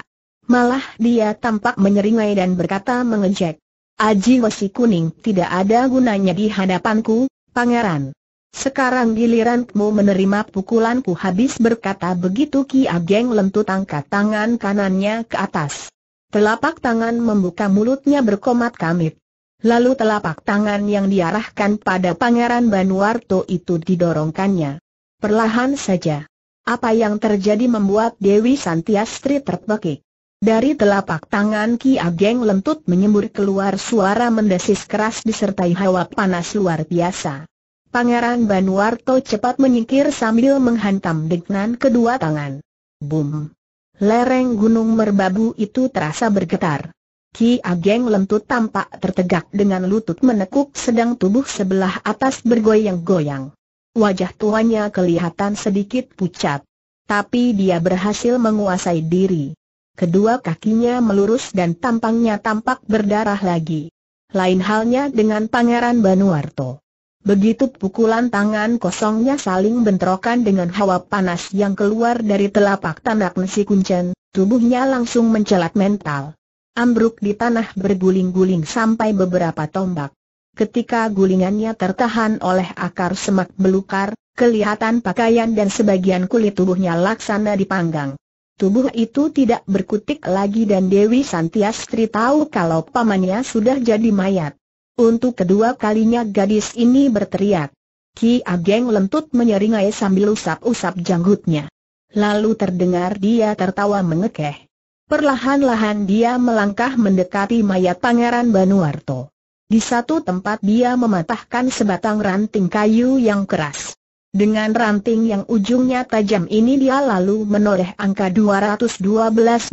Malah dia tampak menyeringai dan berkata mengejek. Aji Hoshi Kuning tidak ada gunanya di hadapanku, pangeran. Sekarang giliranmu menerima pukulanku habis berkata begitu Ki Ageng lentut angkat tangan kanannya ke atas. Telapak tangan membuka mulutnya berkomat kamit. Lalu telapak tangan yang diarahkan pada Pangeran Banuarto itu didorongkannya. Perlahan saja. Apa yang terjadi membuat Dewi Santiastri terpekik. Dari telapak tangan Ki Ageng lentut menyembur keluar suara mendesis keras disertai hawa panas luar biasa. Pangeran Banuarto cepat menyingkir sambil menghantam dengan kedua tangan. Boom. Lereng gunung merbabu itu terasa bergetar. Ki Ageng lentut tampak tertegak dengan lutut menekuk sedang tubuh sebelah atas bergoyang-goyang. Wajah tuanya kelihatan sedikit pucat. Tapi dia berhasil menguasai diri. Kedua kakinya melurus dan tampangnya tampak berdarah lagi. Lain halnya dengan Pangeran Banuarto. Begitu pukulan tangan kosongnya saling bentrokan dengan hawa panas yang keluar dari telapak tanak nasi Kuncen, tubuhnya langsung mencelat mental. Ambruk di tanah berguling-guling sampai beberapa tombak. Ketika gulingannya tertahan oleh akar semak belukar, kelihatan pakaian dan sebagian kulit tubuhnya laksana dipanggang. Tubuh itu tidak berkutik lagi dan Dewi Santiastri tahu kalau pamannya sudah jadi mayat. Untuk kedua kalinya gadis ini berteriak. Ki Ageng lentut menyeringai sambil usap-usap janggutnya. Lalu terdengar dia tertawa mengekeh. Perlahan-lahan dia melangkah mendekati mayat Pangeran Banuarto. Di satu tempat dia mematahkan sebatang ranting kayu yang keras. Dengan ranting yang ujungnya tajam ini dia lalu menoleh angka 212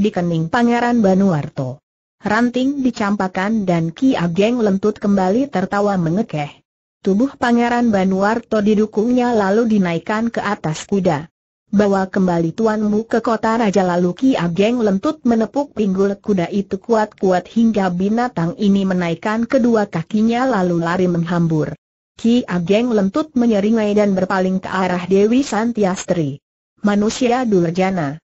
di kening Pangeran Banuarto. Ranting dicampakan dan Ki Ageng lentut kembali tertawa mengekeh. Tubuh Pangeran Banuarto didukungnya lalu dinaikkan ke atas kuda. Bawa kembali tuanmu ke kota raja lalu Ki Ageng lentut menepuk pinggul kuda itu kuat-kuat hingga binatang ini menaikkan kedua kakinya lalu lari menghambur. Ki Ageng lentut menyeringai dan berpaling ke arah Dewi Santiastri. Manusia durjana.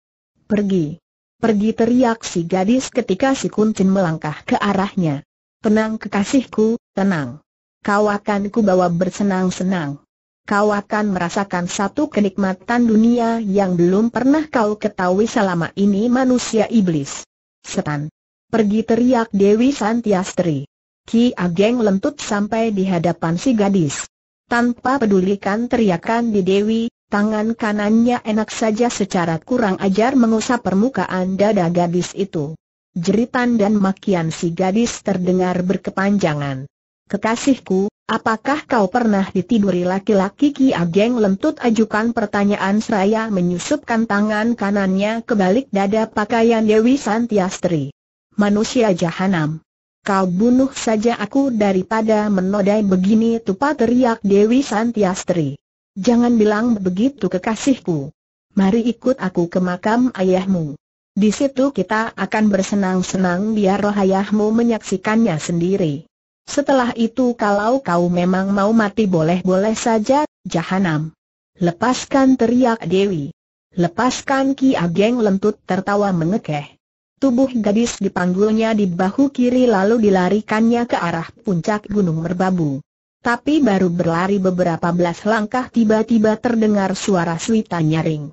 Pergi. Pergi teriak si gadis ketika si kuncin melangkah ke arahnya. Tenang kekasihku, tenang. Kau akan kubawa bersenang-senang. Kau akan merasakan satu kenikmatan dunia yang belum pernah kau ketahui selama ini manusia iblis. Setan. Pergi teriak Dewi Santiastri. Ki Ageng lentut sampai di hadapan si gadis. Tanpa pedulikan teriakan di Dewi, tangan kanannya enak saja secara kurang ajar mengusap permukaan dada gadis itu. Jeritan dan makian si gadis terdengar berkepanjangan. Kekasihku, apakah kau pernah ditiduri laki-laki Ki Ageng lentut ajukan pertanyaan seraya menyusupkan tangan kanannya ke balik dada pakaian Dewi Santiastri. Manusia jahanam kau bunuh saja aku daripada menodai begini tupa teriak Dewi Santiastri. Jangan bilang begitu kekasihku. Mari ikut aku ke makam ayahmu. Di situ kita akan bersenang-senang biar roh ayahmu menyaksikannya sendiri. Setelah itu kalau kau memang mau mati boleh-boleh saja, jahanam. Lepaskan teriak Dewi. Lepaskan Ki Ageng lentut tertawa mengekeh. Tubuh gadis dipanggulnya di bahu kiri lalu dilarikannya ke arah puncak gunung merbabu. Tapi baru berlari beberapa belas langkah tiba-tiba terdengar suara suita nyaring.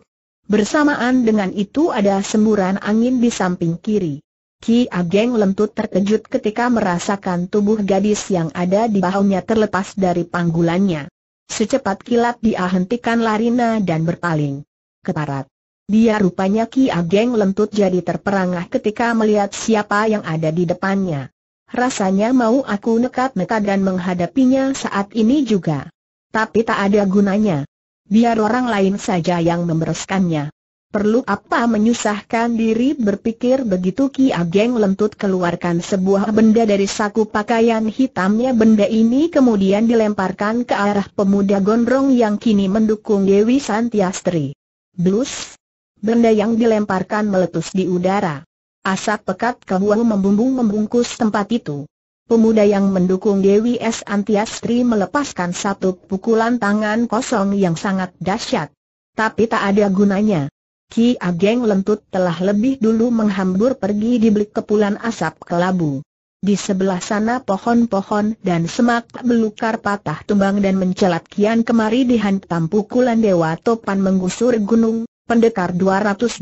Bersamaan dengan itu ada semburan angin di samping kiri. Ki Ageng lentut terkejut ketika merasakan tubuh gadis yang ada di bahunya terlepas dari panggulannya. Secepat kilat dia hentikan larina dan berpaling. Keparat. Dia rupanya Ki Ageng lentut jadi terperangah ketika melihat siapa yang ada di depannya. Rasanya mau aku nekat-nekat dan menghadapinya saat ini juga. Tapi tak ada gunanya. Biar orang lain saja yang membereskannya. Perlu apa menyusahkan diri berpikir begitu Ki Ageng lentut keluarkan sebuah benda dari saku pakaian hitamnya Benda ini kemudian dilemparkan ke arah pemuda gondrong yang kini mendukung Dewi Santiastri Blus, Benda yang dilemparkan meletus di udara. Asap pekat keluar membumbung membungkus tempat itu. Pemuda yang mendukung Dewi S. Antiastri melepaskan satu pukulan tangan kosong yang sangat dahsyat. Tapi tak ada gunanya. Ki Ageng Lentut telah lebih dulu menghambur pergi di belik kepulan asap kelabu. Di sebelah sana pohon-pohon dan semak belukar patah tumbang dan mencelat kian kemari dihantam pukulan Dewa Topan menggusur gunung, Pendekar 212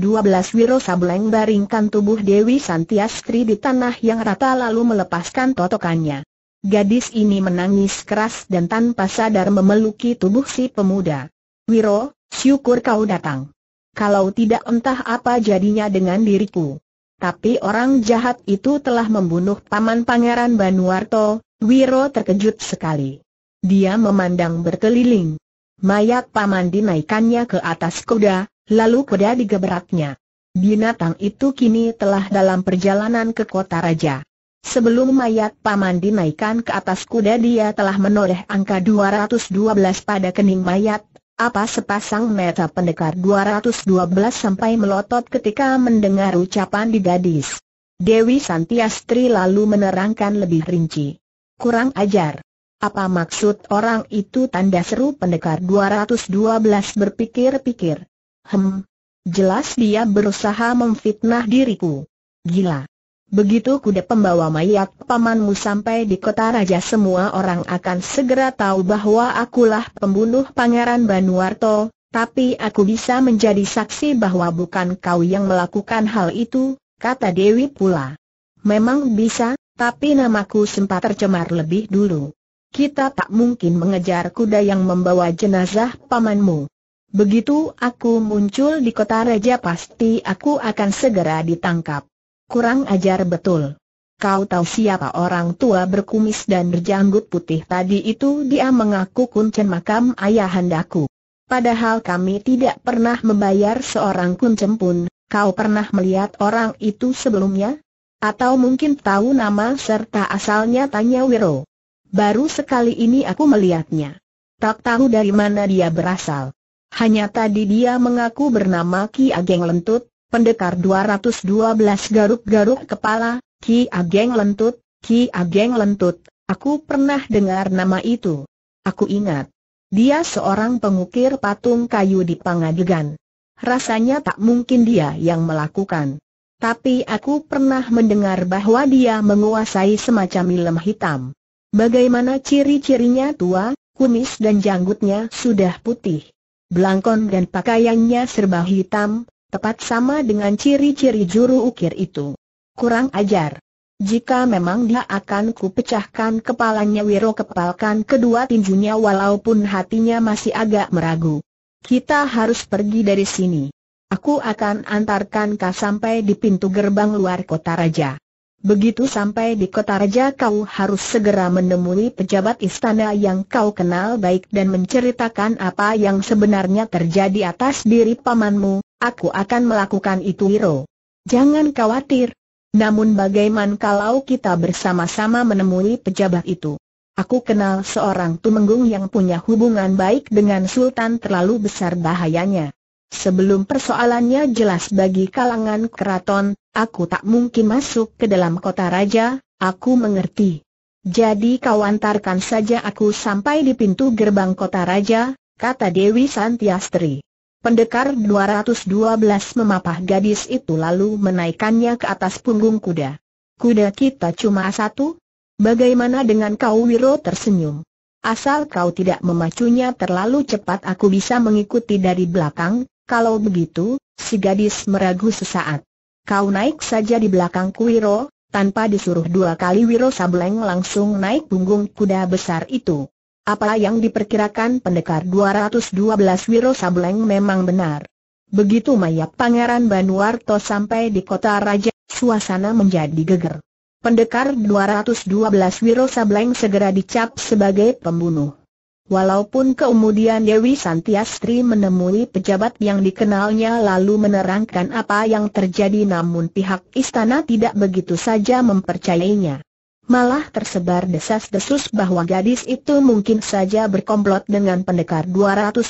Wiro Sableng baringkan tubuh Dewi Santiastri di tanah yang rata lalu melepaskan totokannya. Gadis ini menangis keras dan tanpa sadar memeluki tubuh si pemuda. Wiro, syukur kau datang. Kalau tidak entah apa jadinya dengan diriku. Tapi orang jahat itu telah membunuh paman pangeran Banuarto, Wiro terkejut sekali. Dia memandang berkeliling. Mayat paman dinaikannya ke atas kuda, lalu kuda digebraknya. Binatang itu kini telah dalam perjalanan ke kota raja. Sebelum mayat paman dinaikkan ke atas kuda dia telah menoleh angka 212 pada kening mayat, apa sepasang mata pendekar 212 sampai melotot ketika mendengar ucapan di gadis. Dewi Santiastri lalu menerangkan lebih rinci. Kurang ajar. Apa maksud orang itu tanda seru pendekar 212 berpikir-pikir. Hem. Jelas dia berusaha memfitnah diriku. Gila. Begitu kuda pembawa mayat pamanmu sampai di kota raja semua orang akan segera tahu bahwa akulah pembunuh Pangeran Banuarto, tapi aku bisa menjadi saksi bahwa bukan kau yang melakukan hal itu, kata Dewi pula. Memang bisa, tapi namaku sempat tercemar lebih dulu. Kita tak mungkin mengejar kuda yang membawa jenazah pamanmu. Begitu aku muncul di kota raja pasti aku akan segera ditangkap. Kurang ajar betul. Kau tahu siapa orang tua berkumis dan berjanggut putih tadi itu dia mengaku kuncen makam ayahandaku. Padahal kami tidak pernah membayar seorang kuncen pun, kau pernah melihat orang itu sebelumnya? Atau mungkin tahu nama serta asalnya tanya Wiro. Baru sekali ini aku melihatnya. Tak tahu dari mana dia berasal. Hanya tadi dia mengaku bernama Ki Ageng Lentut, pendekar 212 garuk-garuk kepala, Ki Ageng Lentut, Ki Ageng Lentut, aku pernah dengar nama itu. Aku ingat. Dia seorang pengukir patung kayu di Pangadegan. Rasanya tak mungkin dia yang melakukan. Tapi aku pernah mendengar bahwa dia menguasai semacam ilm hitam. Bagaimana ciri-cirinya tua, kumis dan janggutnya sudah putih. Belangkon dan pakaiannya serba hitam, tepat sama dengan ciri-ciri juru ukir itu. Kurang ajar. Jika memang dia akan kupecahkan kepalanya Wiro kepalkan kedua tinjunya walaupun hatinya masih agak meragu. Kita harus pergi dari sini. Aku akan antarkan kau sampai di pintu gerbang luar kota raja. Begitu sampai di kota raja kau harus segera menemui pejabat istana yang kau kenal baik dan menceritakan apa yang sebenarnya terjadi atas diri pamanmu, aku akan melakukan itu Wiro. Jangan khawatir. Namun bagaimanakah kalau kita bersama-sama menemui pejabat itu? Aku kenal seorang tumenggung yang punya hubungan baik dengan sultan terlalu besar bahayanya. Sebelum persoalannya jelas bagi kalangan keraton, aku tak mungkin masuk ke dalam kota raja, aku mengerti. Jadi kau antarkan saja aku sampai di pintu gerbang kota raja, kata Dewi Santiastri. Pendekar 212 memapah gadis itu lalu menaikannya ke atas punggung kuda. Kuda kita cuma satu? Bagaimana dengan kau Wiro tersenyum? Asal kau tidak memacunya terlalu cepat aku bisa mengikuti dari belakang, kalau begitu, si gadis meragu sesaat. Kau naik saja di belakang Wiro, tanpa disuruh dua kali Wiro Sableng langsung naik punggung kuda besar itu. Apa yang diperkirakan pendekar 212 Wiro Sableng memang benar. Begitu mayat Pangeran Banuarto sampai di kota Raja, suasana menjadi geger. Pendekar 212 Wiro Sableng segera dicap sebagai pembunuh. Walaupun kemudian Dewi Santiastri menemui pejabat yang dikenalnya lalu menerangkan apa yang terjadi namun pihak istana tidak begitu saja mempercayainya. Malah tersebar desas-desus bahwa gadis itu mungkin saja berkomplot dengan pendekar 212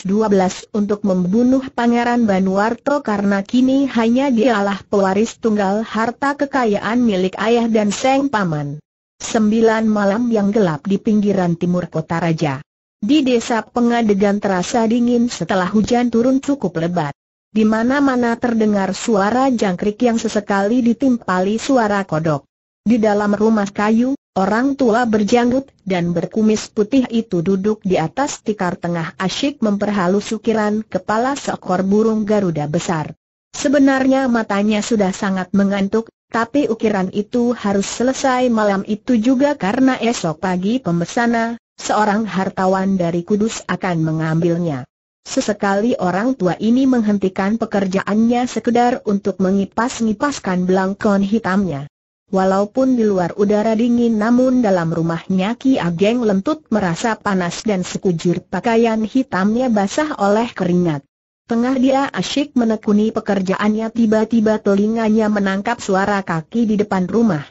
untuk membunuh Pangeran Banuarto karena kini hanya dialah pewaris tunggal harta kekayaan milik ayah dan seng paman. Sembilan malam yang gelap di pinggiran timur kota raja. Di desa pengadegan terasa dingin setelah hujan turun cukup lebat. Di mana-mana terdengar suara jangkrik yang sesekali ditimpali suara kodok. Di dalam rumah kayu, orang tua berjanggut dan berkumis putih itu duduk di atas tikar tengah asyik memperhalus ukiran kepala seekor burung Garuda besar. Sebenarnya matanya sudah sangat mengantuk, tapi ukiran itu harus selesai malam itu juga karena esok pagi pembesana seorang hartawan dari Kudus akan mengambilnya. Sesekali orang tua ini menghentikan pekerjaannya sekedar untuk mengipas-ngipaskan belangkon hitamnya. Walaupun di luar udara dingin namun dalam rumahnya Ki Ageng lentut merasa panas dan sekujur pakaian hitamnya basah oleh keringat. Tengah dia asyik menekuni pekerjaannya tiba-tiba telinganya menangkap suara kaki di depan rumah.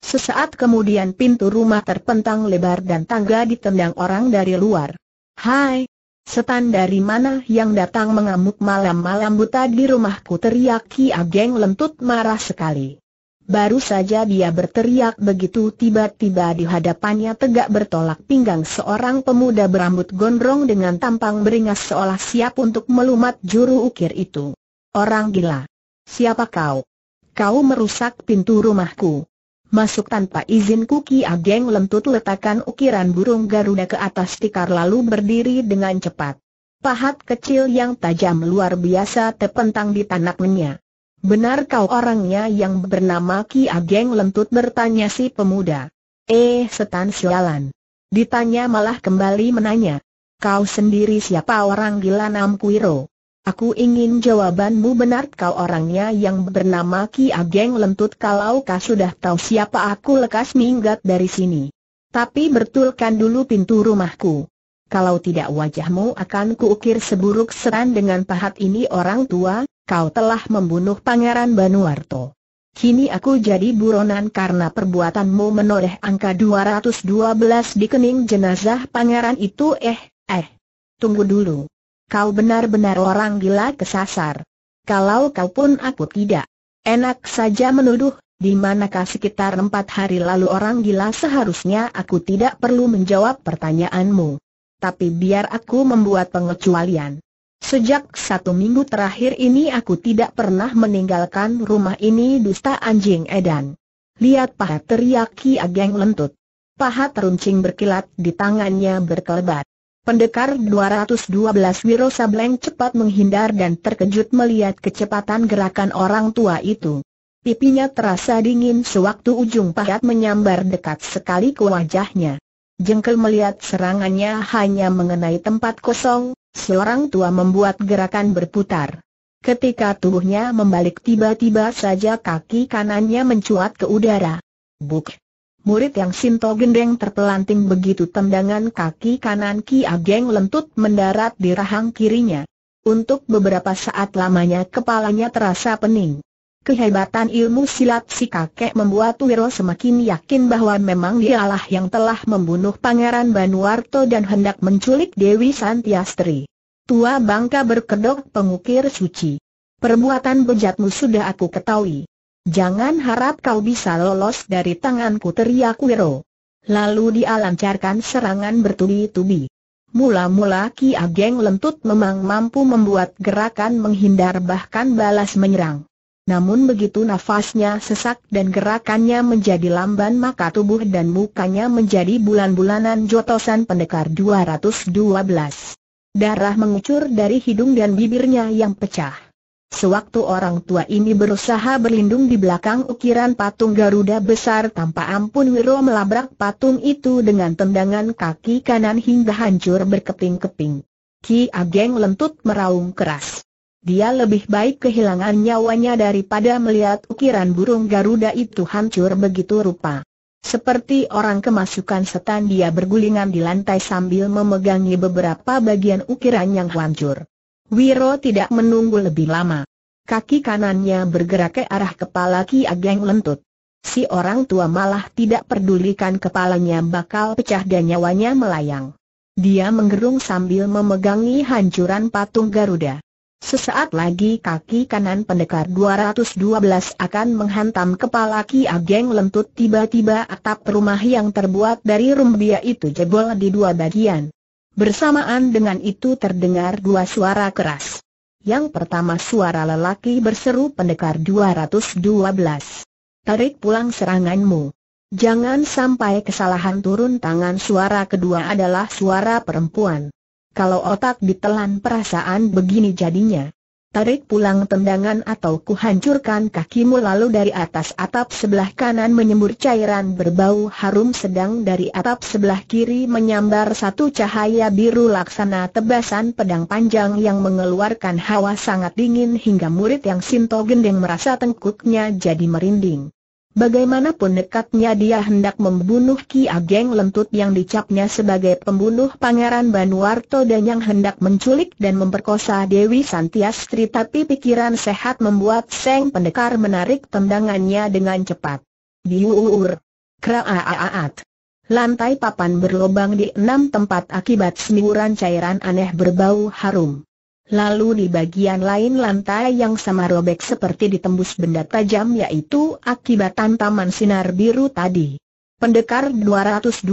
Sesaat kemudian pintu rumah terpentang lebar dan tangga ditendang orang dari luar. Hai! Setan dari mana yang datang mengamuk malam-malam buta di rumahku teriak Ki Ageng lentut marah sekali. Baru saja dia berteriak begitu tiba-tiba di hadapannya tegak bertolak pinggang seorang pemuda berambut gondrong dengan tampang beringas seolah siap untuk melumat juru ukir itu. Orang gila! Siapa kau? Kau merusak pintu rumahku. Masuk tanpa izin, Kuki Ageng lentut letakkan ukiran burung Garuda ke atas tikar lalu berdiri dengan cepat. Pahat kecil yang tajam luar biasa terpentang di tanahnya. Benar kau orangnya yang bernama Ki Ageng lentut bertanya si pemuda. Eh setan sialan. Ditanya malah kembali menanya. Kau sendiri siapa orang gila Nam Kuiro? Aku ingin jawabanmu benar kau orangnya yang bernama Ki Ageng Lentut kalau kau sudah tahu siapa aku lekas minggat dari sini. Tapi bertulkan dulu pintu rumahku. Kalau tidak wajahmu akan kuukir seburuk seran dengan pahat ini orang tua, kau telah membunuh Pangeran Banuarto. Kini aku jadi buronan karena perbuatanmu menoleh angka 212 di kening jenazah pangeran itu eh, eh. Tunggu dulu. Kau benar-benar orang gila kesasar. Kalau kau pun aku tidak. Enak saja menuduh, di manakah sekitar empat hari lalu orang gila seharusnya aku tidak perlu menjawab pertanyaanmu. Tapi biar aku membuat pengecualian. Sejak satu minggu terakhir ini aku tidak pernah meninggalkan rumah ini dusta anjing edan. Lihat pahat teriaki Ageng lentut. Pahat runcing berkilat di tangannya berkelebat. Pendekar 212 Wiro Sableng cepat menghindar dan terkejut melihat kecepatan gerakan orang tua itu. Pipinya terasa dingin sewaktu ujung pahat menyambar dekat sekali ke wajahnya. Jengkel melihat serangannya hanya mengenai tempat kosong, seorang tua membuat gerakan berputar. Ketika tubuhnya membalik tiba-tiba saja kaki kanannya mencuat ke udara. Buk! Murid yang Sinto Gendeng terpelanting begitu tendangan kaki kanan Ki Ageng lentut mendarat di rahang kirinya. Untuk beberapa saat lamanya kepalanya terasa pening. Kehebatan ilmu silat si kakek membuat Wiro semakin yakin bahwa memang dialah yang telah membunuh Pangeran Banuarto dan hendak menculik Dewi Santiastri. Tua bangka berkedok pengukir suci. Perbuatan bejatmu sudah aku ketahui. Jangan harap kau bisa lolos dari tanganku teriak Wiro. Lalu dia lancarkan serangan bertubi-tubi. Mula-mula Ki Ageng lentut memang mampu membuat gerakan menghindar bahkan balas menyerang. Namun begitu nafasnya sesak dan gerakannya menjadi lamban maka tubuh dan mukanya menjadi bulan-bulanan jotosan pendekar 212. Darah mengucur dari hidung dan bibirnya yang pecah. Sewaktu orang tua ini berusaha berlindung di belakang ukiran patung Garuda besar tanpa ampun Wiro melabrak patung itu dengan tendangan kaki kanan hingga hancur berkeping-keping. Ki Ageng lentut meraung keras. Dia lebih baik kehilangan nyawanya daripada melihat ukiran burung Garuda itu hancur begitu rupa. Seperti orang kemasukan setan dia bergulingan di lantai sambil memegangi beberapa bagian ukiran yang hancur. Wiro tidak menunggu lebih lama. Kaki kanannya bergerak ke arah kepala Ki Ageng lentut. Si orang tua malah tidak pedulikan kepalanya bakal pecah dan nyawanya melayang. Dia menggerung sambil memegangi hancuran patung Garuda. Sesaat lagi kaki kanan pendekar 212 akan menghantam kepala Ki Ageng lentut tiba-tiba atap rumah yang terbuat dari rumbia itu jebol di dua bagian. Bersamaan dengan itu terdengar dua suara keras. Yang pertama suara lelaki berseru pendekar 212. Tarik pulang seranganmu. Jangan sampai kesalahan turun tangan suara kedua adalah suara perempuan. Kalau otak ditelan perasaan begini jadinya tarik pulang tendangan atau kuhancurkan kakimu lalu dari atas atap sebelah kanan menyembur cairan berbau harum sedang dari atap sebelah kiri menyambar satu cahaya biru laksana tebasan pedang panjang yang mengeluarkan hawa sangat dingin hingga murid yang Sinto Gendeng merasa tengkuknya jadi merinding. Bagaimanapun nekatnya dia hendak membunuh Ki Ageng Lentut yang dicapnya sebagai pembunuh Pangeran Banuarto dan yang hendak menculik dan memperkosa Dewi Santiastri tapi pikiran sehat membuat Seng Pendekar menarik tendangannya dengan cepat. Diuur. kraaaat. Lantai papan berlobang di enam tempat akibat semburan cairan aneh berbau harum. Lalu di bagian lain lantai yang sama robek seperti ditembus benda tajam yaitu akibat taman sinar biru tadi. Pendekar 212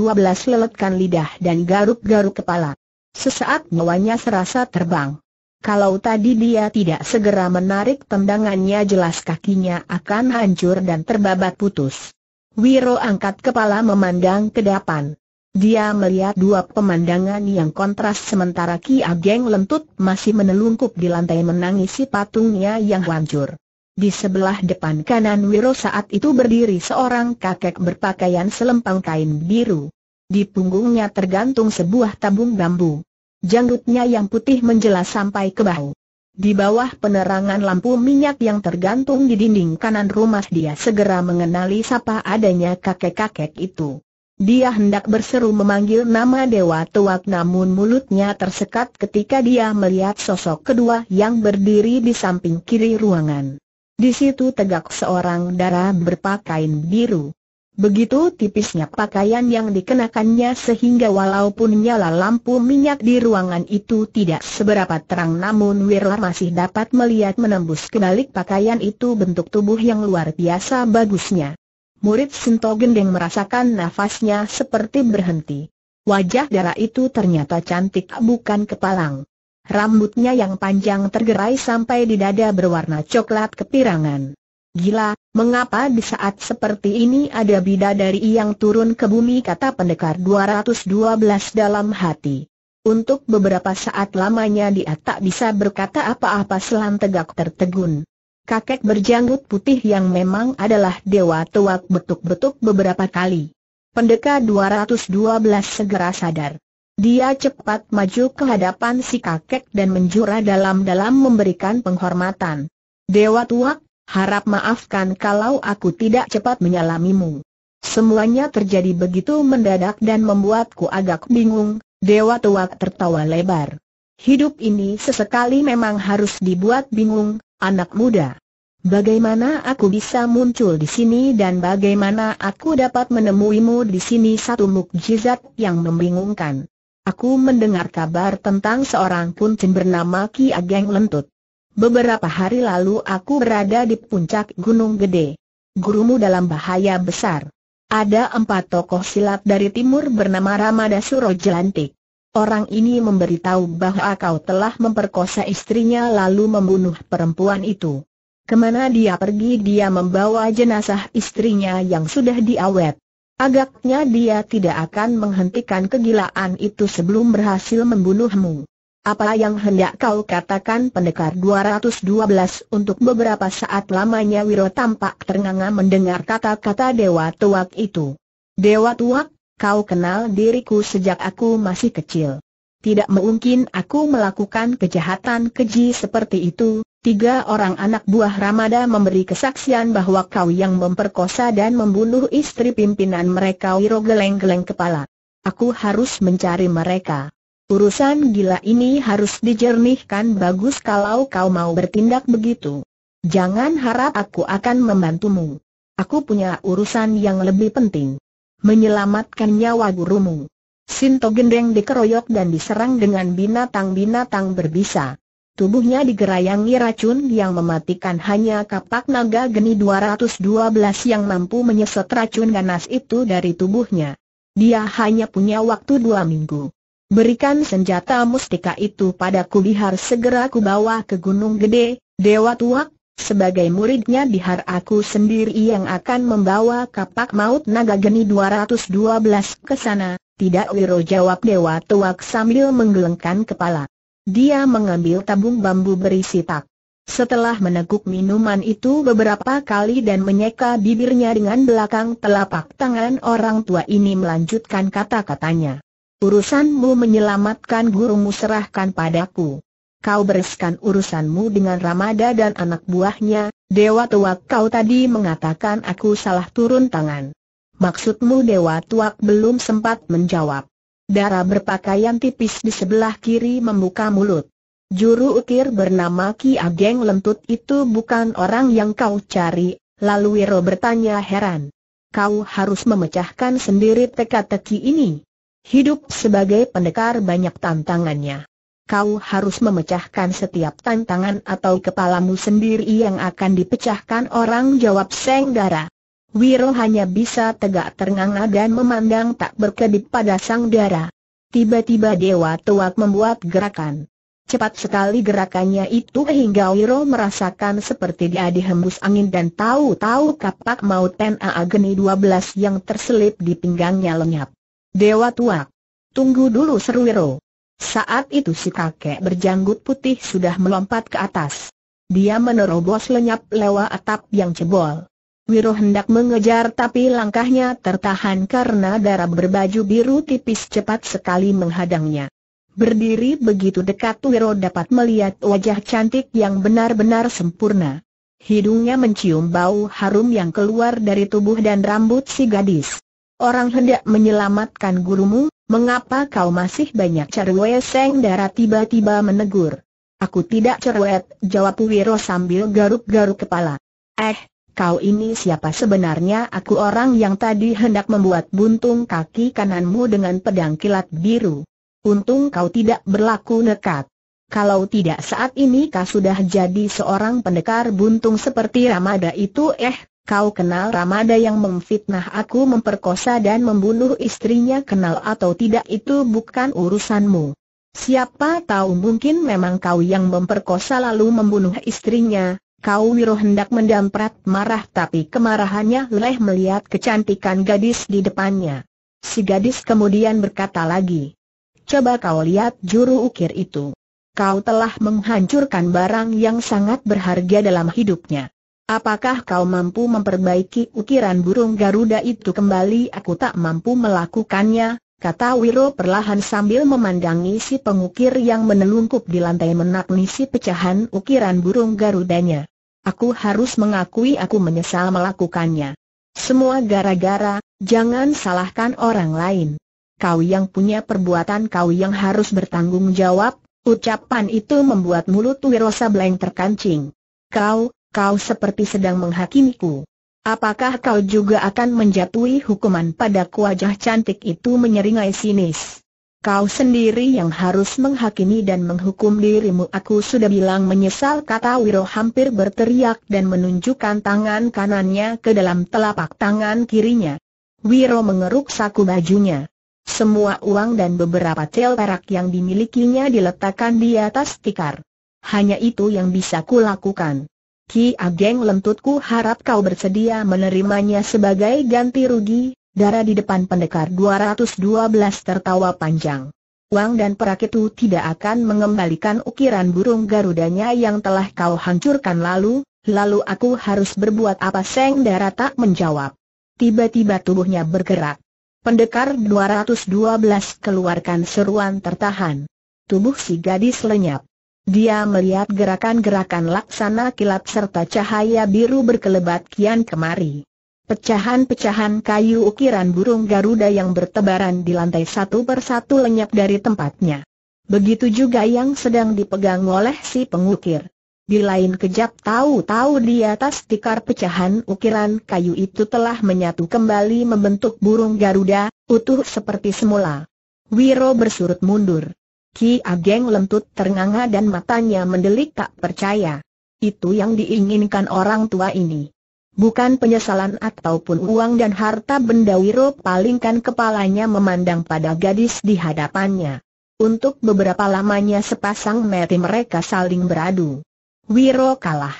leletkan lidah dan garuk-garuk kepala. Sesaat nyawanya serasa terbang. Kalau tadi dia tidak segera menarik tendangannya jelas kakinya akan hancur dan terbabat putus. Wiro angkat kepala memandang ke depan. Dia melihat dua pemandangan yang kontras sementara Ki Ageng lentut masih menelungkup di lantai menangisi patungnya yang hancur. Di sebelah depan kanan Wiro saat itu berdiri seorang kakek berpakaian selempang kain biru. Di punggungnya tergantung sebuah tabung bambu. Janggutnya yang putih menjelas sampai ke bahu. Di bawah penerangan lampu minyak yang tergantung di dinding kanan rumah dia segera mengenali siapa adanya kakek-kakek itu. Dia hendak berseru memanggil nama Dewa Tuak namun mulutnya tersekat ketika dia melihat sosok kedua yang berdiri di samping kiri ruangan. Di situ tegak seorang darah berpakaian biru. Begitu tipisnya pakaian yang dikenakannya sehingga walaupun nyala lampu minyak di ruangan itu tidak seberapa terang namun Wirla masih dapat melihat menembus kenalik pakaian itu bentuk tubuh yang luar biasa bagusnya. Murid Sinto Gendeng merasakan nafasnya seperti berhenti. Wajah darah itu ternyata cantik bukan kepalang. Rambutnya yang panjang tergerai sampai di dada berwarna coklat kepirangan. Gila, mengapa di saat seperti ini ada bidadari yang turun ke bumi kata pendekar 212 dalam hati. Untuk beberapa saat lamanya dia tak bisa berkata apa-apa selan tegak tertegun kakek berjanggut putih yang memang adalah dewa tuak betuk-betuk beberapa kali. Pendekar 212 segera sadar. Dia cepat maju ke hadapan si kakek dan menjura dalam-dalam memberikan penghormatan. Dewa tuak, harap maafkan kalau aku tidak cepat menyalamimu. Semuanya terjadi begitu mendadak dan membuatku agak bingung, Dewa tuak tertawa lebar. Hidup ini sesekali memang harus dibuat bingung, Anak muda. Bagaimana aku bisa muncul di sini dan bagaimana aku dapat menemuimu di sini satu mukjizat yang membingungkan. Aku mendengar kabar tentang seorang kuncin bernama Ki Ageng Lentut. Beberapa hari lalu aku berada di puncak Gunung Gede. Gurumu dalam bahaya besar. Ada empat tokoh silat dari timur bernama Ramada Suro Jelantik. Orang ini memberitahu bahwa kau telah memperkosa istrinya lalu membunuh perempuan itu. Kemana dia pergi dia membawa jenazah istrinya yang sudah diawet. Agaknya dia tidak akan menghentikan kegilaan itu sebelum berhasil membunuhmu. Apa yang hendak kau katakan pendekar 212 untuk beberapa saat lamanya Wiro tampak ternganga mendengar kata-kata Dewa Tuak itu. Dewa Tuak, kau kenal diriku sejak aku masih kecil. Tidak mungkin aku melakukan kejahatan keji seperti itu. Tiga orang anak buah Ramada memberi kesaksian bahwa kau yang memperkosa dan membunuh istri pimpinan mereka Wiro geleng-geleng kepala. Aku harus mencari mereka. Urusan gila ini harus dijernihkan bagus kalau kau mau bertindak begitu. Jangan harap aku akan membantumu. Aku punya urusan yang lebih penting menyelamatkan nyawa gurumu. Sinto Gendeng dikeroyok dan diserang dengan binatang-binatang berbisa. Tubuhnya digerayangi racun yang mematikan hanya kapak naga geni 212 yang mampu menyesot racun ganas itu dari tubuhnya. Dia hanya punya waktu dua minggu. Berikan senjata mustika itu padaku biar segera kubawa ke Gunung Gede, Dewa Tuak, sebagai muridnya bihar aku sendiri yang akan membawa kapak maut naga geni 212 ke sana, tidak wiro jawab Dewa Tuak sambil menggelengkan kepala. Dia mengambil tabung bambu berisi tak. Setelah meneguk minuman itu beberapa kali dan menyeka bibirnya dengan belakang telapak tangan orang tua ini melanjutkan kata-katanya. Urusanmu menyelamatkan gurumu serahkan padaku kau bereskan urusanmu dengan Ramada dan anak buahnya, Dewa Tuak kau tadi mengatakan aku salah turun tangan. Maksudmu Dewa Tuak belum sempat menjawab. Darah berpakaian tipis di sebelah kiri membuka mulut. Juru ukir bernama Ki Ageng Lentut itu bukan orang yang kau cari, lalu Wiro bertanya heran. Kau harus memecahkan sendiri teka-teki ini. Hidup sebagai pendekar banyak tantangannya kau harus memecahkan setiap tantangan atau kepalamu sendiri yang akan dipecahkan orang jawab Seng Dara. Wiro hanya bisa tegak ternganga dan memandang tak berkedip pada Sang Dara. Tiba-tiba Dewa Tuak membuat gerakan. Cepat sekali gerakannya itu hingga Wiro merasakan seperti dia dihembus angin dan tahu-tahu kapak maut Pen Ageni 12 yang terselip di pinggangnya lenyap. Dewa Tuak! Tunggu dulu seru Wiro. Saat itu si kakek berjanggut putih sudah melompat ke atas. Dia menerobos lenyap lewat atap yang cebol. Wiro hendak mengejar tapi langkahnya tertahan karena darah berbaju biru tipis cepat sekali menghadangnya. Berdiri begitu dekat Wiro dapat melihat wajah cantik yang benar-benar sempurna. Hidungnya mencium bau harum yang keluar dari tubuh dan rambut si gadis. Orang hendak menyelamatkan gurumu, Mengapa kau masih banyak cerwe Seng Dara tiba-tiba menegur? Aku tidak cerewet, jawab Wiro sambil garuk-garuk kepala. Eh, kau ini siapa sebenarnya? Aku orang yang tadi hendak membuat buntung kaki kananmu dengan pedang kilat biru. Untung kau tidak berlaku nekat. Kalau tidak saat ini kau sudah jadi seorang pendekar buntung seperti Ramada itu eh, Kau kenal Ramada yang memfitnah aku memperkosa dan membunuh istrinya kenal atau tidak itu bukan urusanmu. Siapa tahu mungkin memang kau yang memperkosa lalu membunuh istrinya, kau Wiro hendak mendamprat marah tapi kemarahannya leleh melihat kecantikan gadis di depannya. Si gadis kemudian berkata lagi, Coba kau lihat juru ukir itu. Kau telah menghancurkan barang yang sangat berharga dalam hidupnya. Apakah kau mampu memperbaiki ukiran burung Garuda itu kembali? Aku tak mampu melakukannya, kata Wiro perlahan sambil memandangi si pengukir yang menelungkup di lantai menaknisi pecahan ukiran burung Garudanya. Aku harus mengakui aku menyesal melakukannya. Semua gara-gara, jangan salahkan orang lain. Kau yang punya perbuatan kau yang harus bertanggung jawab, ucapan itu membuat mulut Wiro Sableng terkancing. Kau, kau seperti sedang menghakimiku. Apakah kau juga akan menjatuhi hukuman pada wajah cantik itu menyeringai sinis? Kau sendiri yang harus menghakimi dan menghukum dirimu Aku sudah bilang menyesal kata Wiro hampir berteriak dan menunjukkan tangan kanannya ke dalam telapak tangan kirinya Wiro mengeruk saku bajunya Semua uang dan beberapa tel perak yang dimilikinya diletakkan di atas tikar Hanya itu yang bisa kulakukan Ki Ageng lentutku harap kau bersedia menerimanya sebagai ganti rugi, darah di depan pendekar 212 tertawa panjang. Wang dan perak itu tidak akan mengembalikan ukiran burung garudanya yang telah kau hancurkan lalu, lalu aku harus berbuat apa Seng darah tak menjawab. Tiba-tiba tubuhnya bergerak. Pendekar 212 keluarkan seruan tertahan. Tubuh si gadis lenyap. Dia melihat gerakan-gerakan laksana kilat serta cahaya biru berkelebat kian kemari. Pecahan-pecahan kayu ukiran burung Garuda yang bertebaran di lantai satu persatu lenyap dari tempatnya. Begitu juga yang sedang dipegang oleh si pengukir. Di lain kejap tahu-tahu di atas tikar pecahan ukiran kayu itu telah menyatu kembali membentuk burung Garuda, utuh seperti semula. Wiro bersurut mundur. Ki Ageng lentut ternganga dan matanya mendelik tak percaya. Itu yang diinginkan orang tua ini. Bukan penyesalan ataupun uang dan harta benda Wiro palingkan kepalanya memandang pada gadis di hadapannya. Untuk beberapa lamanya sepasang mati mereka saling beradu. Wiro kalah.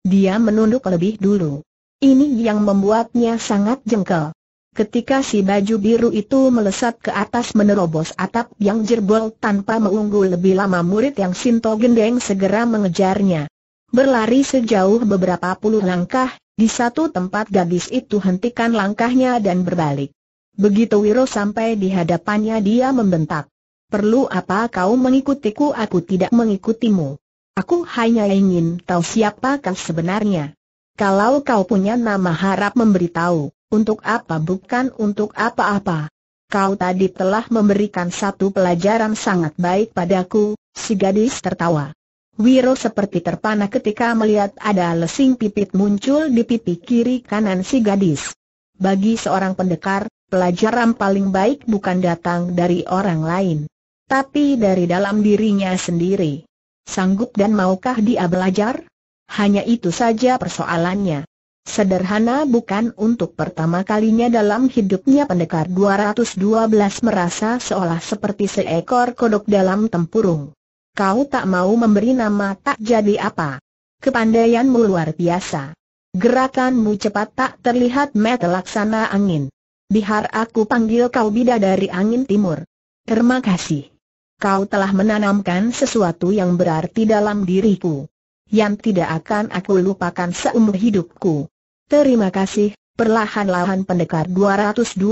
Dia menunduk lebih dulu. Ini yang membuatnya sangat jengkel. Ketika si baju biru itu melesat ke atas menerobos atap yang jerbol tanpa mengunggu lebih lama murid yang Sinto Gendeng segera mengejarnya. Berlari sejauh beberapa puluh langkah, di satu tempat gadis itu hentikan langkahnya dan berbalik. Begitu Wiro sampai di hadapannya dia membentak. Perlu apa kau mengikutiku aku tidak mengikutimu. Aku hanya ingin tahu siapakah sebenarnya. Kalau kau punya nama harap memberitahu. Untuk apa bukan untuk apa-apa? Kau tadi telah memberikan satu pelajaran sangat baik padaku, si gadis tertawa. Wiro seperti terpana ketika melihat ada lesing pipit muncul di pipi kiri kanan si gadis. Bagi seorang pendekar, pelajaran paling baik bukan datang dari orang lain, tapi dari dalam dirinya sendiri. Sanggup dan maukah dia belajar? Hanya itu saja persoalannya. Sederhana bukan untuk pertama kalinya dalam hidupnya pendekar 212 merasa seolah seperti seekor kodok dalam tempurung. Kau tak mau memberi nama tak jadi apa. Kepandaianmu luar biasa. Gerakanmu cepat tak terlihat mata laksana angin. Bihar aku panggil kau bida dari angin timur. Terima kasih. Kau telah menanamkan sesuatu yang berarti dalam diriku. Yang tidak akan aku lupakan seumur hidupku. Terima kasih, perlahan-lahan pendekar 212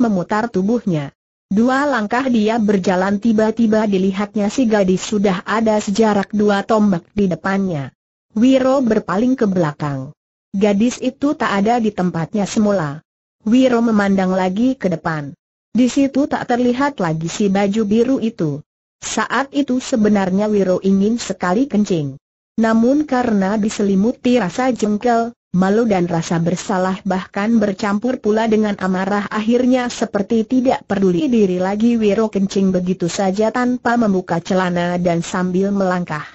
memutar tubuhnya. Dua langkah dia berjalan tiba-tiba dilihatnya si gadis sudah ada sejarak dua tombak di depannya. Wiro berpaling ke belakang. Gadis itu tak ada di tempatnya semula. Wiro memandang lagi ke depan. Di situ tak terlihat lagi si baju biru itu. Saat itu sebenarnya Wiro ingin sekali kencing. Namun karena diselimuti rasa jengkel, malu dan rasa bersalah bahkan bercampur pula dengan amarah akhirnya seperti tidak peduli diri lagi Wiro kencing begitu saja tanpa membuka celana dan sambil melangkah.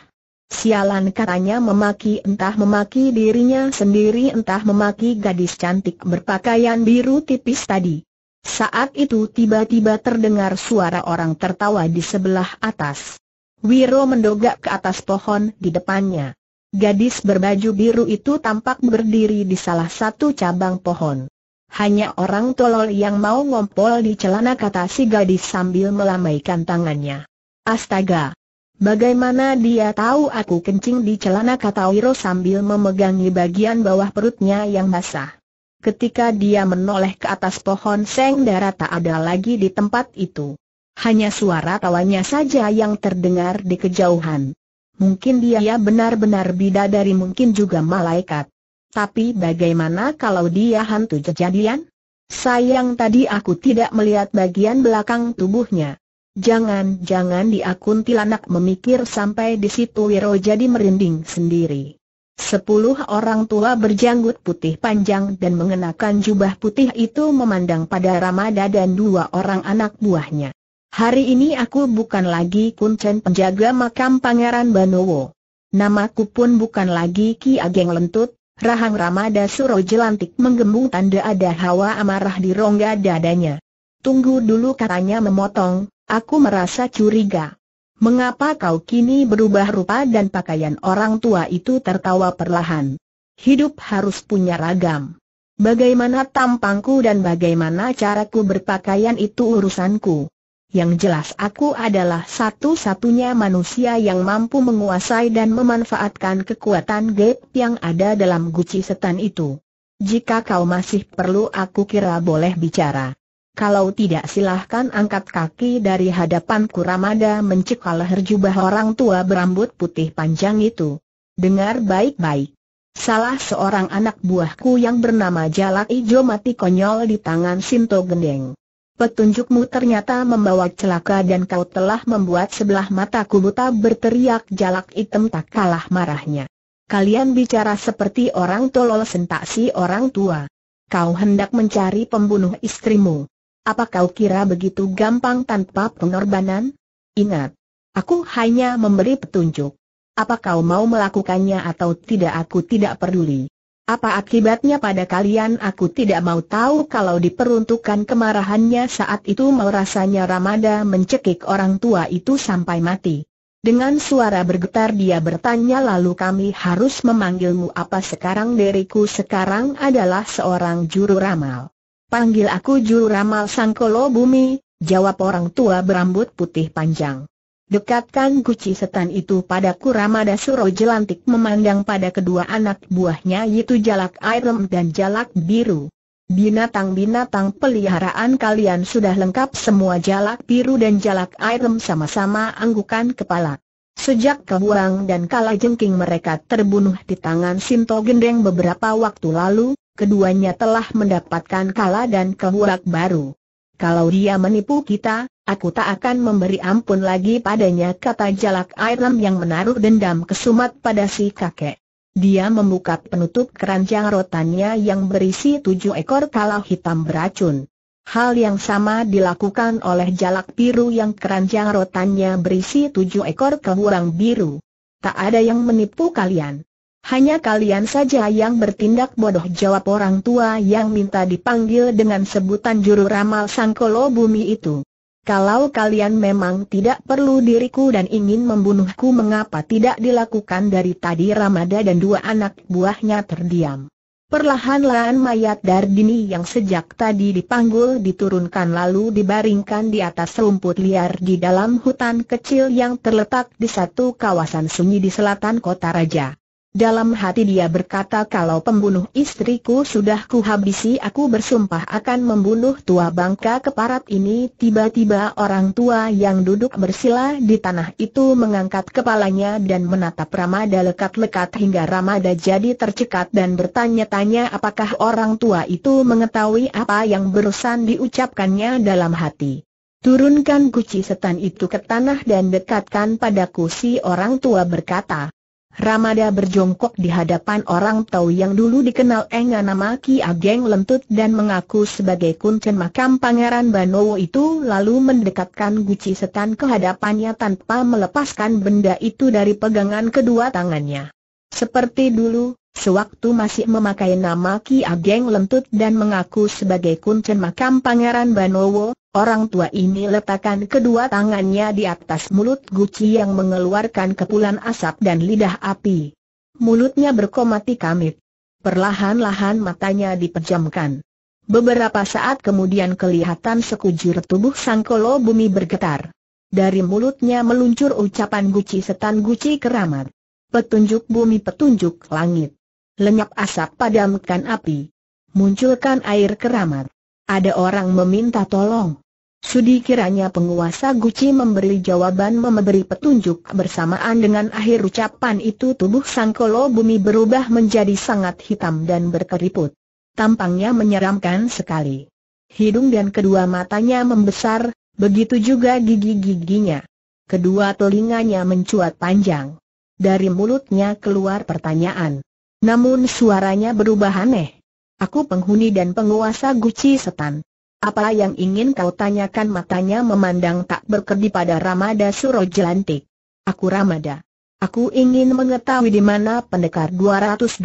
Sialan katanya memaki entah memaki dirinya sendiri entah memaki gadis cantik berpakaian biru tipis tadi. Saat itu tiba-tiba terdengar suara orang tertawa di sebelah atas. Wiro mendogak ke atas pohon di depannya. Gadis berbaju biru itu tampak berdiri di salah satu cabang pohon. Hanya orang tolol yang mau ngompol di celana kata si gadis sambil melambaikan tangannya. Astaga! Bagaimana dia tahu aku kencing di celana kata Wiro sambil memegangi bagian bawah perutnya yang basah. Ketika dia menoleh ke atas pohon seng darah tak ada lagi di tempat itu. Hanya suara tawanya saja yang terdengar di kejauhan. Mungkin dia ya, benar-benar bidadari mungkin juga malaikat. Tapi bagaimana kalau dia hantu kejadian? Sayang tadi aku tidak melihat bagian belakang tubuhnya. Jangan-jangan dia tilanak memikir sampai di situ Wiro jadi merinding sendiri. Sepuluh orang tua berjanggut putih panjang dan mengenakan jubah putih itu memandang pada Ramada dan dua orang anak buahnya. Hari ini aku bukan lagi kuncen penjaga makam Pangeran Banowo. Namaku pun bukan lagi Ki Ageng Lentut, Rahang Ramada Suro Jelantik menggembung tanda ada hawa amarah di rongga dadanya. Tunggu dulu katanya memotong, aku merasa curiga. Mengapa kau kini berubah rupa dan pakaian orang tua itu tertawa perlahan? Hidup harus punya ragam. Bagaimana tampangku dan bagaimana caraku berpakaian itu urusanku yang jelas aku adalah satu-satunya manusia yang mampu menguasai dan memanfaatkan kekuatan gap yang ada dalam guci setan itu. Jika kau masih perlu aku kira boleh bicara. Kalau tidak silahkan angkat kaki dari hadapanku Ramada mencekal leher jubah orang tua berambut putih panjang itu. Dengar baik-baik. Salah seorang anak buahku yang bernama Jalak Ijo mati konyol di tangan Sinto Gendeng petunjukmu ternyata membawa celaka dan kau telah membuat sebelah mataku buta berteriak jalak hitam tak kalah marahnya. Kalian bicara seperti orang tolol sentak si orang tua. Kau hendak mencari pembunuh istrimu. Apa kau kira begitu gampang tanpa pengorbanan? Ingat, aku hanya memberi petunjuk. Apa kau mau melakukannya atau tidak aku tidak peduli. Apa akibatnya pada kalian aku tidak mau tahu kalau diperuntukkan kemarahannya saat itu mau rasanya Ramada mencekik orang tua itu sampai mati. Dengan suara bergetar dia bertanya lalu kami harus memanggilmu apa sekarang diriku sekarang adalah seorang juru ramal. Panggil aku juru ramal Sangkolo Bumi, jawab orang tua berambut putih panjang. Dekatkan guci setan itu padaku Ramada Suro jelantik memandang pada kedua anak buahnya yaitu jalak airem dan jalak biru. Binatang-binatang peliharaan kalian sudah lengkap semua jalak biru dan jalak airem sama-sama anggukan kepala. Sejak kebuang dan kala jengking mereka terbunuh di tangan Sinto Gendeng beberapa waktu lalu, keduanya telah mendapatkan kala dan kehuak baru. Kalau dia menipu kita, Aku tak akan memberi ampun lagi padanya kata jalak Airam yang menaruh dendam kesumat pada si kakek. Dia membuka penutup keranjang rotannya yang berisi tujuh ekor kalau hitam beracun. Hal yang sama dilakukan oleh jalak biru yang keranjang rotannya berisi tujuh ekor kehurang biru. Tak ada yang menipu kalian. Hanya kalian saja yang bertindak bodoh jawab orang tua yang minta dipanggil dengan sebutan juru ramal sangkolo bumi itu. Kalau kalian memang tidak perlu diriku dan ingin membunuhku mengapa tidak dilakukan dari tadi Ramada dan dua anak buahnya terdiam. Perlahan-lahan mayat Dardini yang sejak tadi dipanggul diturunkan lalu dibaringkan di atas rumput liar di dalam hutan kecil yang terletak di satu kawasan sunyi di selatan kota raja. Dalam hati dia berkata kalau pembunuh istriku sudah kuhabisi aku bersumpah akan membunuh tua bangka keparat ini Tiba-tiba orang tua yang duduk bersila di tanah itu mengangkat kepalanya dan menatap Ramada lekat-lekat hingga Ramada jadi tercekat dan bertanya-tanya apakah orang tua itu mengetahui apa yang berusan diucapkannya dalam hati Turunkan guci setan itu ke tanah dan dekatkan padaku si orang tua berkata Ramada berjongkok di hadapan orang tahu yang dulu dikenal Enga nama Ki Ageng Lentut dan mengaku sebagai kuncen makam Pangeran Banowo itu lalu mendekatkan guci setan ke hadapannya tanpa melepaskan benda itu dari pegangan kedua tangannya. Seperti dulu, sewaktu masih memakai nama Ki Ageng Lentut dan mengaku sebagai kuncen makam Pangeran Banowo, Orang tua ini letakkan kedua tangannya di atas mulut guci yang mengeluarkan kepulan asap dan lidah api. Mulutnya berkomati kamit. Perlahan-lahan matanya dipejamkan. Beberapa saat kemudian kelihatan sekujur tubuh sangkolo bumi bergetar. Dari mulutnya meluncur ucapan guci setan guci keramat. Petunjuk bumi petunjuk langit. Lenyap asap padamkan api. Munculkan air keramat. Ada orang meminta tolong. Sudi kiranya penguasa Guci memberi jawaban memberi petunjuk bersamaan dengan akhir ucapan itu tubuh Sang Kolo Bumi berubah menjadi sangat hitam dan berkeriput. Tampangnya menyeramkan sekali. Hidung dan kedua matanya membesar, begitu juga gigi-giginya. Kedua telinganya mencuat panjang. Dari mulutnya keluar pertanyaan. Namun suaranya berubah aneh. Aku penghuni dan penguasa Guci Setan. Apa yang ingin kau tanyakan matanya memandang tak berkedip pada Ramada Suro Aku Ramada. Aku ingin mengetahui di mana pendekar 212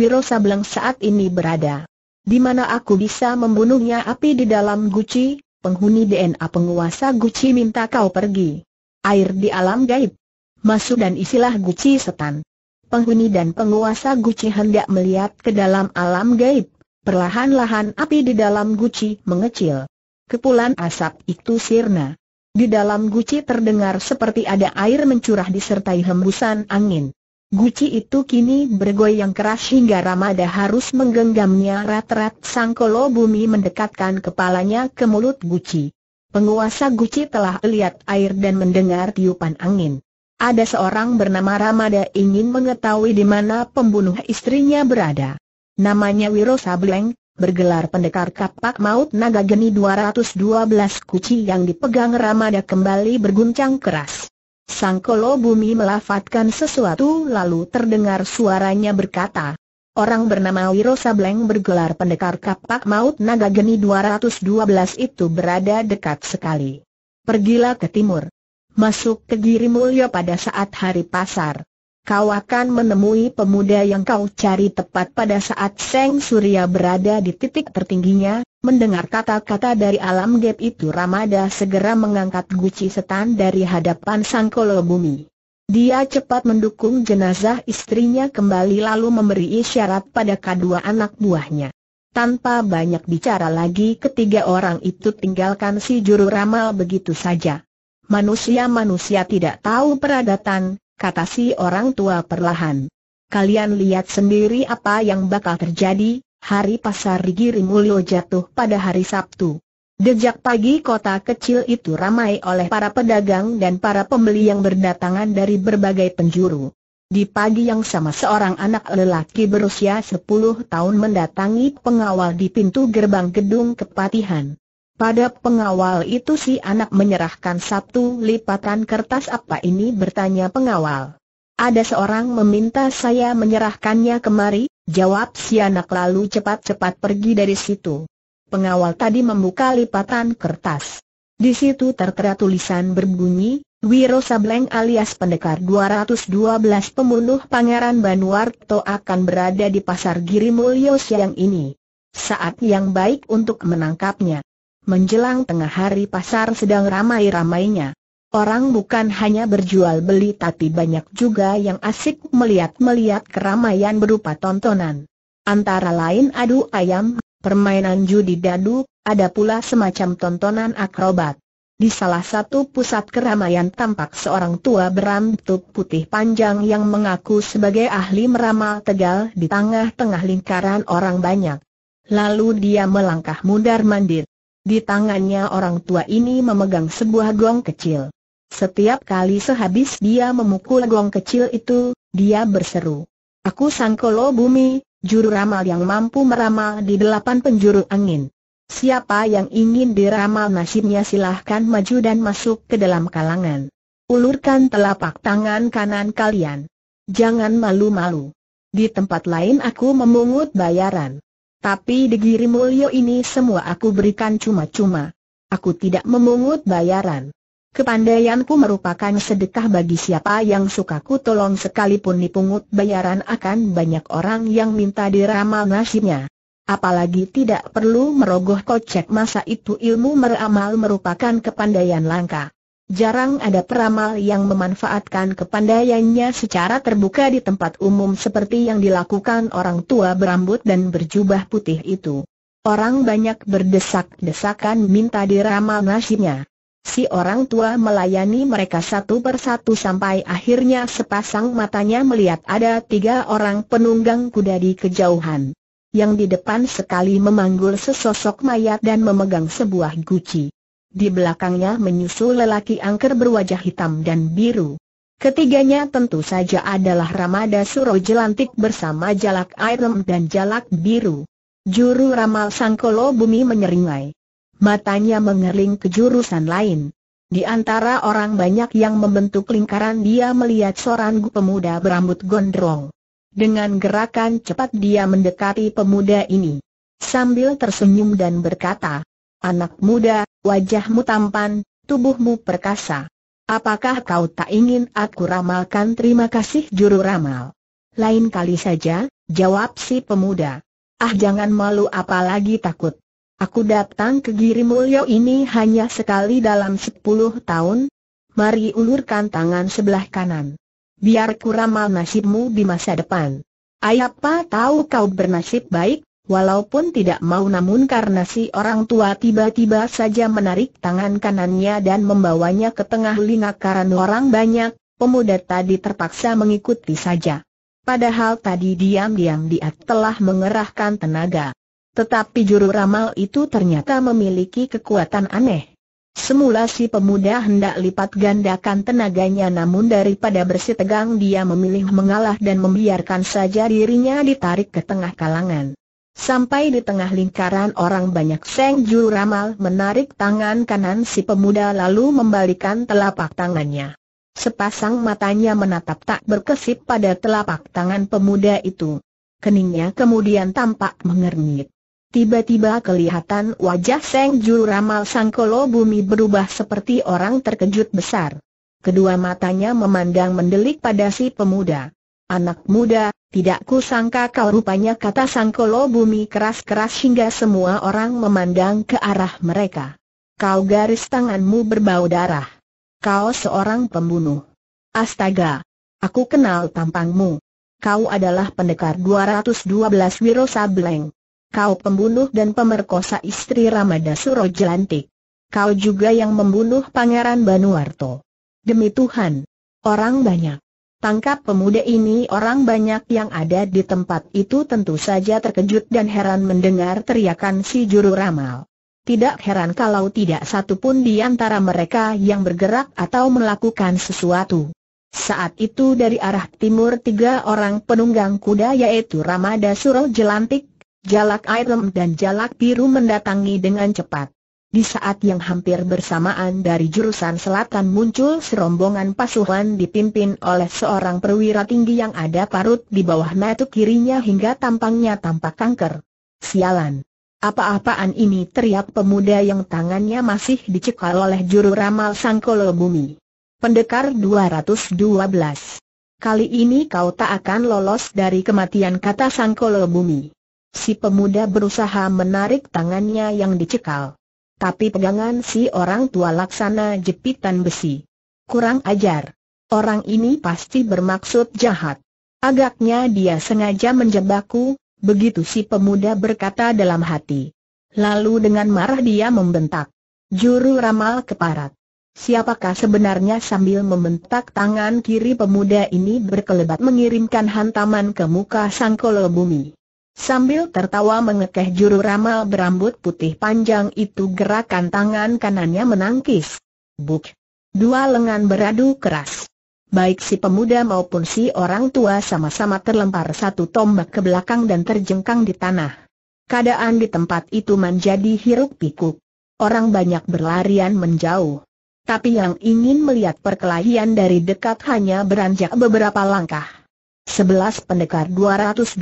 Wiro Sableng saat ini berada. Di mana aku bisa membunuhnya api di dalam guci, penghuni DNA penguasa guci minta kau pergi. Air di alam gaib. Masuk dan isilah guci setan. Penghuni dan penguasa guci hendak melihat ke dalam alam gaib. Perlahan-lahan api di dalam guci mengecil. Kepulan asap itu sirna. Di dalam guci terdengar seperti ada air mencurah disertai hembusan angin. Guci itu kini bergoyang keras hingga Ramada harus menggenggamnya rat-rat sangkolo bumi mendekatkan kepalanya ke mulut guci. Penguasa guci telah lihat air dan mendengar tiupan angin. Ada seorang bernama Ramada ingin mengetahui di mana pembunuh istrinya berada. Namanya Wiro Sableng, bergelar pendekar kapak maut naga geni 212 kuci yang dipegang Ramada kembali berguncang keras. Sang Kolo Bumi melafatkan sesuatu lalu terdengar suaranya berkata, Orang bernama Wiro Sableng bergelar pendekar kapak maut naga geni 212 itu berada dekat sekali. Pergilah ke timur. Masuk ke Giri Mulyo pada saat hari pasar kau akan menemui pemuda yang kau cari tepat pada saat Seng Surya berada di titik tertingginya. Mendengar kata-kata dari alam gap itu Ramada segera mengangkat guci setan dari hadapan sang kolo bumi. Dia cepat mendukung jenazah istrinya kembali lalu memberi isyarat pada kedua anak buahnya. Tanpa banyak bicara lagi ketiga orang itu tinggalkan si juru ramal begitu saja. Manusia-manusia tidak tahu peradatan, kata si orang tua perlahan. Kalian lihat sendiri apa yang bakal terjadi, hari pasar Rigiri Mulyo jatuh pada hari Sabtu. Dejak pagi kota kecil itu ramai oleh para pedagang dan para pembeli yang berdatangan dari berbagai penjuru. Di pagi yang sama seorang anak lelaki berusia 10 tahun mendatangi pengawal di pintu gerbang gedung kepatihan. Pada pengawal itu si anak menyerahkan satu lipatan kertas apa ini bertanya pengawal. Ada seorang meminta saya menyerahkannya kemari, jawab si anak lalu cepat-cepat pergi dari situ. Pengawal tadi membuka lipatan kertas. Di situ tertera tulisan berbunyi, Wiro Sableng alias pendekar 212 pembunuh Pangeran Banuarto akan berada di pasar Giri Mulyos siang ini. Saat yang baik untuk menangkapnya. Menjelang tengah hari pasar sedang ramai-ramainya. Orang bukan hanya berjual beli tapi banyak juga yang asik melihat-melihat keramaian berupa tontonan. Antara lain adu ayam, permainan judi dadu, ada pula semacam tontonan akrobat. Di salah satu pusat keramaian tampak seorang tua berambut putih panjang yang mengaku sebagai ahli meramal tegal di tengah-tengah lingkaran orang banyak. Lalu dia melangkah mundar mandir. Di tangannya orang tua ini memegang sebuah gong kecil. Setiap kali sehabis dia memukul gong kecil itu, dia berseru. Aku Sangkolo Bumi, juru ramal yang mampu meramal di delapan penjuru angin. Siapa yang ingin diramal nasibnya silahkan maju dan masuk ke dalam kalangan. Ulurkan telapak tangan kanan kalian. Jangan malu-malu. Di tempat lain aku memungut bayaran. Tapi degiri mulio ini semua aku berikan cuma-cuma. Aku tidak memungut bayaran. Kepandaianku merupakan sedekah bagi siapa yang suka ku tolong sekalipun dipungut bayaran akan banyak orang yang minta diramal nasibnya. Apalagi tidak perlu merogoh kocek masa itu ilmu meramal merupakan kepandaian langka. Jarang ada peramal yang memanfaatkan kepandaiannya secara terbuka di tempat umum seperti yang dilakukan orang tua berambut dan berjubah putih itu. Orang banyak berdesak-desakan minta diramal nasibnya. Si orang tua melayani mereka satu persatu sampai akhirnya sepasang matanya melihat ada tiga orang penunggang kuda di kejauhan. Yang di depan sekali memanggul sesosok mayat dan memegang sebuah guci. Di belakangnya menyusul lelaki angker berwajah hitam dan biru. Ketiganya tentu saja adalah Ramada Suro Jelantik bersama Jalak Airem dan Jalak Biru. Juru ramal Sangkolo Bumi menyeringai. Matanya mengerling ke jurusan lain. Di antara orang banyak yang membentuk lingkaran dia melihat seorang pemuda berambut gondrong. Dengan gerakan cepat dia mendekati pemuda ini. Sambil tersenyum dan berkata, Anak muda, wajahmu tampan, tubuhmu perkasa. Apakah kau tak ingin aku ramalkan terima kasih juru ramal? Lain kali saja, jawab si pemuda. Ah jangan malu apalagi takut. Aku datang ke Giri Mulyo ini hanya sekali dalam sepuluh tahun. Mari ulurkan tangan sebelah kanan. Biar ramal nasibmu di masa depan. Ayapa tahu kau bernasib baik, Walaupun tidak mau namun karena si orang tua tiba-tiba saja menarik tangan kanannya dan membawanya ke tengah lingkaran orang banyak, pemuda tadi terpaksa mengikuti saja. Padahal tadi diam-diam dia telah mengerahkan tenaga. Tetapi juru ramal itu ternyata memiliki kekuatan aneh. Semula si pemuda hendak lipat gandakan tenaganya namun daripada bersitegang dia memilih mengalah dan membiarkan saja dirinya ditarik ke tengah kalangan. Sampai di tengah lingkaran orang banyak Seng Ju ramal menarik tangan kanan si pemuda lalu membalikan telapak tangannya. Sepasang matanya menatap tak berkesip pada telapak tangan pemuda itu. Keningnya kemudian tampak mengernyit. Tiba-tiba kelihatan wajah Seng Ju Ramal Sangkolo Bumi berubah seperti orang terkejut besar. Kedua matanya memandang mendelik pada si pemuda. Anak muda, tidak kusangka kau rupanya kata sangkolo bumi keras-keras hingga semua orang memandang ke arah mereka. Kau garis tanganmu berbau darah. Kau seorang pembunuh. Astaga! Aku kenal tampangmu. Kau adalah pendekar 212 Wiro Sableng. Kau pembunuh dan pemerkosa istri Ramada Surojelantik. Kau juga yang membunuh Pangeran Banuarto. Demi Tuhan! Orang banyak. Tangkap pemuda ini orang banyak yang ada di tempat itu tentu saja terkejut dan heran mendengar teriakan si juru ramal. Tidak heran kalau tidak satu pun di antara mereka yang bergerak atau melakukan sesuatu. Saat itu dari arah timur tiga orang penunggang kuda yaitu Ramada Suro Jelantik, Jalak Airem dan Jalak Biru mendatangi dengan cepat. Di saat yang hampir bersamaan dari jurusan selatan muncul serombongan pasukan dipimpin oleh seorang perwira tinggi yang ada parut di bawah mata kirinya hingga tampangnya tampak kanker. Sialan! Apa-apaan ini teriak pemuda yang tangannya masih dicekal oleh juru ramal sangkolo bumi. Pendekar 212. Kali ini kau tak akan lolos dari kematian kata sangkolo bumi. Si pemuda berusaha menarik tangannya yang dicekal tapi pegangan si orang tua laksana jepitan besi. Kurang ajar. Orang ini pasti bermaksud jahat. Agaknya dia sengaja menjebakku, begitu si pemuda berkata dalam hati. Lalu dengan marah dia membentak. Juru ramal keparat. Siapakah sebenarnya sambil membentak tangan kiri pemuda ini berkelebat mengirimkan hantaman ke muka sangkolo bumi. Sambil tertawa mengekeh juru ramal berambut putih panjang itu gerakan tangan kanannya menangkis. Buk! Dua lengan beradu keras. Baik si pemuda maupun si orang tua sama-sama terlempar satu tombak ke belakang dan terjengkang di tanah. Keadaan di tempat itu menjadi hiruk pikuk. Orang banyak berlarian menjauh. Tapi yang ingin melihat perkelahian dari dekat hanya beranjak beberapa langkah. Sebelas pendekar 212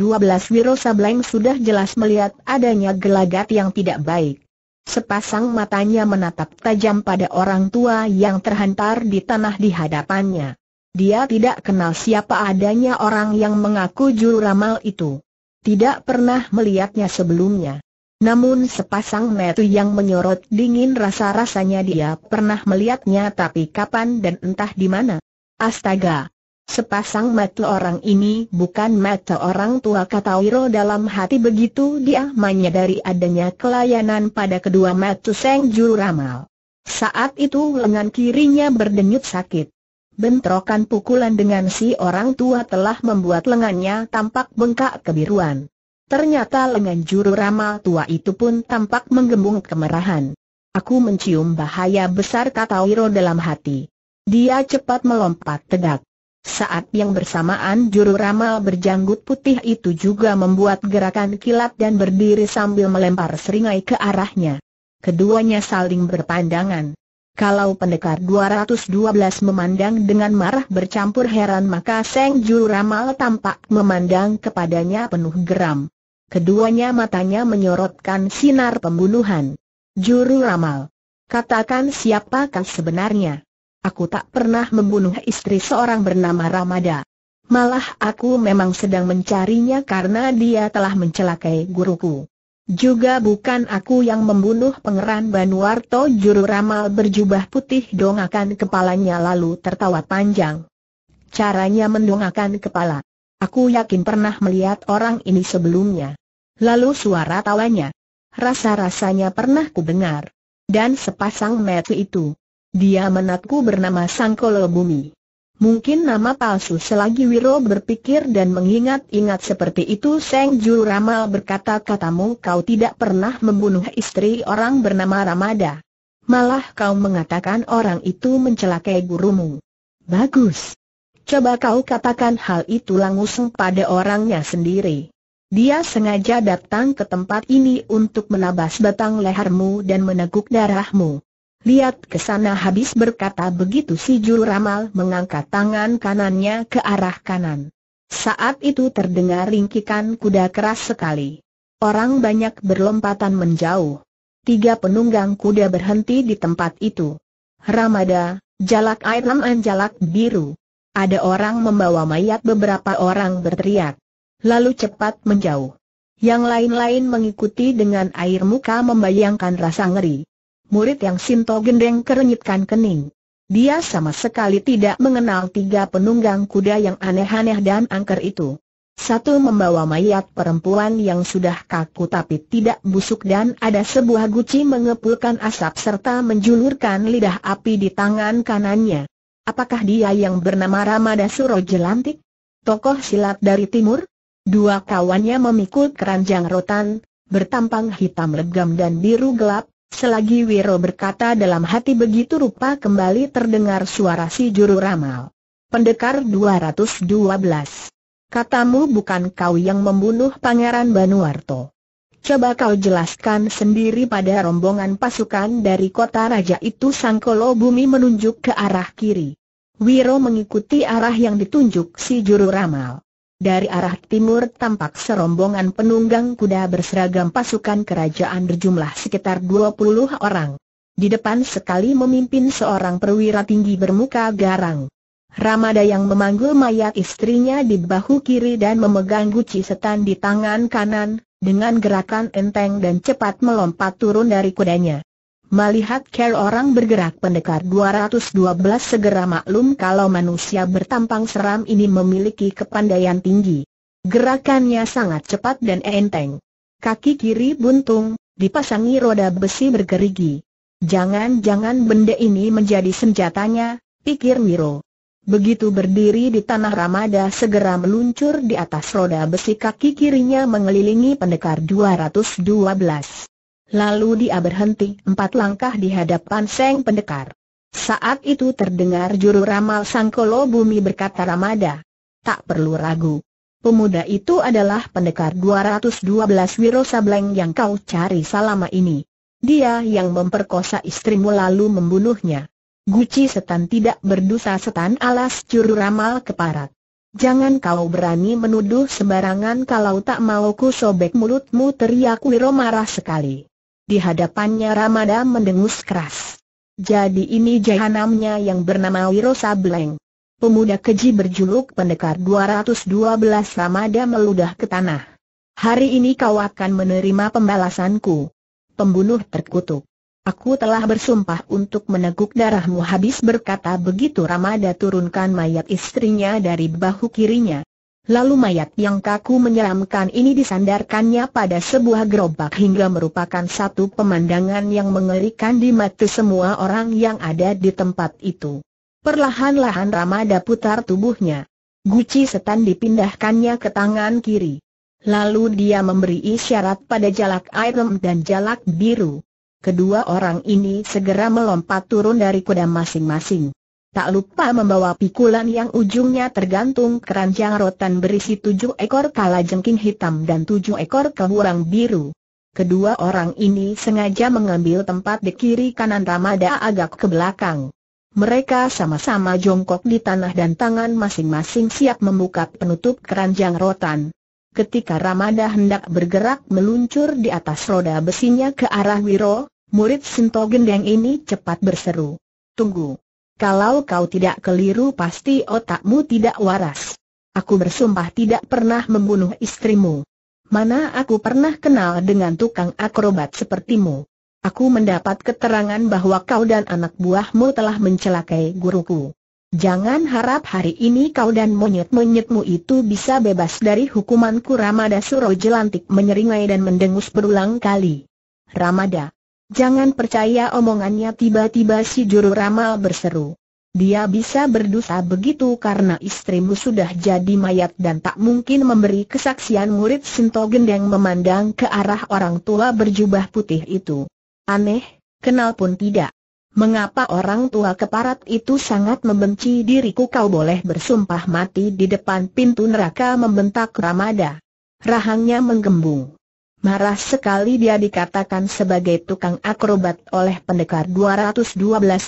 Wiro Sableng sudah jelas melihat adanya gelagat yang tidak baik. Sepasang matanya menatap tajam pada orang tua yang terhantar di tanah di hadapannya. Dia tidak kenal siapa adanya orang yang mengaku juru ramal itu. Tidak pernah melihatnya sebelumnya. Namun sepasang metu yang menyorot dingin rasa-rasanya dia pernah melihatnya tapi kapan dan entah di mana. Astaga, Sepasang mata orang ini bukan mata orang tua kata Wiro dalam hati begitu dia menyadari adanya kelayanan pada kedua mata Seng Juru Ramal. Saat itu lengan kirinya berdenyut sakit. Bentrokan pukulan dengan si orang tua telah membuat lengannya tampak bengkak kebiruan. Ternyata lengan juru ramal tua itu pun tampak menggembung kemerahan. Aku mencium bahaya besar kata Wiro dalam hati. Dia cepat melompat tegak. Saat yang bersamaan juru ramal berjanggut putih itu juga membuat gerakan kilat dan berdiri sambil melempar seringai ke arahnya. Keduanya saling berpandangan. Kalau pendekar 212 memandang dengan marah bercampur heran maka Seng Juru Ramal tampak memandang kepadanya penuh geram. Keduanya matanya menyorotkan sinar pembunuhan. Juru Ramal, katakan siapakah sebenarnya? Aku tak pernah membunuh istri seorang bernama Ramada. Malah aku memang sedang mencarinya karena dia telah mencelakai guruku. Juga bukan aku yang membunuh pengeran Banuarto juru ramal berjubah putih dongakan kepalanya lalu tertawa panjang. Caranya mendongakan kepala. Aku yakin pernah melihat orang ini sebelumnya. Lalu suara tawanya. Rasa-rasanya pernah ku dengar. Dan sepasang metu itu, dia menakku bernama Sangkolo Bumi. Mungkin nama palsu selagi Wiro berpikir dan mengingat-ingat seperti itu Seng Ju Ramal berkata katamu kau tidak pernah membunuh istri orang bernama Ramada. Malah kau mengatakan orang itu mencelakai gurumu. Bagus. Coba kau katakan hal itu langsung pada orangnya sendiri. Dia sengaja datang ke tempat ini untuk menabas batang lehermu dan meneguk darahmu. Lihat ke sana habis berkata begitu si juru ramal mengangkat tangan kanannya ke arah kanan. Saat itu terdengar ringkikan kuda keras sekali. Orang banyak berlompatan menjauh. Tiga penunggang kuda berhenti di tempat itu. Ramada, jalak air dan jalak biru. Ada orang membawa mayat beberapa orang berteriak. Lalu cepat menjauh. Yang lain-lain mengikuti dengan air muka membayangkan rasa ngeri murid yang Sinto Gendeng kerenyitkan kening. Dia sama sekali tidak mengenal tiga penunggang kuda yang aneh-aneh dan angker itu. Satu membawa mayat perempuan yang sudah kaku tapi tidak busuk dan ada sebuah guci mengepulkan asap serta menjulurkan lidah api di tangan kanannya. Apakah dia yang bernama Ramada Suro Jelantik? Tokoh silat dari timur? Dua kawannya memikul keranjang rotan, bertampang hitam legam dan biru gelap, Selagi Wiro berkata dalam hati begitu rupa kembali terdengar suara si juru ramal. Pendekar 212. Katamu bukan kau yang membunuh Pangeran Banuarto. Coba kau jelaskan sendiri pada rombongan pasukan dari kota raja itu Sangkolo Bumi menunjuk ke arah kiri. Wiro mengikuti arah yang ditunjuk si juru ramal. Dari arah timur tampak serombongan penunggang kuda berseragam pasukan kerajaan berjumlah sekitar 20 orang. Di depan sekali memimpin seorang perwira tinggi bermuka garang. Ramada yang memanggul mayat istrinya di bahu kiri dan memegang guci setan di tangan kanan, dengan gerakan enteng dan cepat melompat turun dari kudanya. Melihat care orang bergerak pendekar 212 segera maklum kalau manusia bertampang seram ini memiliki kepandaian tinggi. Gerakannya sangat cepat dan enteng. Kaki kiri buntung, dipasangi roda besi bergerigi. Jangan-jangan benda ini menjadi senjatanya, pikir Miro. Begitu berdiri di tanah Ramada segera meluncur di atas roda besi kaki kirinya mengelilingi pendekar 212. Lalu dia berhenti empat langkah di hadapan Seng Pendekar. Saat itu terdengar juru ramal Sangkolo Bumi berkata Ramada. Tak perlu ragu. Pemuda itu adalah pendekar 212 Wiro Sableng yang kau cari selama ini. Dia yang memperkosa istrimu lalu membunuhnya. Guci setan tidak berdosa setan alas juru ramal keparat. Jangan kau berani menuduh sembarangan kalau tak mau ku sobek mulutmu teriak Wiro marah sekali. Di hadapannya Ramada mendengus keras. Jadi ini jahanamnya yang bernama Wiro Sableng. Pemuda keji berjuluk pendekar 212 Ramada meludah ke tanah. Hari ini kau akan menerima pembalasanku. Pembunuh terkutuk. Aku telah bersumpah untuk meneguk darahmu habis berkata begitu Ramada turunkan mayat istrinya dari bahu kirinya. Lalu mayat yang kaku menyeramkan ini disandarkannya pada sebuah gerobak hingga merupakan satu pemandangan yang mengerikan di mata semua orang yang ada di tempat itu. Perlahan-lahan Ramada putar tubuhnya. Guci setan dipindahkannya ke tangan kiri. Lalu dia memberi isyarat pada jalak airem dan jalak biru. Kedua orang ini segera melompat turun dari kuda masing-masing tak lupa membawa pikulan yang ujungnya tergantung keranjang rotan berisi tujuh ekor kala jengking hitam dan tujuh ekor kehuang biru. Kedua orang ini sengaja mengambil tempat di kiri kanan Ramada agak ke belakang. Mereka sama-sama jongkok di tanah dan tangan masing-masing siap membuka penutup keranjang rotan. Ketika Ramada hendak bergerak meluncur di atas roda besinya ke arah Wiro, murid Sinto Gendeng ini cepat berseru. Tunggu! Kalau kau tidak keliru pasti otakmu tidak waras. Aku bersumpah tidak pernah membunuh istrimu. Mana aku pernah kenal dengan tukang akrobat sepertimu. Aku mendapat keterangan bahwa kau dan anak buahmu telah mencelakai guruku. Jangan harap hari ini kau dan monyet-monyetmu itu bisa bebas dari hukumanku Ramada Suro Jelantik menyeringai dan mendengus berulang kali. Ramada, Jangan percaya omongannya tiba-tiba si juru ramal berseru. Dia bisa berdosa begitu karena istrimu sudah jadi mayat dan tak mungkin memberi kesaksian murid Sinto Gendeng memandang ke arah orang tua berjubah putih itu. Aneh, kenal pun tidak. Mengapa orang tua keparat itu sangat membenci diriku kau boleh bersumpah mati di depan pintu neraka membentak Ramada. Rahangnya menggembung. Marah sekali dia dikatakan sebagai tukang akrobat oleh pendekar 212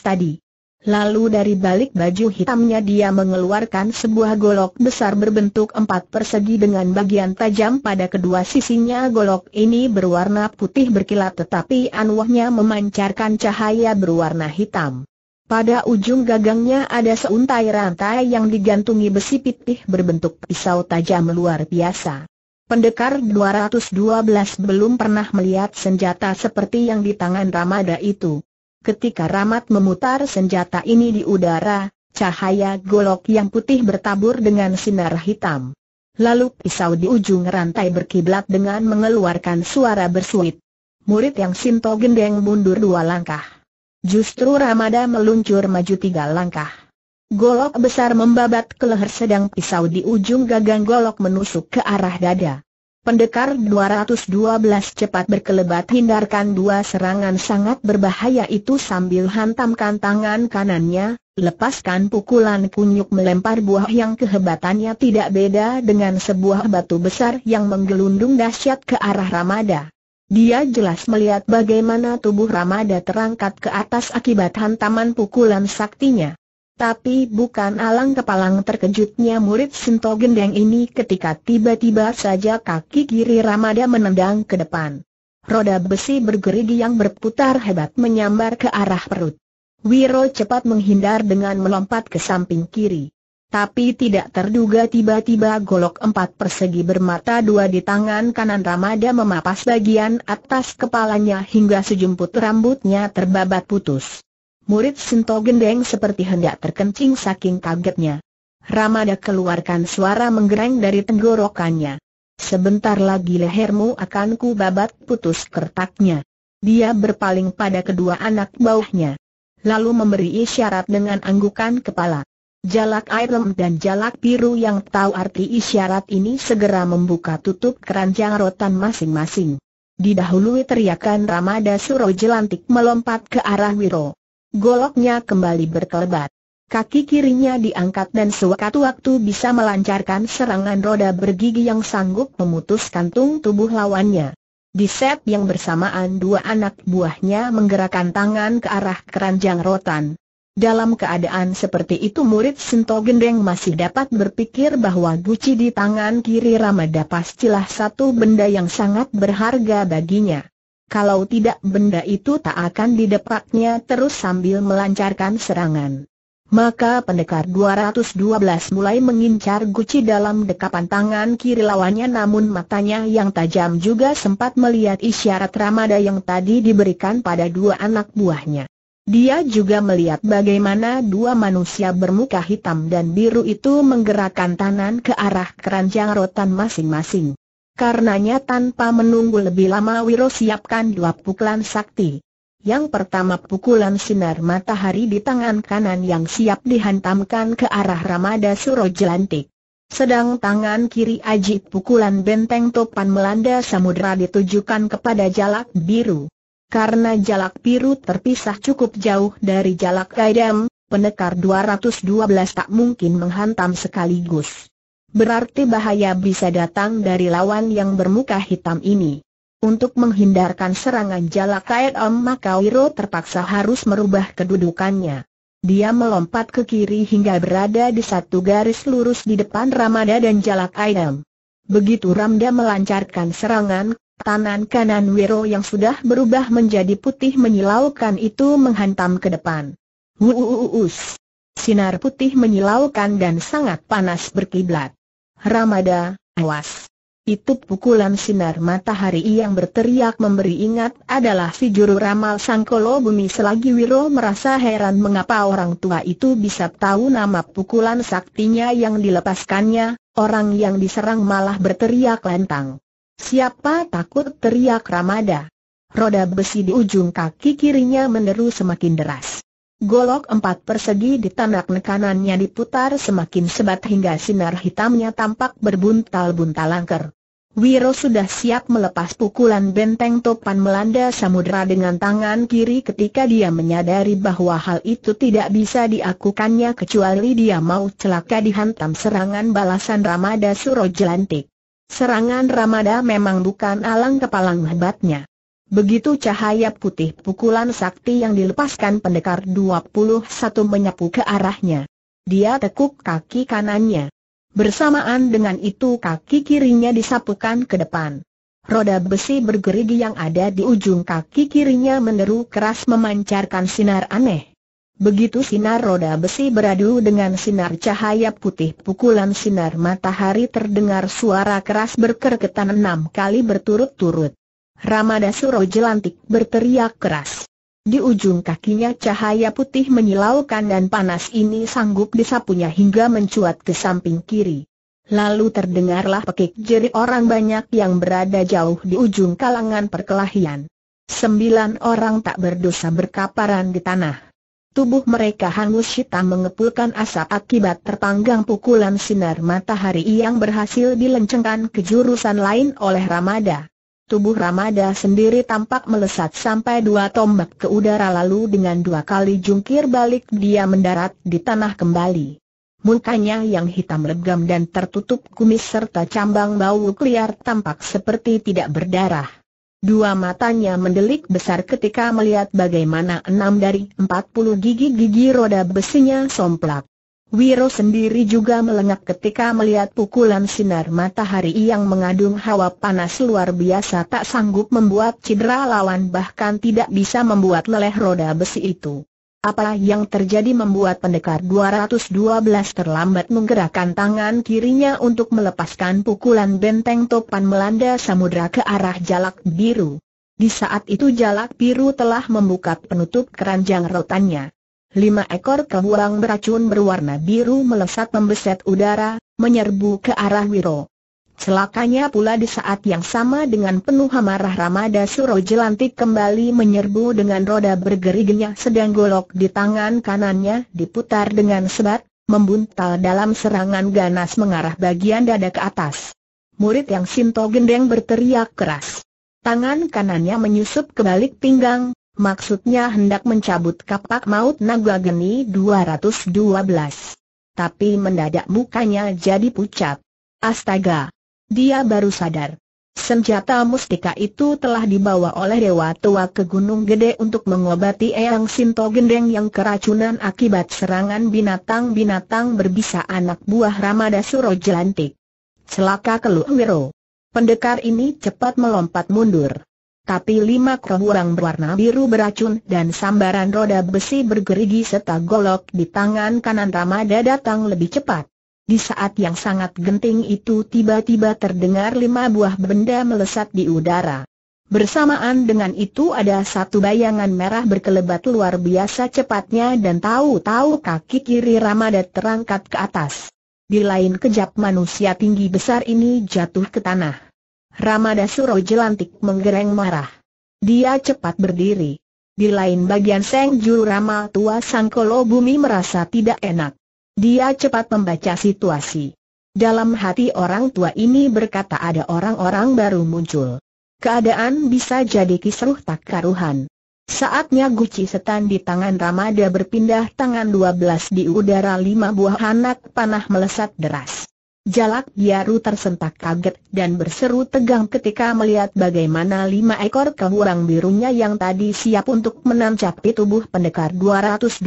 tadi. Lalu dari balik baju hitamnya dia mengeluarkan sebuah golok besar berbentuk empat persegi dengan bagian tajam pada kedua sisinya golok ini berwarna putih berkilat tetapi anuahnya memancarkan cahaya berwarna hitam. Pada ujung gagangnya ada seuntai rantai yang digantungi besi pitih berbentuk pisau tajam luar biasa. Pendekar 212 belum pernah melihat senjata seperti yang di tangan Ramada itu. Ketika Ramad memutar senjata ini di udara, cahaya golok yang putih bertabur dengan sinar hitam. Lalu pisau di ujung rantai berkiblat dengan mengeluarkan suara bersuit. Murid yang Sinto gendeng mundur dua langkah. Justru Ramada meluncur maju tiga langkah. Golok besar membabat ke leher sedang pisau di ujung gagang golok menusuk ke arah dada. Pendekar 212 cepat berkelebat hindarkan dua serangan sangat berbahaya itu sambil hantamkan tangan kanannya, lepaskan pukulan kunyuk melempar buah yang kehebatannya tidak beda dengan sebuah batu besar yang menggelundung dahsyat ke arah Ramada. Dia jelas melihat bagaimana tubuh Ramada terangkat ke atas akibat hantaman pukulan saktinya. Tapi bukan alang kepalang terkejutnya murid Sinto Gendeng ini ketika tiba-tiba saja kaki kiri Ramada menendang ke depan. Roda besi bergerigi yang berputar hebat menyambar ke arah perut. Wiro cepat menghindar dengan melompat ke samping kiri. Tapi tidak terduga tiba-tiba golok empat persegi bermata dua di tangan kanan Ramada memapas bagian atas kepalanya hingga sejumput rambutnya terbabat putus. Murid Sinto gendeng seperti hendak terkencing saking kagetnya. Ramada keluarkan suara menggereng dari tenggorokannya. Sebentar lagi lehermu akan ku babat putus kertaknya. Dia berpaling pada kedua anak bawahnya. Lalu memberi isyarat dengan anggukan kepala. Jalak Irem dan Jalak Biru yang tahu arti isyarat ini segera membuka tutup keranjang rotan masing-masing. Didahului teriakan Ramada Suro jelantik melompat ke arah Wiro. Goloknya kembali berkelebat. Kaki kirinya diangkat dan sewaktu-waktu bisa melancarkan serangan roda bergigi yang sanggup memutus kantung tubuh lawannya. Di set yang bersamaan dua anak buahnya menggerakkan tangan ke arah keranjang rotan. Dalam keadaan seperti itu murid Sento Gendeng masih dapat berpikir bahwa guci di tangan kiri Ramada pastilah satu benda yang sangat berharga baginya. Kalau tidak benda itu tak akan didepaknya terus sambil melancarkan serangan. Maka pendekar 212 mulai mengincar guci dalam dekapan tangan kiri lawannya namun matanya yang tajam juga sempat melihat isyarat ramada yang tadi diberikan pada dua anak buahnya. Dia juga melihat bagaimana dua manusia bermuka hitam dan biru itu menggerakkan tangan ke arah keranjang rotan masing-masing. Karenanya tanpa menunggu lebih lama Wiro siapkan dua pukulan sakti. Yang pertama pukulan sinar matahari di tangan kanan yang siap dihantamkan ke arah Ramada Surojelantik. Sedang tangan kiri Aji pukulan benteng topan melanda samudera ditujukan kepada jalak biru. Karena jalak biru terpisah cukup jauh dari jalak Kaidam, penekar 212 tak mungkin menghantam sekaligus. Berarti bahaya bisa datang dari lawan yang bermuka hitam ini. Untuk menghindarkan serangan jalak kait Om Wiro terpaksa harus merubah kedudukannya. Dia melompat ke kiri hingga berada di satu garis lurus di depan Ramada dan Jalak Aidam. Begitu Ramda melancarkan serangan, tangan kanan Wiro yang sudah berubah menjadi putih menyilaukan itu menghantam ke depan. Wuuus! Sinar putih menyilaukan dan sangat panas berkiblat. Ramada, awas. Itu pukulan sinar matahari yang berteriak memberi ingat adalah si juru ramal Sangkolo Bumi selagi Wiro merasa heran mengapa orang tua itu bisa tahu nama pukulan saktinya yang dilepaskannya, orang yang diserang malah berteriak lantang. Siapa takut teriak Ramada? Roda besi di ujung kaki kirinya meneru semakin deras. Golok empat persegi di tanak nekanannya diputar semakin sebat hingga sinar hitamnya tampak berbuntal-buntal angker. Wiro sudah siap melepas pukulan benteng topan melanda samudera dengan tangan kiri ketika dia menyadari bahwa hal itu tidak bisa diakukannya kecuali dia mau celaka dihantam serangan balasan Ramada Surojelantik. Serangan Ramada memang bukan alang kepalang hebatnya. Begitu cahaya putih pukulan sakti yang dilepaskan pendekar 21 menyapu ke arahnya. Dia tekuk kaki kanannya. Bersamaan dengan itu kaki kirinya disapukan ke depan. Roda besi bergerigi yang ada di ujung kaki kirinya meneru keras memancarkan sinar aneh. Begitu sinar roda besi beradu dengan sinar cahaya putih pukulan sinar matahari terdengar suara keras berkerketan enam kali berturut-turut. Ramada Suro Jelantik berteriak keras. Di ujung kakinya cahaya putih menyilaukan dan panas ini sanggup disapunya hingga mencuat ke samping kiri. Lalu terdengarlah pekik jeri orang banyak yang berada jauh di ujung kalangan perkelahian. Sembilan orang tak berdosa berkaparan di tanah. Tubuh mereka hangus hitam mengepulkan asap akibat terpanggang pukulan sinar matahari yang berhasil dilencengkan ke jurusan lain oleh Ramada. Tubuh Ramada sendiri tampak melesat sampai dua tombak ke udara lalu dengan dua kali jungkir balik dia mendarat di tanah kembali. Mukanya yang hitam legam dan tertutup kumis serta cambang bau liar tampak seperti tidak berdarah. Dua matanya mendelik besar ketika melihat bagaimana enam dari empat puluh gigi-gigi roda besinya somplak. Wiro sendiri juga melengak ketika melihat pukulan sinar matahari yang mengandung hawa panas luar biasa tak sanggup membuat cedera lawan bahkan tidak bisa membuat leleh roda besi itu. Apa yang terjadi membuat pendekar 212 terlambat menggerakkan tangan kirinya untuk melepaskan pukulan benteng topan melanda samudra ke arah jalak biru. Di saat itu jalak biru telah membuka penutup keranjang rotannya lima ekor kehuang beracun berwarna biru melesat membeset udara, menyerbu ke arah Wiro. Celakanya pula di saat yang sama dengan penuh amarah Ramada Suro Jelantik kembali menyerbu dengan roda bergeriginya, sedang golok di tangan kanannya diputar dengan sebat, membuntal dalam serangan ganas mengarah bagian dada ke atas. Murid yang Sinto Gendeng berteriak keras. Tangan kanannya menyusup ke balik pinggang, Maksudnya hendak mencabut kapak maut naga geni 212. Tapi mendadak mukanya jadi pucat. Astaga! Dia baru sadar. Senjata mustika itu telah dibawa oleh Dewa Tua ke Gunung Gede untuk mengobati Eyang Sinto Gendeng yang keracunan akibat serangan binatang-binatang berbisa anak buah Ramada Suro Jelantik. Celaka Keluwiro. Pendekar ini cepat melompat mundur tapi lima kerawang berwarna biru beracun dan sambaran roda besi bergerigi serta golok di tangan kanan Ramada datang lebih cepat. Di saat yang sangat genting itu tiba-tiba terdengar lima buah benda melesat di udara. Bersamaan dengan itu ada satu bayangan merah berkelebat luar biasa cepatnya dan tahu-tahu kaki kiri Ramada terangkat ke atas. Di lain kejap manusia tinggi besar ini jatuh ke tanah. Ramada Suro Jelantik menggereng marah. Dia cepat berdiri. Di lain bagian Seng Juru Rama tua Sangkolo Bumi merasa tidak enak. Dia cepat membaca situasi. Dalam hati orang tua ini berkata ada orang-orang baru muncul. Keadaan bisa jadi kisruh tak karuhan. Saatnya guci setan di tangan Ramada berpindah tangan 12 di udara lima buah anak panah melesat deras. Jalak Biaru tersentak kaget dan berseru tegang ketika melihat bagaimana lima ekor kehurang birunya yang tadi siap untuk menancapi tubuh pendekar 212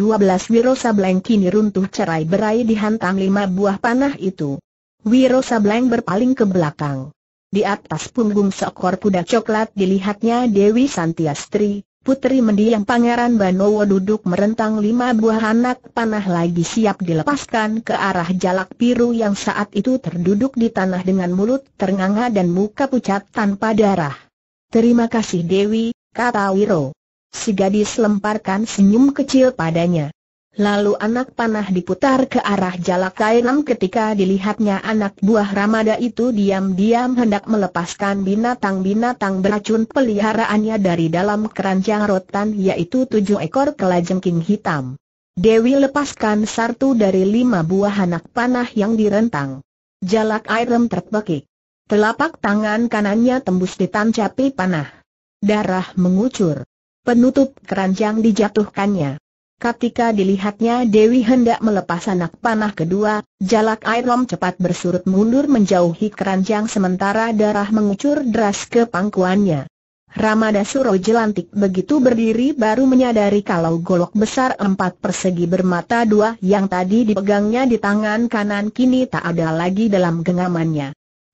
Wiro Sableng kini runtuh cerai berai dihantam lima buah panah itu. Wiro Sableng berpaling ke belakang. Di atas punggung seekor kuda coklat dilihatnya Dewi Santiastri, Putri mendiang Pangeran Banowo duduk merentang lima buah anak panah lagi siap dilepaskan ke arah jalak biru yang saat itu terduduk di tanah dengan mulut ternganga dan muka pucat tanpa darah. Terima kasih Dewi, kata Wiro. Si gadis lemparkan senyum kecil padanya. Lalu anak panah diputar ke arah Jalak kainam ketika dilihatnya anak buah Ramada itu diam-diam hendak melepaskan binatang-binatang beracun peliharaannya dari dalam keranjang rotan yaitu tujuh ekor kelajengking hitam. Dewi lepaskan satu dari lima buah anak panah yang direntang. Jalak airam terpekik. Telapak tangan kanannya tembus ditancapi panah. Darah mengucur. Penutup keranjang dijatuhkannya. Ketika dilihatnya Dewi hendak melepas anak panah kedua, jalak air lom cepat bersurut mundur menjauhi keranjang sementara darah mengucur deras ke pangkuannya. Ramada Suro jelantik begitu berdiri baru menyadari kalau golok besar empat persegi bermata dua yang tadi dipegangnya di tangan kanan kini tak ada lagi dalam genggamannya.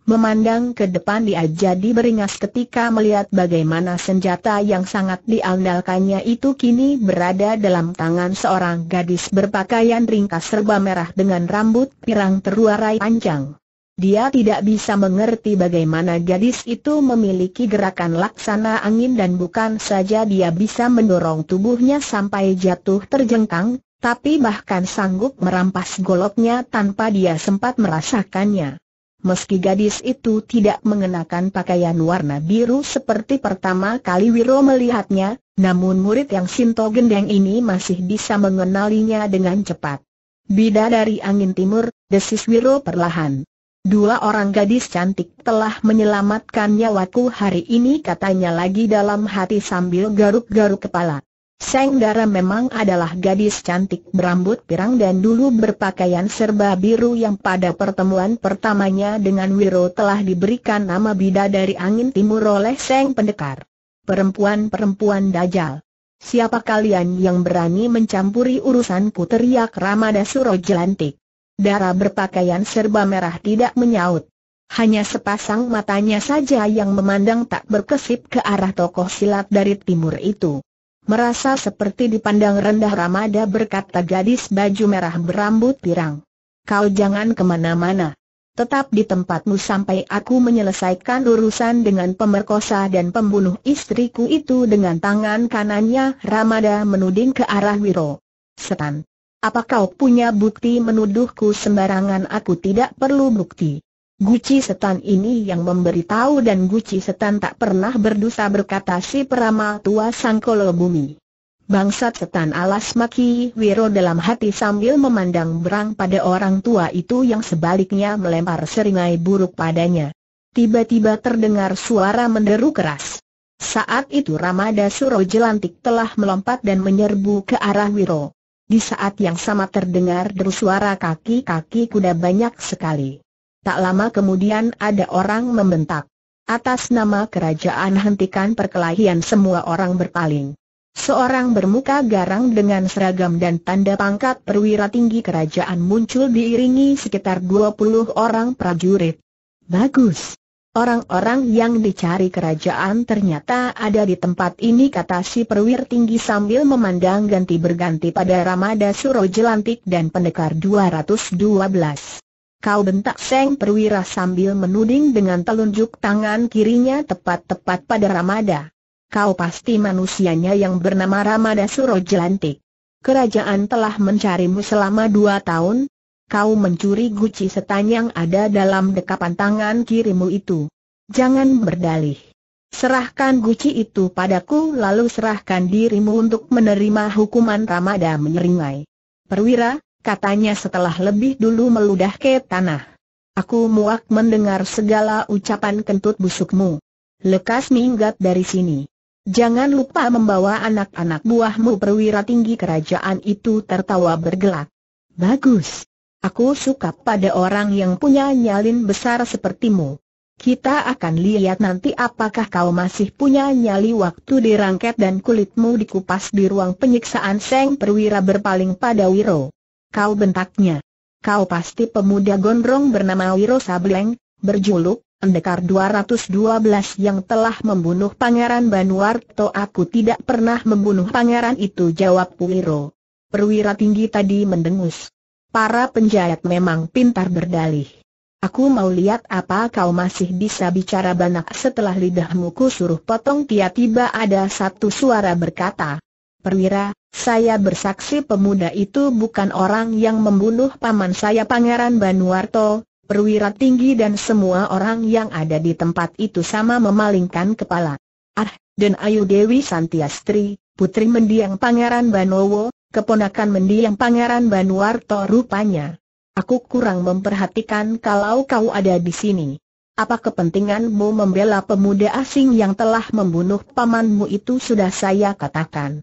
Memandang ke depan dia jadi beringas ketika melihat bagaimana senjata yang sangat diandalkannya itu kini berada dalam tangan seorang gadis berpakaian ringkas serba merah dengan rambut pirang terurai panjang. Dia tidak bisa mengerti bagaimana gadis itu memiliki gerakan laksana angin dan bukan saja dia bisa mendorong tubuhnya sampai jatuh terjengkang, tapi bahkan sanggup merampas goloknya tanpa dia sempat merasakannya. Meski gadis itu tidak mengenakan pakaian warna biru seperti pertama kali Wiro melihatnya, namun murid yang Sinto Gendeng ini masih bisa mengenalinya dengan cepat. Bida dari angin timur, desis Wiro perlahan. Dua orang gadis cantik telah menyelamatkan nyawaku hari ini katanya lagi dalam hati sambil garuk-garuk kepala. Seng Dara memang adalah gadis cantik berambut pirang dan dulu berpakaian serba biru yang pada pertemuan pertamanya dengan Wiro telah diberikan nama Bida dari Angin Timur oleh Seng Pendekar. Perempuan-perempuan Dajjal. Siapa kalian yang berani mencampuri urusanku teriak Ramada Suro jelantik. Dara berpakaian serba merah tidak menyaut. Hanya sepasang matanya saja yang memandang tak berkesip ke arah tokoh silat dari timur itu. Merasa seperti dipandang rendah Ramada berkata gadis baju merah berambut pirang. Kau jangan kemana-mana. Tetap di tempatmu sampai aku menyelesaikan urusan dengan pemerkosa dan pembunuh istriku itu dengan tangan kanannya Ramada menuding ke arah Wiro. Setan. Apa kau punya bukti menuduhku sembarangan aku tidak perlu bukti. Guci setan ini yang memberitahu dan guci setan tak pernah berdosa berkata si peramal tua sangkolo bumi. Bangsat setan alas maki Wiro dalam hati sambil memandang berang pada orang tua itu yang sebaliknya melempar seringai buruk padanya. Tiba-tiba terdengar suara menderu keras. Saat itu Ramada Suro Jelantik telah melompat dan menyerbu ke arah Wiro. Di saat yang sama terdengar deru suara kaki-kaki kuda banyak sekali. Tak lama kemudian ada orang membentak. Atas nama kerajaan hentikan perkelahian semua orang berpaling. Seorang bermuka garang dengan seragam dan tanda pangkat perwira tinggi kerajaan muncul diiringi sekitar 20 orang prajurit. Bagus. Orang-orang yang dicari kerajaan ternyata ada di tempat ini kata si perwira tinggi sambil memandang ganti berganti pada Ramada Suro Jelantik dan pendekar 212. Kau bentak Seng Perwira sambil menuding dengan telunjuk tangan kirinya tepat-tepat pada Ramada. Kau pasti manusianya yang bernama Ramada Surojelantik. Kerajaan telah mencarimu selama dua tahun. Kau mencuri guci setan yang ada dalam dekapan tangan kirimu itu. Jangan berdalih. Serahkan guci itu padaku lalu serahkan dirimu untuk menerima hukuman Ramada menyeringai. Perwira, katanya setelah lebih dulu meludah ke tanah. Aku muak mendengar segala ucapan kentut busukmu. Lekas minggat dari sini. Jangan lupa membawa anak-anak buahmu perwira tinggi kerajaan itu tertawa bergelak. Bagus. Aku suka pada orang yang punya nyalin besar sepertimu. Kita akan lihat nanti apakah kau masih punya nyali waktu dirangket dan kulitmu dikupas di ruang penyiksaan Seng Perwira berpaling pada Wiro. Kau bentaknya. Kau pasti pemuda gondrong bernama Wiro Sableng, berjuluk, Endekar 212 yang telah membunuh Pangeran Banuarto Aku tidak pernah membunuh pangeran itu jawab Wiro. Perwira tinggi tadi mendengus. Para penjahat memang pintar berdalih. Aku mau lihat apa kau masih bisa bicara banyak setelah lidahmu kusuruh potong tiba-tiba ada satu suara berkata perwira, saya bersaksi pemuda itu bukan orang yang membunuh paman saya Pangeran Banuarto, perwira tinggi dan semua orang yang ada di tempat itu sama memalingkan kepala. Ah, dan Ayu Dewi Santiastri, putri mendiang Pangeran Banowo, keponakan mendiang Pangeran Banuarto rupanya. Aku kurang memperhatikan kalau kau ada di sini. Apa kepentinganmu membela pemuda asing yang telah membunuh pamanmu itu sudah saya katakan.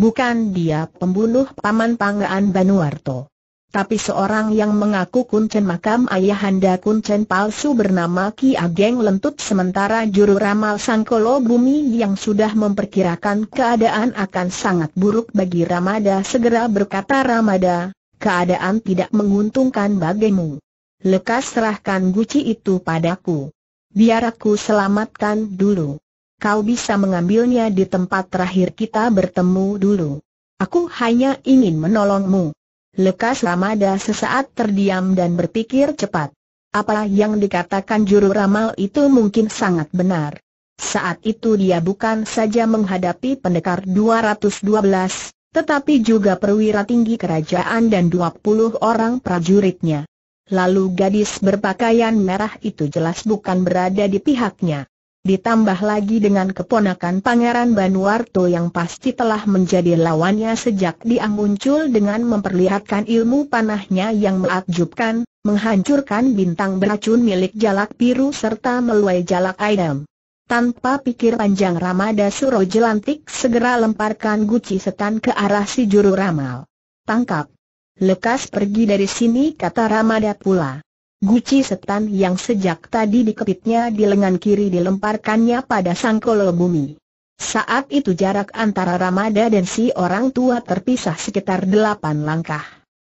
Bukan dia pembunuh paman Pangean Banuarto. Tapi seorang yang mengaku kuncen makam ayahanda kuncen palsu bernama Ki Ageng Lentut sementara juru ramal Sangkolo Bumi yang sudah memperkirakan keadaan akan sangat buruk bagi Ramada segera berkata Ramada, keadaan tidak menguntungkan bagimu. Lekas serahkan guci itu padaku. Biar aku selamatkan dulu kau bisa mengambilnya di tempat terakhir kita bertemu dulu. Aku hanya ingin menolongmu. Lekas Ramada sesaat terdiam dan berpikir cepat. Apa yang dikatakan juru ramal itu mungkin sangat benar. Saat itu dia bukan saja menghadapi pendekar 212, tetapi juga perwira tinggi kerajaan dan 20 orang prajuritnya. Lalu gadis berpakaian merah itu jelas bukan berada di pihaknya. Ditambah lagi dengan keponakan Pangeran Banuarto yang pasti telah menjadi lawannya sejak dia muncul dengan memperlihatkan ilmu panahnya yang mengakjubkan, menghancurkan bintang beracun milik jalak biru serta meluai jalak ayam. Tanpa pikir panjang Ramada Suro Jelantik segera lemparkan guci setan ke arah si juru ramal. Tangkap! Lekas pergi dari sini kata Ramada pula. Guci setan yang sejak tadi dikepitnya di lengan kiri dilemparkannya pada sangkolo bumi. Saat itu jarak antara Ramada dan si orang tua terpisah sekitar delapan langkah.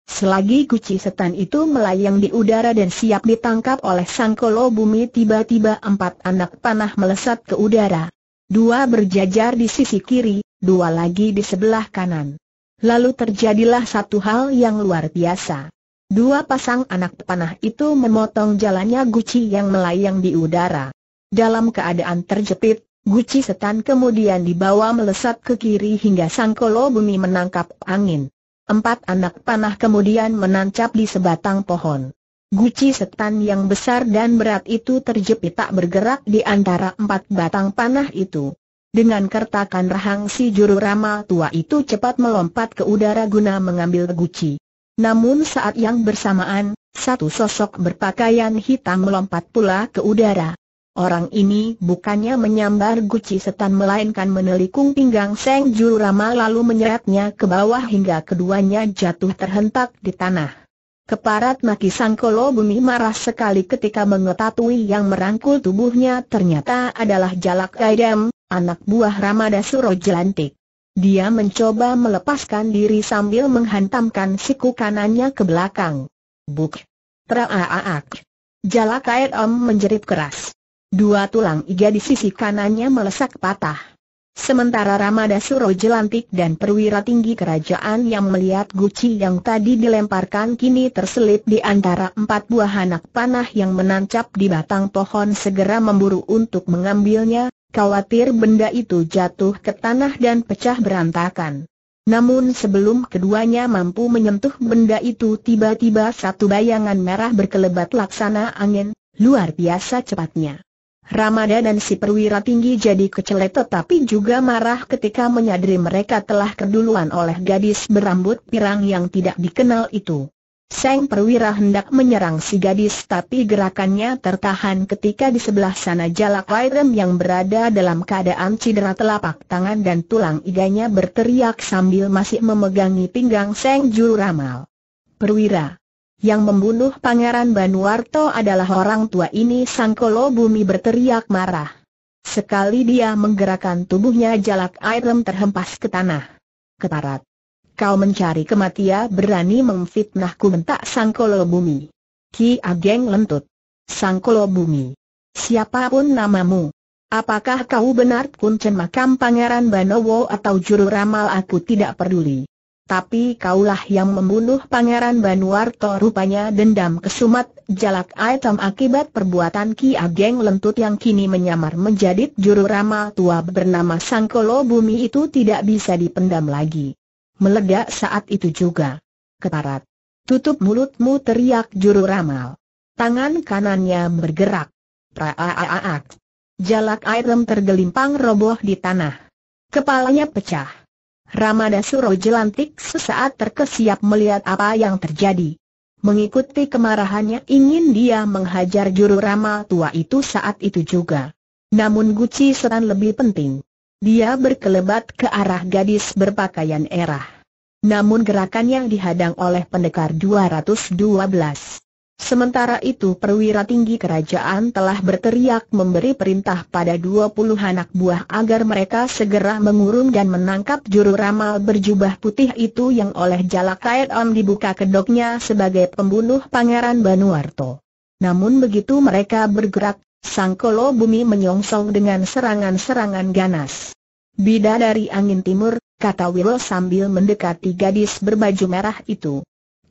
Selagi guci setan itu melayang di udara dan siap ditangkap oleh sangkolo bumi tiba-tiba empat anak panah melesat ke udara. Dua berjajar di sisi kiri, dua lagi di sebelah kanan. Lalu terjadilah satu hal yang luar biasa. Dua pasang anak panah itu memotong jalannya Guci yang melayang di udara. Dalam keadaan terjepit, Guci setan kemudian dibawa melesat ke kiri hingga sangkolo bumi menangkap angin. Empat anak panah kemudian menancap di sebatang pohon. Guci setan yang besar dan berat itu terjepit tak bergerak di antara empat batang panah itu. Dengan kertakan rahang si juru rama tua itu cepat melompat ke udara guna mengambil guci. Namun saat yang bersamaan, satu sosok berpakaian hitam melompat pula ke udara. Orang ini bukannya menyambar guci setan melainkan menelikung pinggang Seng Jurama lalu menyeretnya ke bawah hingga keduanya jatuh terhentak di tanah. Keparat Maki Sangkolo Bumi marah sekali ketika mengetahui yang merangkul tubuhnya ternyata adalah Jalak Kaidam, anak buah Ramada Suro Jelantik. Dia mencoba melepaskan diri sambil menghantamkan siku kanannya ke belakang. Buk! Traaaak. Jala kair om menjerit keras. Dua tulang iga di sisi kanannya melesak patah. Sementara Ramada Suro Jelantik dan perwira tinggi kerajaan yang melihat guci yang tadi dilemparkan kini terselip di antara empat buah anak panah yang menancap di batang pohon segera memburu untuk mengambilnya, khawatir benda itu jatuh ke tanah dan pecah berantakan. Namun sebelum keduanya mampu menyentuh benda itu tiba-tiba satu bayangan merah berkelebat laksana angin, luar biasa cepatnya. Ramada dan si perwira tinggi jadi kecelet tetapi juga marah ketika menyadari mereka telah keduluan oleh gadis berambut pirang yang tidak dikenal itu. Seng perwira hendak menyerang si gadis tapi gerakannya tertahan ketika di sebelah sana jalak Wairem yang berada dalam keadaan cedera telapak tangan dan tulang iganya berteriak sambil masih memegangi pinggang Seng Juru Ramal. Perwira yang membunuh Pangeran Banuarto adalah orang tua ini Sangkolo Bumi berteriak marah. Sekali dia menggerakkan tubuhnya jalak airem terhempas ke tanah. Ketarat. Kau mencari kematian berani memfitnahku mentak Sangkolo Bumi. Ki Ageng lentut. Sangkolo Bumi. Siapapun namamu. Apakah kau benar kuncen makam Pangeran Banowo atau juru ramal aku tidak peduli. Tapi kaulah yang membunuh Pangeran Banuarto rupanya dendam kesumat jalak item akibat perbuatan Ki Ageng Lentut yang kini menyamar menjadi juru ramal tua bernama Sangkolo Bumi itu tidak bisa dipendam lagi. Meledak saat itu juga. Ketarat. Tutup mulutmu teriak juru ramal. Tangan kanannya bergerak. Praaak. Jalak Airem tergelimpang roboh di tanah. Kepalanya pecah. Ramada Suro jelantik sesaat terkesiap melihat apa yang terjadi. Mengikuti kemarahannya ingin dia menghajar juru ramal tua itu saat itu juga. Namun Guci Setan lebih penting. Dia berkelebat ke arah gadis berpakaian erah. Namun gerakannya dihadang oleh pendekar 212. Sementara itu perwira tinggi kerajaan telah berteriak memberi perintah pada 20 anak buah agar mereka segera mengurung dan menangkap juru ramal berjubah putih itu yang oleh jalak kait om dibuka kedoknya sebagai pembunuh Pangeran Banuarto. Namun begitu mereka bergerak, Sang Kolo Bumi menyongsong dengan serangan-serangan ganas. Bida dari angin timur, kata Wilo sambil mendekati gadis berbaju merah itu.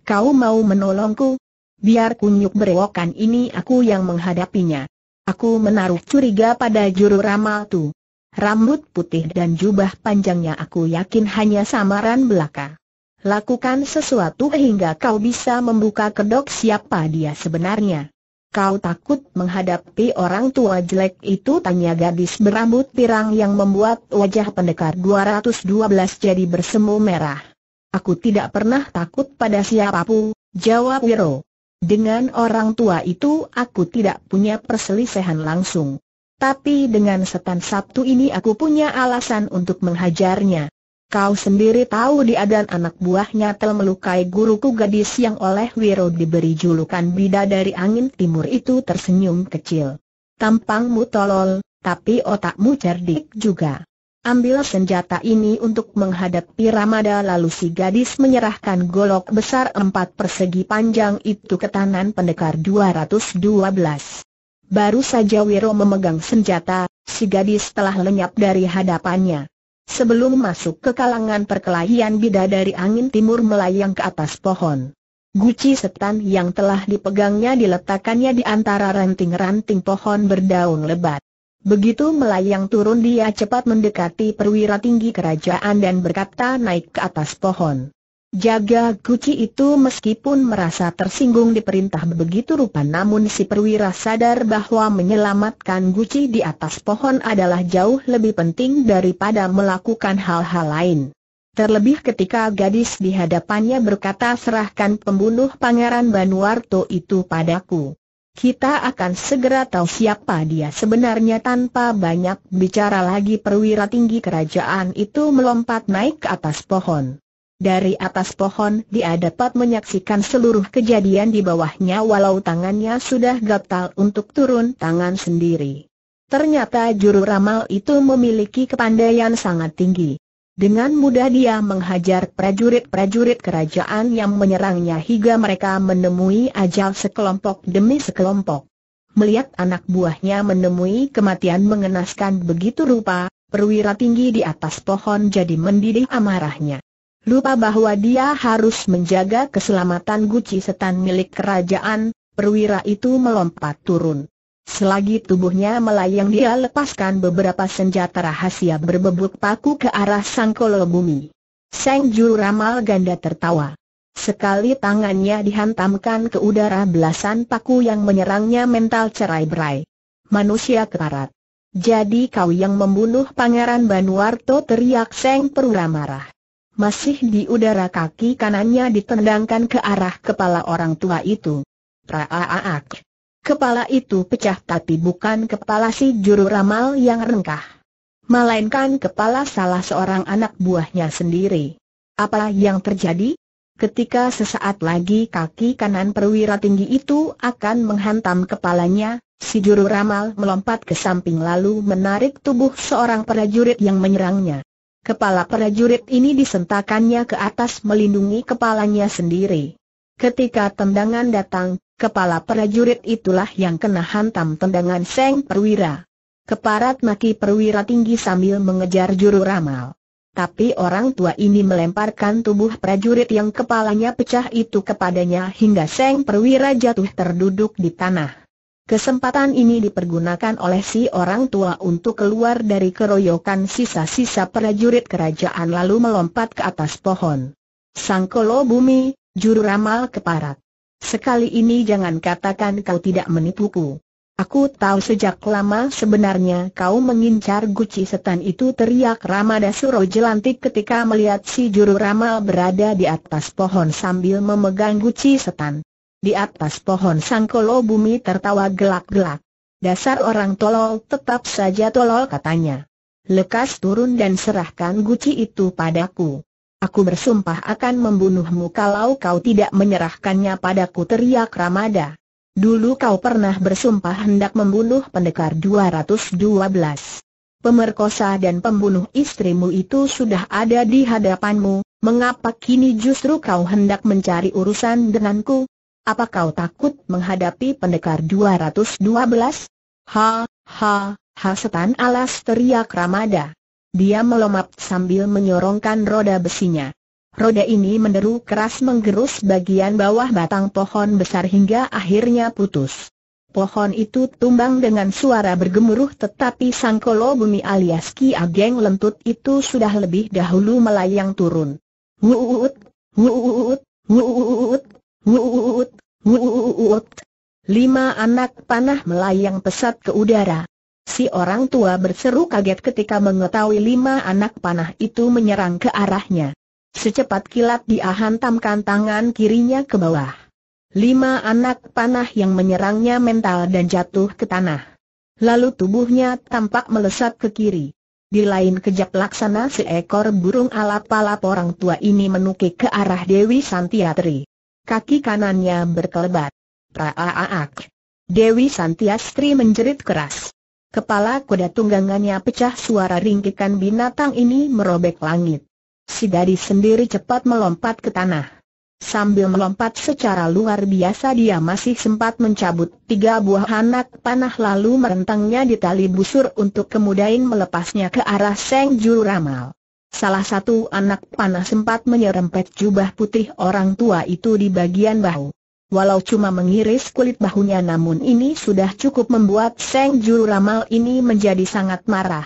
Kau mau menolongku? Biar kunyuk berewokan ini aku yang menghadapinya. Aku menaruh curiga pada juru ramal tu. Rambut putih dan jubah panjangnya aku yakin hanya samaran belaka. Lakukan sesuatu hingga kau bisa membuka kedok siapa dia sebenarnya. Kau takut menghadapi orang tua jelek itu tanya gadis berambut pirang yang membuat wajah pendekar 212 jadi bersemu merah. Aku tidak pernah takut pada siapapun, jawab Wiro. Dengan orang tua itu aku tidak punya perselisihan langsung. Tapi dengan setan Sabtu ini aku punya alasan untuk menghajarnya. Kau sendiri tahu dia dan anak buahnya telah melukai guruku gadis yang oleh Wiro diberi julukan Bida dari angin timur itu tersenyum kecil. Tampangmu tolol, tapi otakmu cerdik juga. Ambil senjata ini untuk menghadapi Ramada lalu si gadis menyerahkan golok besar empat persegi panjang itu ke tangan pendekar 212. Baru saja Wiro memegang senjata, si gadis telah lenyap dari hadapannya. Sebelum masuk ke kalangan perkelahian bidadari angin timur melayang ke atas pohon. Guci setan yang telah dipegangnya diletakkannya di antara ranting-ranting pohon berdaun lebat. Begitu melayang turun dia cepat mendekati perwira tinggi kerajaan dan berkata naik ke atas pohon. Jaga Guci itu meskipun merasa tersinggung diperintah begitu rupa namun si perwira sadar bahwa menyelamatkan Guci di atas pohon adalah jauh lebih penting daripada melakukan hal-hal lain. Terlebih ketika gadis di hadapannya berkata serahkan pembunuh Pangeran Banuarto itu padaku. Kita akan segera tahu siapa dia sebenarnya tanpa banyak bicara lagi perwira tinggi kerajaan itu melompat naik ke atas pohon. Dari atas pohon dia dapat menyaksikan seluruh kejadian di bawahnya walau tangannya sudah gatal untuk turun tangan sendiri. Ternyata juru ramal itu memiliki kepandaian sangat tinggi. Dengan mudah dia menghajar prajurit-prajurit kerajaan yang menyerangnya hingga mereka menemui ajal sekelompok demi sekelompok. Melihat anak buahnya menemui kematian mengenaskan begitu rupa, perwira tinggi di atas pohon jadi mendidih amarahnya. Lupa bahwa dia harus menjaga keselamatan guci setan milik kerajaan, perwira itu melompat turun. Selagi tubuhnya melayang dia lepaskan beberapa senjata rahasia berbebuk paku ke arah sang kolobumi. Seng Juru Ramal Ganda tertawa. Sekali tangannya dihantamkan ke udara belasan paku yang menyerangnya mental cerai-berai. Manusia keparat. Jadi kau yang membunuh Pangeran Banuarto teriak Seng Perura marah. Masih di udara kaki kanannya ditendangkan ke arah kepala orang tua itu. Praaak. Kepala itu pecah tapi bukan kepala si juru ramal yang rengkah. Melainkan kepala salah seorang anak buahnya sendiri. Apa yang terjadi? Ketika sesaat lagi kaki kanan perwira tinggi itu akan menghantam kepalanya, si juru ramal melompat ke samping lalu menarik tubuh seorang prajurit yang menyerangnya. Kepala prajurit ini disentakannya ke atas melindungi kepalanya sendiri. Ketika tendangan datang, kepala prajurit itulah yang kena hantam tendangan Seng Perwira. Keparat maki perwira tinggi sambil mengejar juru ramal. Tapi orang tua ini melemparkan tubuh prajurit yang kepalanya pecah itu kepadanya hingga Seng Perwira jatuh terduduk di tanah. Kesempatan ini dipergunakan oleh si orang tua untuk keluar dari keroyokan sisa-sisa prajurit kerajaan lalu melompat ke atas pohon. Kolo bumi, juru ramal keparat. Sekali ini jangan katakan kau tidak menipuku. Aku tahu sejak lama sebenarnya kau mengincar guci setan itu teriak Ramada Suro jelantik ketika melihat si juru ramal berada di atas pohon sambil memegang guci setan. Di atas pohon sangkolo bumi tertawa gelak-gelak. Dasar orang tolol tetap saja tolol katanya. Lekas turun dan serahkan guci itu padaku. Aku bersumpah akan membunuhmu kalau kau tidak menyerahkannya padaku teriak Ramada. Dulu kau pernah bersumpah hendak membunuh pendekar 212. Pemerkosa dan pembunuh istrimu itu sudah ada di hadapanmu, mengapa kini justru kau hendak mencari urusan denganku? Apa kau takut menghadapi pendekar 212? Ha, ha, ha setan alas teriak Ramada. Dia melompat sambil menyorongkan roda besinya. Roda ini menderu keras menggerus bagian bawah batang pohon besar hingga akhirnya putus. Pohon itu tumbang dengan suara bergemuruh tetapi Sangkolo Bumi alias Ki Ageng Lentut itu sudah lebih dahulu melayang turun. Wuut, wuut, wuut, Wuut, wuut. Lima anak panah melayang pesat ke udara. Si orang tua berseru kaget ketika mengetahui lima anak panah itu menyerang ke arahnya. Secepat kilat dia hantamkan tangan kirinya ke bawah. Lima anak panah yang menyerangnya mental dan jatuh ke tanah. Lalu tubuhnya tampak melesat ke kiri. Di lain kejap laksana seekor burung alap-alap orang tua ini menukik ke arah Dewi Santiatri. Kaki kanannya berkelebat. Praaak. Dewi Santiastri menjerit keras. Kepala kuda tunggangannya pecah suara ringkikan binatang ini merobek langit. Si gadis sendiri cepat melompat ke tanah. Sambil melompat secara luar biasa dia masih sempat mencabut tiga buah anak panah lalu merentangnya di tali busur untuk kemudian melepasnya ke arah Seng Juru Ramal. Salah satu anak panah sempat menyerempet jubah putih orang tua itu di bagian bahu. Walau cuma mengiris kulit bahunya namun ini sudah cukup membuat Seng Juru Ramal ini menjadi sangat marah.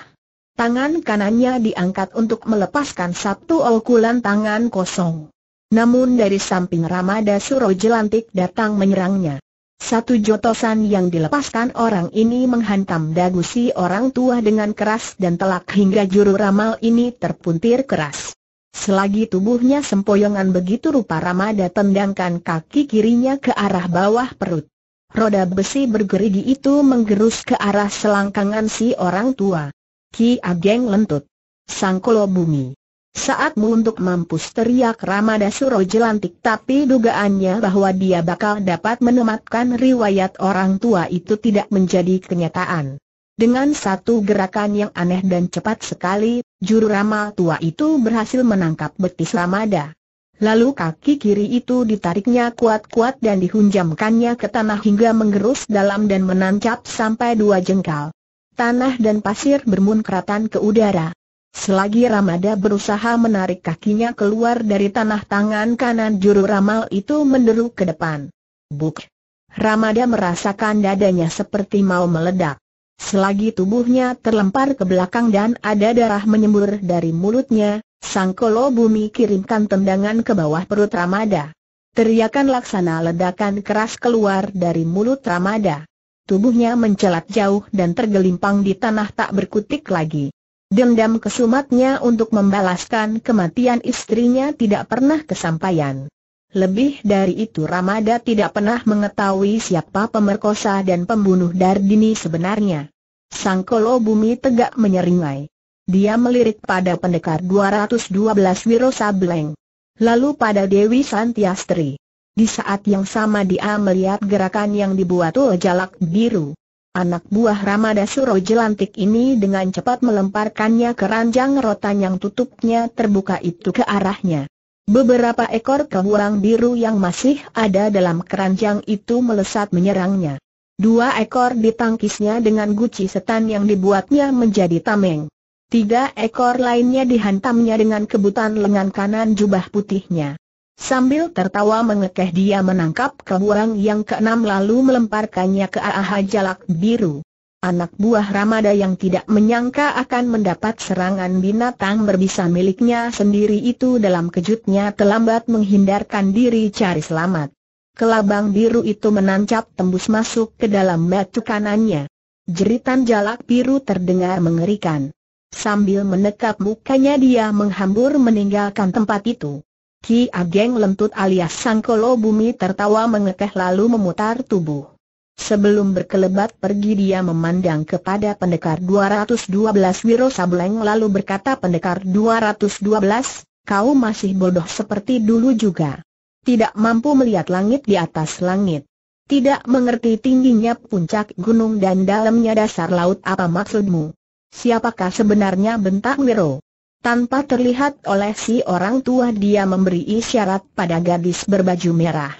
Tangan kanannya diangkat untuk melepaskan satu olkulan tangan kosong. Namun dari samping Ramada Suro Jelantik datang menyerangnya. Satu jotosan yang dilepaskan orang ini menghantam dagu si orang tua dengan keras dan telak hingga juru ramal ini terpuntir keras. Selagi tubuhnya sempoyongan begitu rupa Ramada tendangkan kaki kirinya ke arah bawah perut. Roda besi bergerigi itu menggerus ke arah selangkangan si orang tua. Ki Ageng lentut. Sangkolo bumi. Saatmu untuk mampus teriak Ramada Suro jelantik tapi dugaannya bahwa dia bakal dapat menematkan riwayat orang tua itu tidak menjadi kenyataan. Dengan satu gerakan yang aneh dan cepat sekali, juru Rama tua itu berhasil menangkap betis Ramada. Lalu kaki kiri itu ditariknya kuat-kuat dan dihunjamkannya ke tanah hingga menggerus dalam dan menancap sampai dua jengkal. Tanah dan pasir bermunkratan ke udara. Selagi Ramada berusaha menarik kakinya keluar dari tanah tangan kanan juru ramal itu menderu ke depan. Buk! Ramada merasakan dadanya seperti mau meledak. Selagi tubuhnya terlempar ke belakang dan ada darah menyembur dari mulutnya, sang kolo bumi kirimkan tendangan ke bawah perut Ramada. Teriakan laksana ledakan keras keluar dari mulut Ramada. Tubuhnya mencelat jauh dan tergelimpang di tanah tak berkutik lagi. Dendam kesumatnya untuk membalaskan kematian istrinya tidak pernah kesampaian. Lebih dari itu Ramada tidak pernah mengetahui siapa pemerkosa dan pembunuh Dardini sebenarnya. Sang Bumi tegak menyeringai. Dia melirik pada pendekar 212 Wiro Sableng. Lalu pada Dewi Santiastri. Di saat yang sama dia melihat gerakan yang dibuat oleh Jalak Biru. Anak buah Ramada Suro jelantik ini dengan cepat melemparkannya ke ranjang rotan yang tutupnya terbuka itu ke arahnya. Beberapa ekor kehuang biru yang masih ada dalam keranjang itu melesat menyerangnya. Dua ekor ditangkisnya dengan guci setan yang dibuatnya menjadi tameng. Tiga ekor lainnya dihantamnya dengan kebutan lengan kanan jubah putihnya. Sambil tertawa mengekeh dia menangkap kebuang yang keenam lalu melemparkannya ke arah jalak biru. Anak buah Ramada yang tidak menyangka akan mendapat serangan binatang berbisa miliknya sendiri itu dalam kejutnya terlambat menghindarkan diri cari selamat. Kelabang biru itu menancap tembus masuk ke dalam batu kanannya. Jeritan jalak biru terdengar mengerikan. Sambil menekap mukanya dia menghambur meninggalkan tempat itu. Ki Ageng Lentut alias Sangkolo Bumi tertawa mengekeh lalu memutar tubuh. Sebelum berkelebat pergi dia memandang kepada pendekar 212 Wiro Sableng lalu berkata pendekar 212, kau masih bodoh seperti dulu juga. Tidak mampu melihat langit di atas langit. Tidak mengerti tingginya puncak gunung dan dalamnya dasar laut apa maksudmu. Siapakah sebenarnya bentak Wiro? Tanpa terlihat oleh si orang tua dia memberi isyarat pada gadis berbaju merah.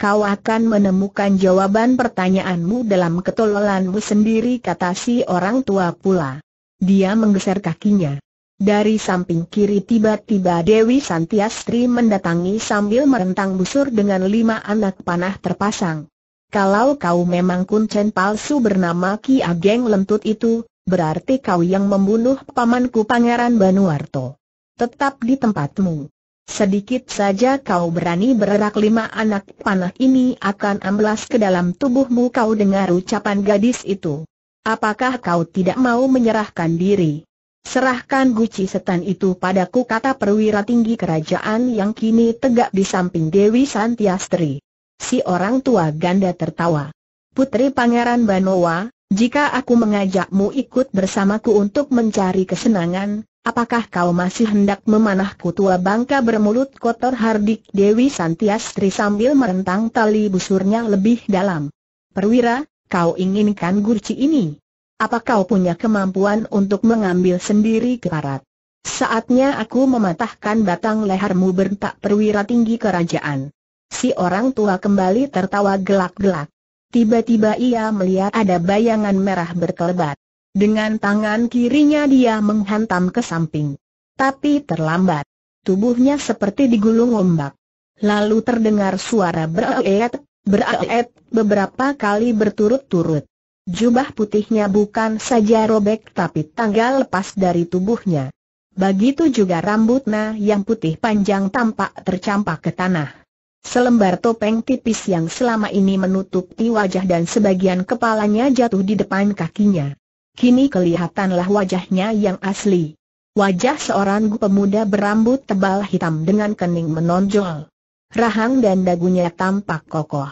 Kau akan menemukan jawaban pertanyaanmu dalam ketololanmu sendiri kata si orang tua pula. Dia menggeser kakinya. Dari samping kiri tiba-tiba Dewi Santiastri mendatangi sambil merentang busur dengan lima anak panah terpasang. Kalau kau memang kuncen palsu bernama Ki Ageng Lentut itu, Berarti kau yang membunuh pamanku Pangeran Banuarto. Tetap di tempatmu. Sedikit saja kau berani bererak lima anak panah ini akan amblas ke dalam tubuhmu kau dengar ucapan gadis itu. Apakah kau tidak mau menyerahkan diri? Serahkan guci setan itu padaku kata perwira tinggi kerajaan yang kini tegak di samping Dewi Santiastri. Si orang tua ganda tertawa. Putri Pangeran Banowa, jika aku mengajakmu ikut bersamaku untuk mencari kesenangan, apakah kau masih hendak memanahku tua bangka bermulut kotor hardik Dewi Santiastri sambil merentang tali busurnya lebih dalam? Perwira, kau inginkan gurci ini? Apa kau punya kemampuan untuk mengambil sendiri keparat? Saatnya aku mematahkan batang lehermu bentak perwira tinggi kerajaan. Si orang tua kembali tertawa gelak-gelak. Tiba-tiba ia melihat ada bayangan merah berkelebat. Dengan tangan kirinya dia menghantam ke samping. Tapi terlambat. Tubuhnya seperti digulung ombak. Lalu terdengar suara beraet, beraet, beberapa kali berturut-turut. Jubah putihnya bukan saja robek tapi tanggal lepas dari tubuhnya. Begitu juga rambutnya yang putih panjang tampak tercampak ke tanah. Selembar topeng tipis yang selama ini menutupi wajah dan sebagian kepalanya jatuh di depan kakinya. Kini kelihatanlah wajahnya yang asli. Wajah seorang pemuda berambut tebal hitam dengan kening menonjol. Rahang dan dagunya tampak kokoh.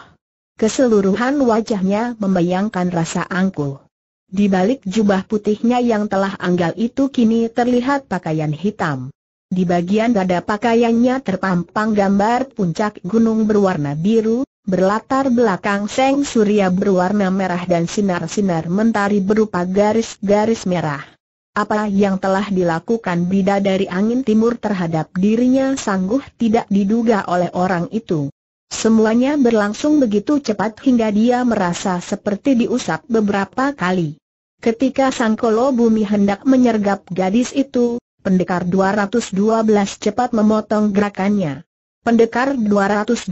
Keseluruhan wajahnya membayangkan rasa angkuh. Di balik jubah putihnya yang telah anggal itu kini terlihat pakaian hitam. Di bagian dada pakaiannya terpampang gambar puncak gunung berwarna biru, berlatar belakang seng surya berwarna merah dan sinar-sinar mentari berupa garis-garis merah. Apa yang telah dilakukan bida dari angin timur terhadap dirinya sangguh tidak diduga oleh orang itu. Semuanya berlangsung begitu cepat hingga dia merasa seperti diusap beberapa kali. Ketika Sangkolo Bumi hendak menyergap gadis itu, Pendekar 212 cepat memotong gerakannya. Pendekar 212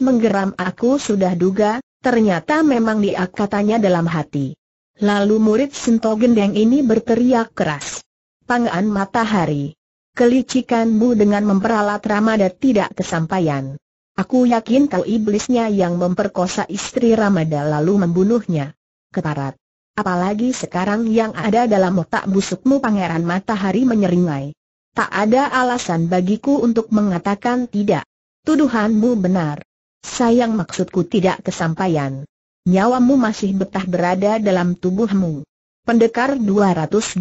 menggeram aku sudah duga, ternyata memang dia katanya dalam hati. Lalu murid Sento Gendeng ini berteriak keras. Pangan matahari. Kelicikanmu dengan memperalat Ramada tidak kesampaian. Aku yakin kau iblisnya yang memperkosa istri Ramada lalu membunuhnya. Keparat. Apalagi sekarang yang ada dalam otak busukmu Pangeran Matahari menyeringai. Tak ada alasan bagiku untuk mengatakan tidak. Tuduhanmu benar. Sayang maksudku tidak kesampaian. Nyawamu masih betah berada dalam tubuhmu. Pendekar 212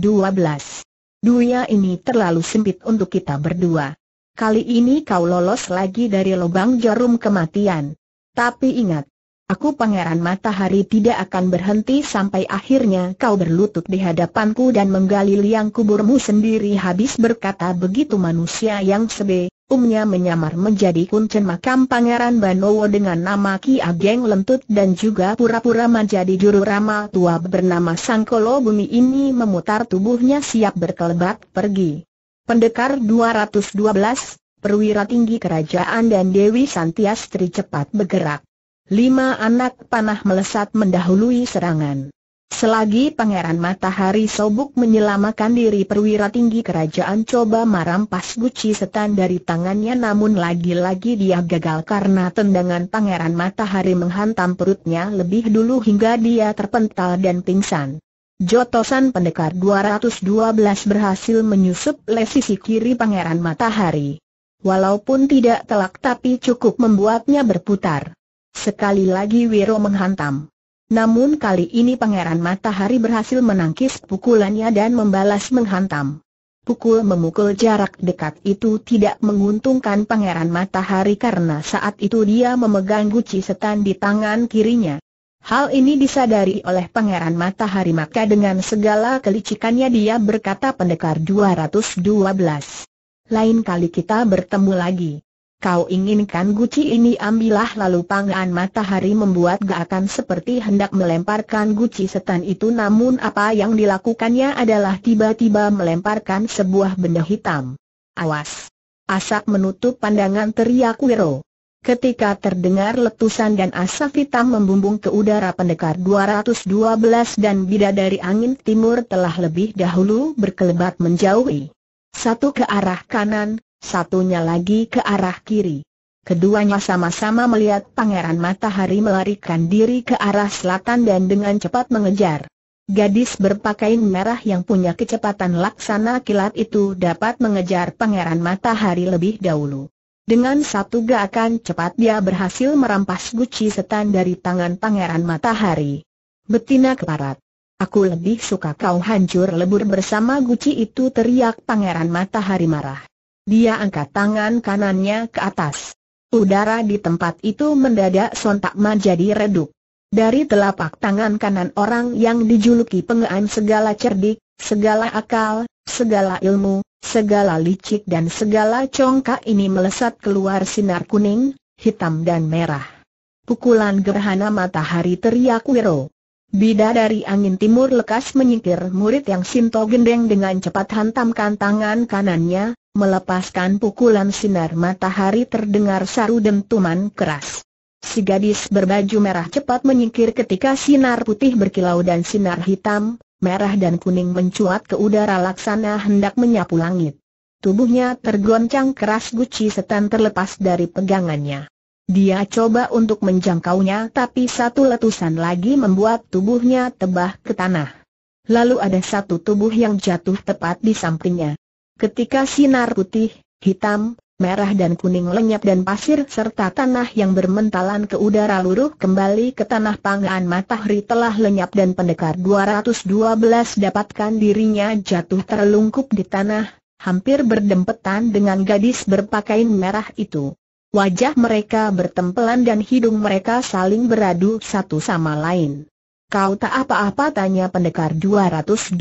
Dunia ini terlalu sempit untuk kita berdua. Kali ini kau lolos lagi dari lubang jarum kematian. Tapi ingat, Aku Pangeran Matahari tidak akan berhenti sampai akhirnya kau berlutut di hadapanku dan menggali liang kuburmu sendiri habis berkata begitu manusia yang sebe, umnya menyamar menjadi kuncen makam Pangeran Banowo dengan nama Ki Ageng Lentut dan juga pura-pura menjadi juru rama tua bernama Sangkolo Bumi ini memutar tubuhnya siap berkelebat pergi. Pendekar 212, perwira tinggi kerajaan dan Dewi Santiastri cepat bergerak. Lima anak panah melesat mendahului serangan. Selagi Pangeran Matahari Sobuk menyelamatkan diri perwira tinggi kerajaan coba merampas guci setan dari tangannya namun lagi-lagi dia gagal karena tendangan Pangeran Matahari menghantam perutnya lebih dulu hingga dia terpental dan pingsan. Jotosan pendekar 212 berhasil menyusup le sisi kiri Pangeran Matahari. Walaupun tidak telak tapi cukup membuatnya berputar. Sekali lagi Wiro menghantam. Namun kali ini Pangeran Matahari berhasil menangkis pukulannya dan membalas menghantam. Pukul memukul jarak dekat itu tidak menguntungkan Pangeran Matahari karena saat itu dia memegang guci setan di tangan kirinya. Hal ini disadari oleh Pangeran Matahari maka dengan segala kelicikannya dia berkata pendekar 212. Lain kali kita bertemu lagi. Kau inginkan guci ini ambillah lalu pangan matahari membuat gakan seperti hendak melemparkan guci setan itu namun apa yang dilakukannya adalah tiba-tiba melemparkan sebuah benda hitam. Awas! Asap menutup pandangan teriak Wiro. Ketika terdengar letusan dan asap hitam membumbung ke udara pendekar 212 dan bidadari angin timur telah lebih dahulu berkelebat menjauhi. Satu ke arah kanan, satunya lagi ke arah kiri. Keduanya sama-sama melihat pangeran matahari melarikan diri ke arah selatan dan dengan cepat mengejar. Gadis berpakaian merah yang punya kecepatan laksana kilat itu dapat mengejar pangeran matahari lebih dahulu. Dengan satu gerakan cepat dia berhasil merampas guci setan dari tangan pangeran matahari. Betina keparat. Aku lebih suka kau hancur lebur bersama guci itu teriak pangeran matahari marah. Dia angkat tangan kanannya ke atas. Udara di tempat itu mendadak sontak menjadi redup. Dari telapak tangan kanan orang yang dijuluki pengean segala cerdik, segala akal, segala ilmu, segala licik dan segala congkak ini melesat keluar sinar kuning, hitam dan merah. Pukulan gerhana matahari teriak Wiro. Bida dari angin timur lekas menyingkir murid yang Sinto gendeng dengan cepat hantamkan tangan kanannya, Melepaskan pukulan sinar matahari terdengar saru dentuman keras. Si gadis berbaju merah cepat menyingkir ketika sinar putih berkilau dan sinar hitam, merah dan kuning mencuat ke udara laksana hendak menyapu langit. Tubuhnya tergoncang keras Guci Setan terlepas dari pegangannya. Dia coba untuk menjangkaunya tapi satu letusan lagi membuat tubuhnya tebah ke tanah. Lalu ada satu tubuh yang jatuh tepat di sampingnya. Ketika sinar putih, hitam, merah dan kuning lenyap dan pasir serta tanah yang bermentalan ke udara luruh kembali ke tanah pangan matahari telah lenyap dan pendekar 212 dapatkan dirinya jatuh terlungkup di tanah, hampir berdempetan dengan gadis berpakaian merah itu. Wajah mereka bertempelan dan hidung mereka saling beradu satu sama lain. Kau tak apa-apa tanya pendekar 212.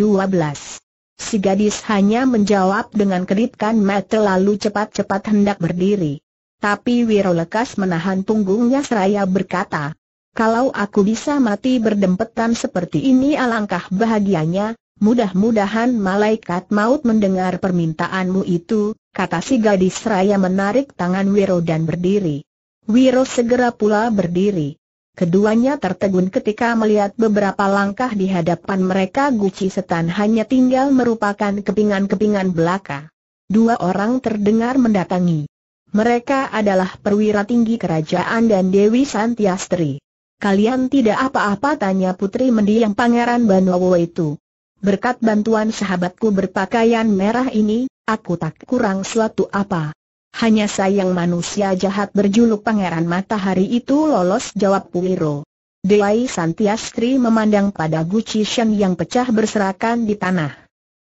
Si gadis hanya menjawab dengan kedipkan mata lalu cepat-cepat hendak berdiri. Tapi Wiro lekas menahan punggungnya seraya berkata, kalau aku bisa mati berdempetan seperti ini alangkah bahagianya, mudah-mudahan malaikat maut mendengar permintaanmu itu, kata si gadis seraya menarik tangan Wiro dan berdiri. Wiro segera pula berdiri. Keduanya tertegun ketika melihat beberapa langkah di hadapan mereka Guci Setan hanya tinggal merupakan kepingan-kepingan belaka. Dua orang terdengar mendatangi. Mereka adalah perwira tinggi kerajaan dan Dewi Santiastri. Kalian tidak apa-apa tanya putri mendiang pangeran Banowo itu. Berkat bantuan sahabatku berpakaian merah ini, aku tak kurang suatu apa. Hanya sayang manusia jahat berjuluk Pangeran Matahari itu lolos jawab Puiro. Dewi Santiastri memandang pada guci Shen yang pecah berserakan di tanah.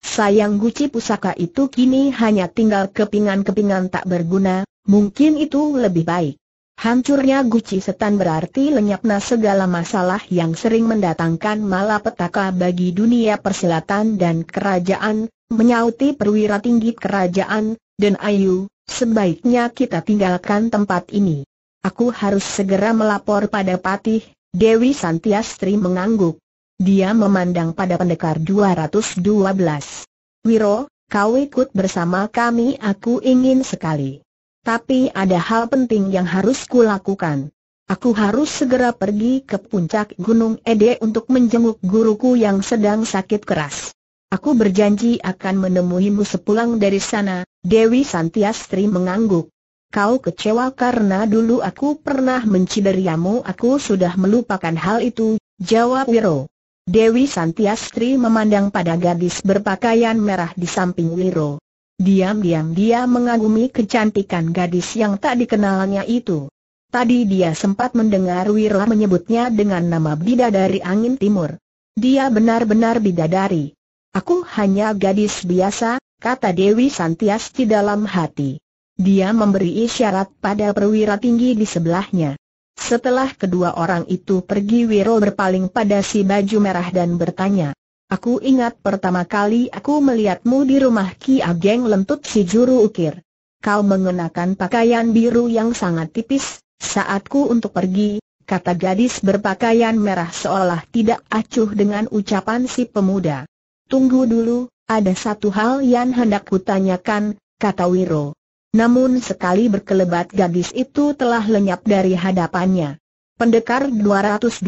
Sayang guci pusaka itu kini hanya tinggal kepingan-kepingan tak berguna, mungkin itu lebih baik. Hancurnya guci setan berarti lenyapnya segala masalah yang sering mendatangkan malapetaka bagi dunia persilatan dan kerajaan, menyauti perwira tinggi kerajaan, dan Ayu, Sebaiknya kita tinggalkan tempat ini. Aku harus segera melapor pada Patih, Dewi Santiastri mengangguk. Dia memandang pada pendekar 212. Wiro, kau ikut bersama kami aku ingin sekali. Tapi ada hal penting yang harus kulakukan. Aku harus segera pergi ke puncak Gunung Ede untuk menjenguk guruku yang sedang sakit keras. Aku berjanji akan menemuimu sepulang dari sana, Dewi Santiastri mengangguk. Kau kecewa karena dulu aku pernah menciberiamu aku sudah melupakan hal itu, jawab Wiro. Dewi Santiastri memandang pada gadis berpakaian merah di samping Wiro. Diam-diam dia mengagumi kecantikan gadis yang tak dikenalnya itu. Tadi dia sempat mendengar Wiro menyebutnya dengan nama Bidadari Angin Timur. Dia benar-benar bidadari. Aku hanya gadis biasa, kata Dewi Santias di dalam hati. Dia memberi isyarat pada perwira tinggi di sebelahnya. Setelah kedua orang itu pergi Wiro berpaling pada si baju merah dan bertanya, Aku ingat pertama kali aku melihatmu di rumah Ki Ageng lentut si juru ukir. Kau mengenakan pakaian biru yang sangat tipis, saatku untuk pergi, kata gadis berpakaian merah seolah tidak acuh dengan ucapan si pemuda. Tunggu dulu, ada satu hal yang hendak kutanyakan, kata Wiro. Namun sekali berkelebat gadis itu telah lenyap dari hadapannya. Pendekar 212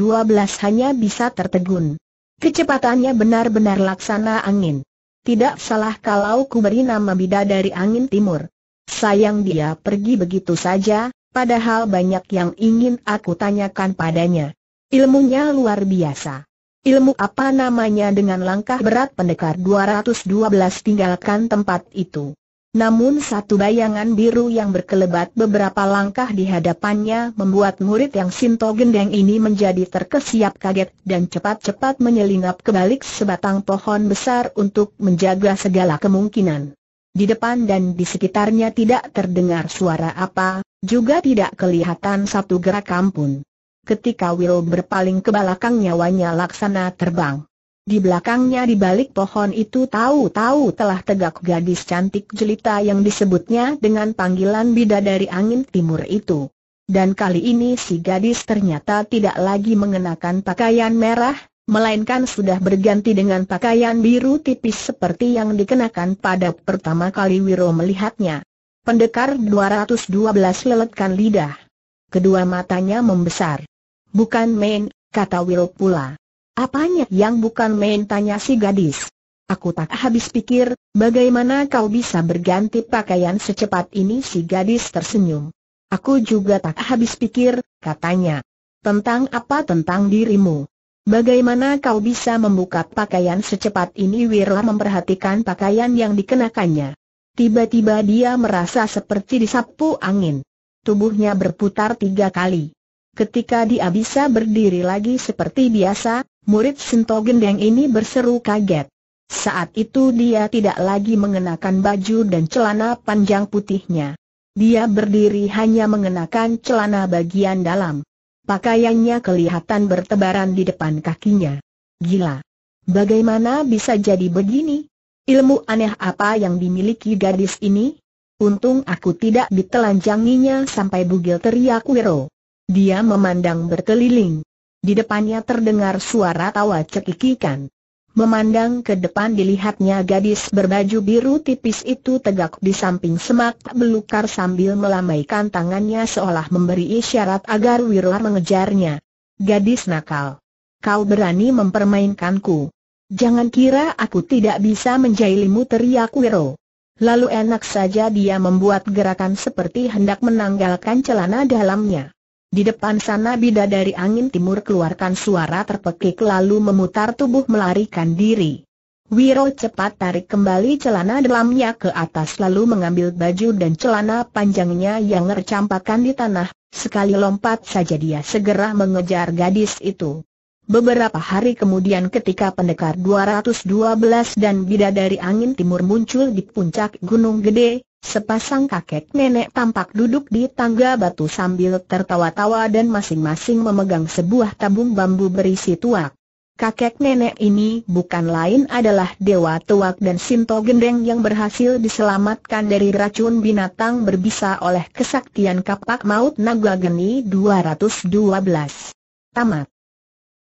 hanya bisa tertegun. Kecepatannya benar-benar laksana angin. Tidak salah kalau ku beri nama bida dari angin timur. Sayang dia pergi begitu saja, padahal banyak yang ingin aku tanyakan padanya. Ilmunya luar biasa. Ilmu apa namanya dengan langkah berat pendekar 212 tinggalkan tempat itu. Namun satu bayangan biru yang berkelebat beberapa langkah di hadapannya membuat murid yang Sinto Gendeng ini menjadi terkesiap kaget dan cepat-cepat menyelinap ke balik sebatang pohon besar untuk menjaga segala kemungkinan. Di depan dan di sekitarnya tidak terdengar suara apa, juga tidak kelihatan satu gerak pun ketika Will berpaling ke belakang nyawanya laksana terbang. Di belakangnya di balik pohon itu tahu-tahu telah tegak gadis cantik jelita yang disebutnya dengan panggilan bidadari angin timur itu. Dan kali ini si gadis ternyata tidak lagi mengenakan pakaian merah, melainkan sudah berganti dengan pakaian biru tipis seperti yang dikenakan pada pertama kali Wiro melihatnya. Pendekar 212 leletkan lidah. Kedua matanya membesar. Bukan main, kata Will pula. Apanya yang bukan main tanya si gadis. Aku tak habis pikir, bagaimana kau bisa berganti pakaian secepat ini si gadis tersenyum. Aku juga tak habis pikir, katanya. Tentang apa tentang dirimu? Bagaimana kau bisa membuka pakaian secepat ini Wirla memperhatikan pakaian yang dikenakannya. Tiba-tiba dia merasa seperti disapu angin. Tubuhnya berputar tiga kali. Ketika dia bisa berdiri lagi seperti biasa, murid Sento Gendeng ini berseru kaget. Saat itu dia tidak lagi mengenakan baju dan celana panjang putihnya. Dia berdiri hanya mengenakan celana bagian dalam. Pakaiannya kelihatan bertebaran di depan kakinya. Gila! Bagaimana bisa jadi begini? Ilmu aneh apa yang dimiliki gadis ini? Untung aku tidak ditelanjanginya sampai bugil teriak Wiro. Dia memandang berkeliling. Di depannya terdengar suara tawa cekikikan. Memandang ke depan dilihatnya gadis berbaju biru tipis itu tegak di samping semak belukar sambil melambaikan tangannya seolah memberi isyarat agar Wirla mengejarnya. Gadis nakal. Kau berani mempermainkanku. Jangan kira aku tidak bisa menjailimu teriak Wiro. Lalu enak saja dia membuat gerakan seperti hendak menanggalkan celana dalamnya. Di depan sana bidadari angin timur keluarkan suara terpekik lalu memutar tubuh melarikan diri. Wiro cepat tarik kembali celana dalamnya ke atas lalu mengambil baju dan celana panjangnya yang tercampakkan di tanah, sekali lompat saja dia segera mengejar gadis itu. Beberapa hari kemudian ketika pendekar 212 dan bidadari angin timur muncul di puncak Gunung Gede, Sepasang kakek nenek tampak duduk di tangga batu sambil tertawa-tawa dan masing-masing memegang sebuah tabung bambu berisi tuak. Kakek nenek ini bukan lain adalah Dewa Tuak dan Sinto Gendeng yang berhasil diselamatkan dari racun binatang berbisa oleh kesaktian kapak maut naga geni 212. Tamat.